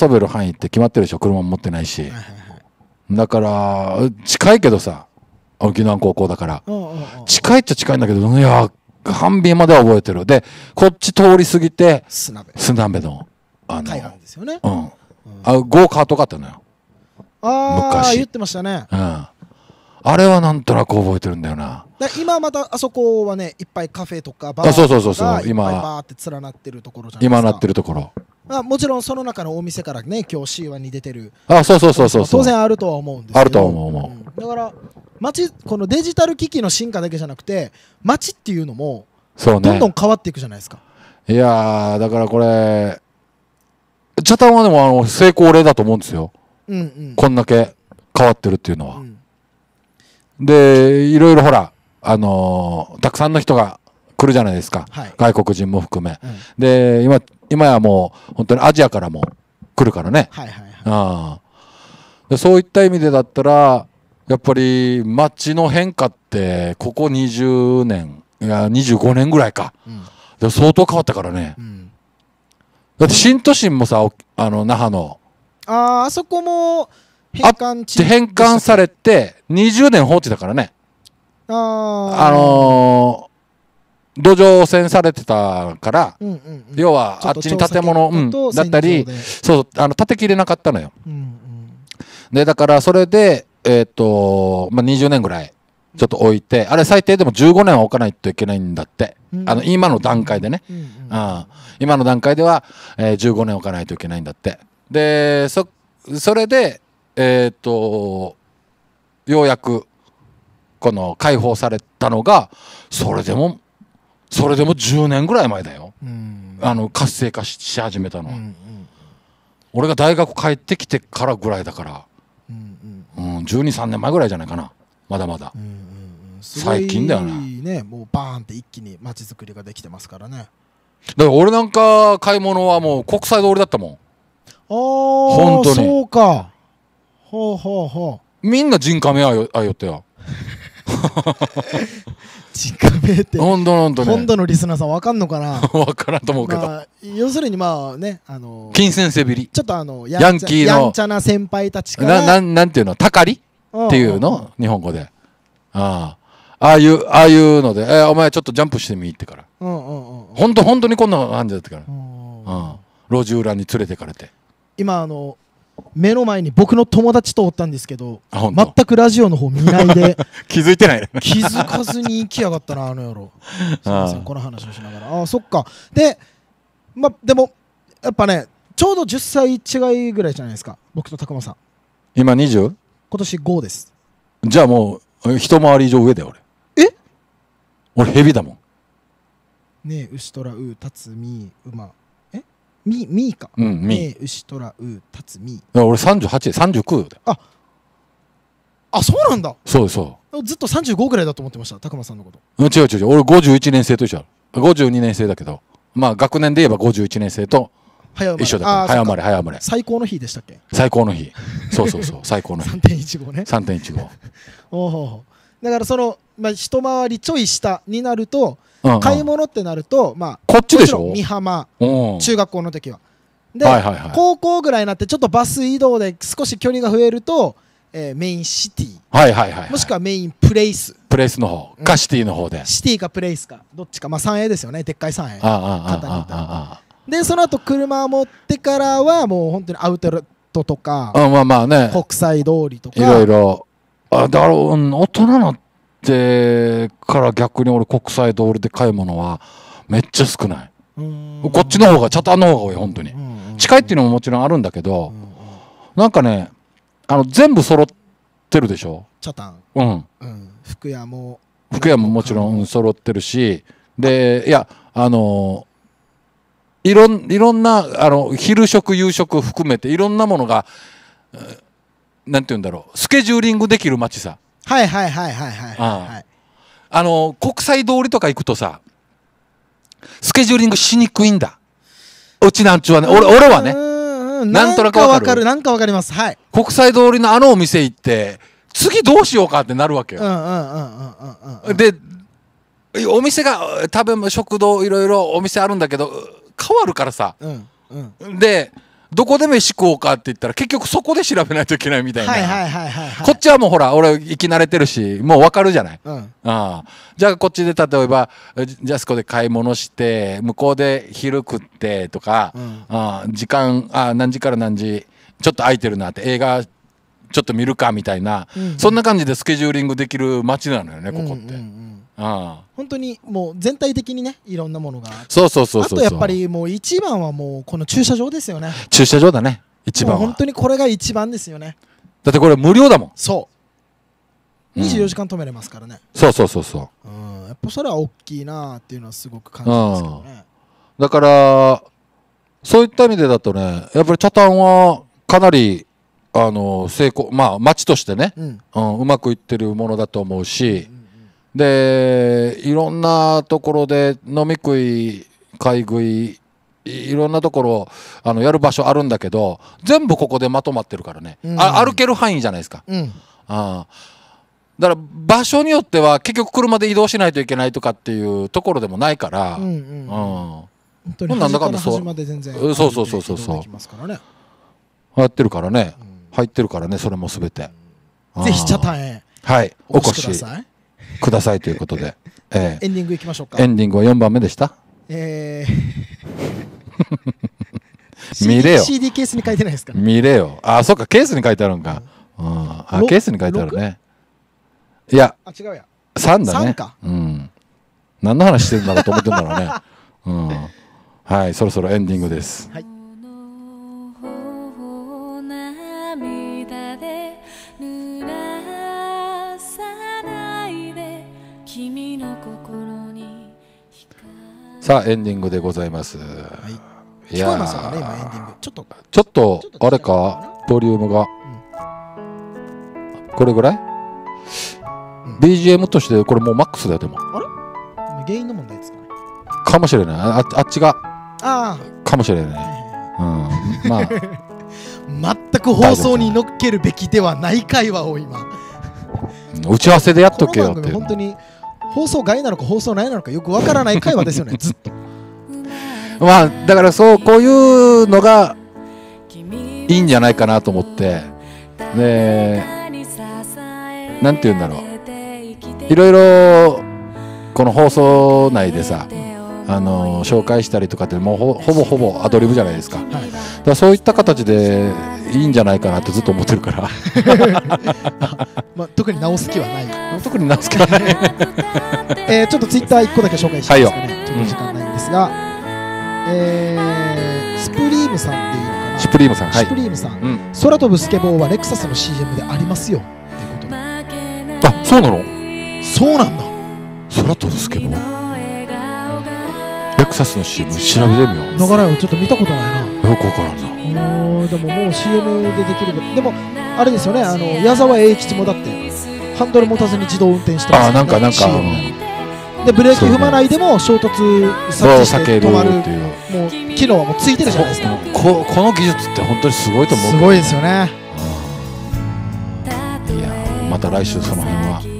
Speaker 2: 遊べる範囲って決まってるでしょ車も持ってないし、だから近いけどさ沖縄高校だから、近いっちゃ近いんだけどいや半瓶までは覚えてる。で、こっち通り過ぎて、砂なべ。すの、
Speaker 3: あの、海岸ですよね。うん。うん、
Speaker 2: あゴーカートがあったのよ。
Speaker 3: ああ、言ってましたね。うん。
Speaker 2: あれはなんとなく覚えてるんだよな。
Speaker 3: 今またあそこはね、いっぱいカフェとかバーとかそうそうそうそう今、なってるところじゃな
Speaker 2: いですか。今なってるところ。
Speaker 3: あもちろんその中のお店からね今日 C1 に出てるあそうそうそうそう当然あるとは思うんですけどあるとは思う、うん、だから街このデジタル機器の進化だけじゃなくて街っていうのもそう、ね、どんどん変わっていくじゃないですか
Speaker 2: いやだからこれチャタンはでもあの成功例だと思うんですよ、うんうん、こんだけ変わってるっていうのは、うん、でいろいろほらあのー、たくさんの人が来るじゃないですか、はい、外国人も含め、うん、で今今やもう本当にアジアからも来るからね、はいはいはいあでそういった意味でだったらやっぱり街の変化ってここ20年いや25年ぐらいか、うん、で相当変わったからね、うん、だって新都心もさあの那覇の
Speaker 3: ああそこも変換地変換
Speaker 2: されて20年放置だからね
Speaker 3: ああ
Speaker 2: のー土壌汚染されてたから、うんうんうん、要はあっちに建物、うん、だったりそうあの建てきれなかったのよ。うんうん、でだからそれで、えーとまあ、20年ぐらいちょっと置いて、うん、あれ最低でも15年は置かないといけないんだって、うん、あの今の段階でね、うん、うん、今の段階では、えー、15年置かないといけないんだってでそそれでえっ、ー、とようやくこの解放されたのがそれでもそれでも10年ぐらい前だよ、うん、あの活性化し始めたのは、うんうん、俺が大学帰ってきてからぐらいだから、うんうん、うん、1 2 3年前ぐらいじゃないかなまだまだ、うんうん最近だよ
Speaker 3: ねもうバーンって一気に街づくりができてますからねだか
Speaker 2: ら俺なんか買い物はもう国際通りだったもんああ
Speaker 3: 本当にそうかほうほうほ
Speaker 2: うみんな人カメあよあよってよ [laughs] 直米って本当本当本の
Speaker 3: リスナーさん分かんのかな
Speaker 2: 分 [laughs] からんと思うけど、まあ、
Speaker 3: 要するにまあねあの
Speaker 2: ー、金銭せびりちょっとあのヤンキーのやんちゃな先輩たちからなななんていうのたかりっていうの日本語でああああいうああいうので、えー、お前ちょっとジャンプしてみ」ってからん本当本当にこんな感じだったから、うん、路地裏に連れてかれて
Speaker 3: 今あの目の前に僕の友達とおったんですけど全くラジオの方見ないで [laughs] 気づいてない、気づかずに行きやがったなあの野郎 [laughs] この話をしながらあそっかでまあでもやっぱねちょうど10歳違いぐらいじゃないですか僕と高間さん今 20? 今年5です
Speaker 2: じゃあもう一回り以上上だよ俺え俺蛇だも
Speaker 3: んねえ牛虎うたつみ馬み、みーか。うん、みー。牛とらう、たつみ
Speaker 2: ー。俺三十八、三十九。
Speaker 3: あ。あ、そうなんだ。そうそう。ずっと三十五ぐらいだと思ってました、たくまさんのこと。
Speaker 2: うん、違う違う違う、俺五十一年生と一緒。五十二年生だけど。まあ、学年で言えば五十一年生と。
Speaker 3: 一緒だから早生まれ早生まれ最高の日でしたっけ最高
Speaker 2: の日そうそうそう最高の日3.15ね3.15
Speaker 3: [laughs] おおだからその、まあ、一回りちょい下になるとうんうん、買い物ってなると、まあ、こっちでしょ美浜、
Speaker 1: う
Speaker 2: ん、中
Speaker 3: 学校の時は。で、はいはいはい、高校ぐらいになってちょっとバス移動で少し距離が増えると、えー、メインシティ、
Speaker 2: はいはいはい、はい、もし
Speaker 3: くはメインプレイス
Speaker 2: プレイスの方かシティの方で、うん、シ
Speaker 3: ティかプレイスかどっちか、まあ、3A ですよねでっかい
Speaker 2: 3A
Speaker 3: でその後車を持ってからはもう本当にアウトレットとかん
Speaker 2: まあまあね国際通りとかいろいろあだろう大人なてから逆に俺国際通りで買い物はめっちゃ少ないこっちの方がチャタンの方が多い本当に近いっていうのももちろんあるんだけどなんかねあの全部揃ってるでしょチャタンうん、うん、
Speaker 3: 服屋も
Speaker 2: 服屋ももちろん揃ってるしでいやあのいろんいろんなあの昼食夕食含めていろんなものが、なんて言うんだろうスケジューリングできる街さ
Speaker 3: はいはいはいはいは
Speaker 2: いはい、あの国際通りとか行くとさスケジューリングしにくいんだうちなんちゅうはね俺俺はね
Speaker 3: なんとなくわかるなんかわかりますはい
Speaker 2: 国際通りのあのお店行って次どうしようかってなるわけよでお店が食べ食堂いろいろお店あるんだけど変わるからさ、うんうん、でどこで飯食おうかって言ったら結局そこで調べないといけないみたいな、はい
Speaker 3: はいはいは
Speaker 2: い、はい、こっちはもうほら俺生き慣れてるしもうわかるじゃない、うん、あじゃあこっちで例えばジャスコで買い物して向こうで昼食ってとか、うん、あ時間あ何時から何時ちょっと空いてるなって映画ちょっと見るかみたいな、うんうん、そんな感じでスケジューリングできる街なのよねここって。うんうんうんああ
Speaker 3: 本当にもう全体的にねいろんなものが
Speaker 2: そうそうそうそうあとやっぱり
Speaker 3: もう一番はもうこの駐車場ですよね
Speaker 2: 駐車場だね一番は本
Speaker 3: 当にこれが一番ですよね
Speaker 2: だってこれ無料だもん
Speaker 3: そう24時間止めれますから
Speaker 2: ね、うん、そうそうそうそう、
Speaker 3: うん、やっぱそれは大きいなあっていうのはすごく
Speaker 2: 感じますけどね、うん、だからそういった意味でだとねやっぱりチャタンはかなりあの成功まあ町としてね、うん、うん、うまくいってるものだと思うし、で、いろんなところで飲み食い、買い食い、いろんなところあのやる場所あるんだけど全部ここでまとまってるからね、うん、あ歩ける範囲じゃないですか、うん、あだから場所によっては結局車で移動しないといけないとかっていうところでもないから、
Speaker 3: うんうんうんなんだかんだそうそうそうそうそうそう
Speaker 2: やってるからね、入ってるからねそれもすべて、
Speaker 3: ぜひチャタンへ
Speaker 2: はいお越しくださいくださいということで、[laughs] えー、エンディングいきましょうかエンディングは4番目でしたえー、[laughs] 見れよ CD ケースに書いてないですか、見れよあそっかケースに書いてあるんか、うん、あケースに書いてあるねいや
Speaker 3: あ違うや3だね3かう
Speaker 2: ん何の話してるんだろうと思ってんだろうね、うん、はいそろそろエンディングです、はいさあエンディングでございます。はい、ね今エンディングちょっとちょっとあれかボリュームが、うん、これぐらい、うん、?BGM としてこれもうマックスだよでもあ
Speaker 3: れ原因の問題ですかね
Speaker 2: かもしれないああっちがああ。かもしれない、うん、まあ
Speaker 3: [laughs] 全く放送に乗っけるべきではない会話を今
Speaker 2: 打ち合わせでやっとけよって
Speaker 3: 本当に放送外なのか放送内なのかよくわからない会話ですよねずっとまあだからそうこういうのが
Speaker 2: いいんじゃないかなと思ってで何て言うんだろういろいろこの放送内でさ、あの紹介したりとかってもうほぼほぼアドリブじゃないですか,、だからそういった形でいいんじゃないかなってずっと思ってるから
Speaker 3: [laughs] まあ、特に直す気はない特に直す気はない [laughs] えー、ちょっとツイッター1個だけ紹介しますかね、はい、ちょっと時間ないんですが、うん、えー、スプリームさんでいいのかな
Speaker 2: スプリームさん、はい、スプリーム
Speaker 3: さん、うん、空飛ぶスケボーはレクサスの CM でありますよってことあそうなのそうなんだ空飛ぶスケボー
Speaker 2: レクサスの CM 調べてみよう
Speaker 3: 流れをちょっと見たことないなよくわからんなでももう CM でできるでもあれですよねあの矢沢永吉もだってハンドル持たずに自動運転してます、ね、あなんかなんか、
Speaker 1: う
Speaker 3: ん、でブレーキ踏まないでも衝突察知して止まるっていうもう機能はもうついてるじゃないですか
Speaker 2: ここの技術って本当にすごいと思う、ね、すごいですよね、うん、いやまた来週その辺は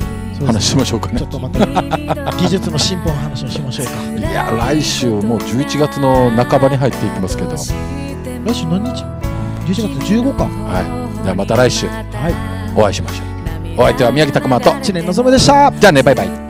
Speaker 2: 話しましょうかね。ちょっとまた
Speaker 3: 技術の進歩の話をしましょうか。いや
Speaker 2: 来週もう11月の半ばに入っていきますけど。来週何日？11月15日。はい。じゃまた来週。
Speaker 1: は
Speaker 2: い。お会いしましょう。お相手は宮城拓磨と知念望でした。じゃあねバイバイ。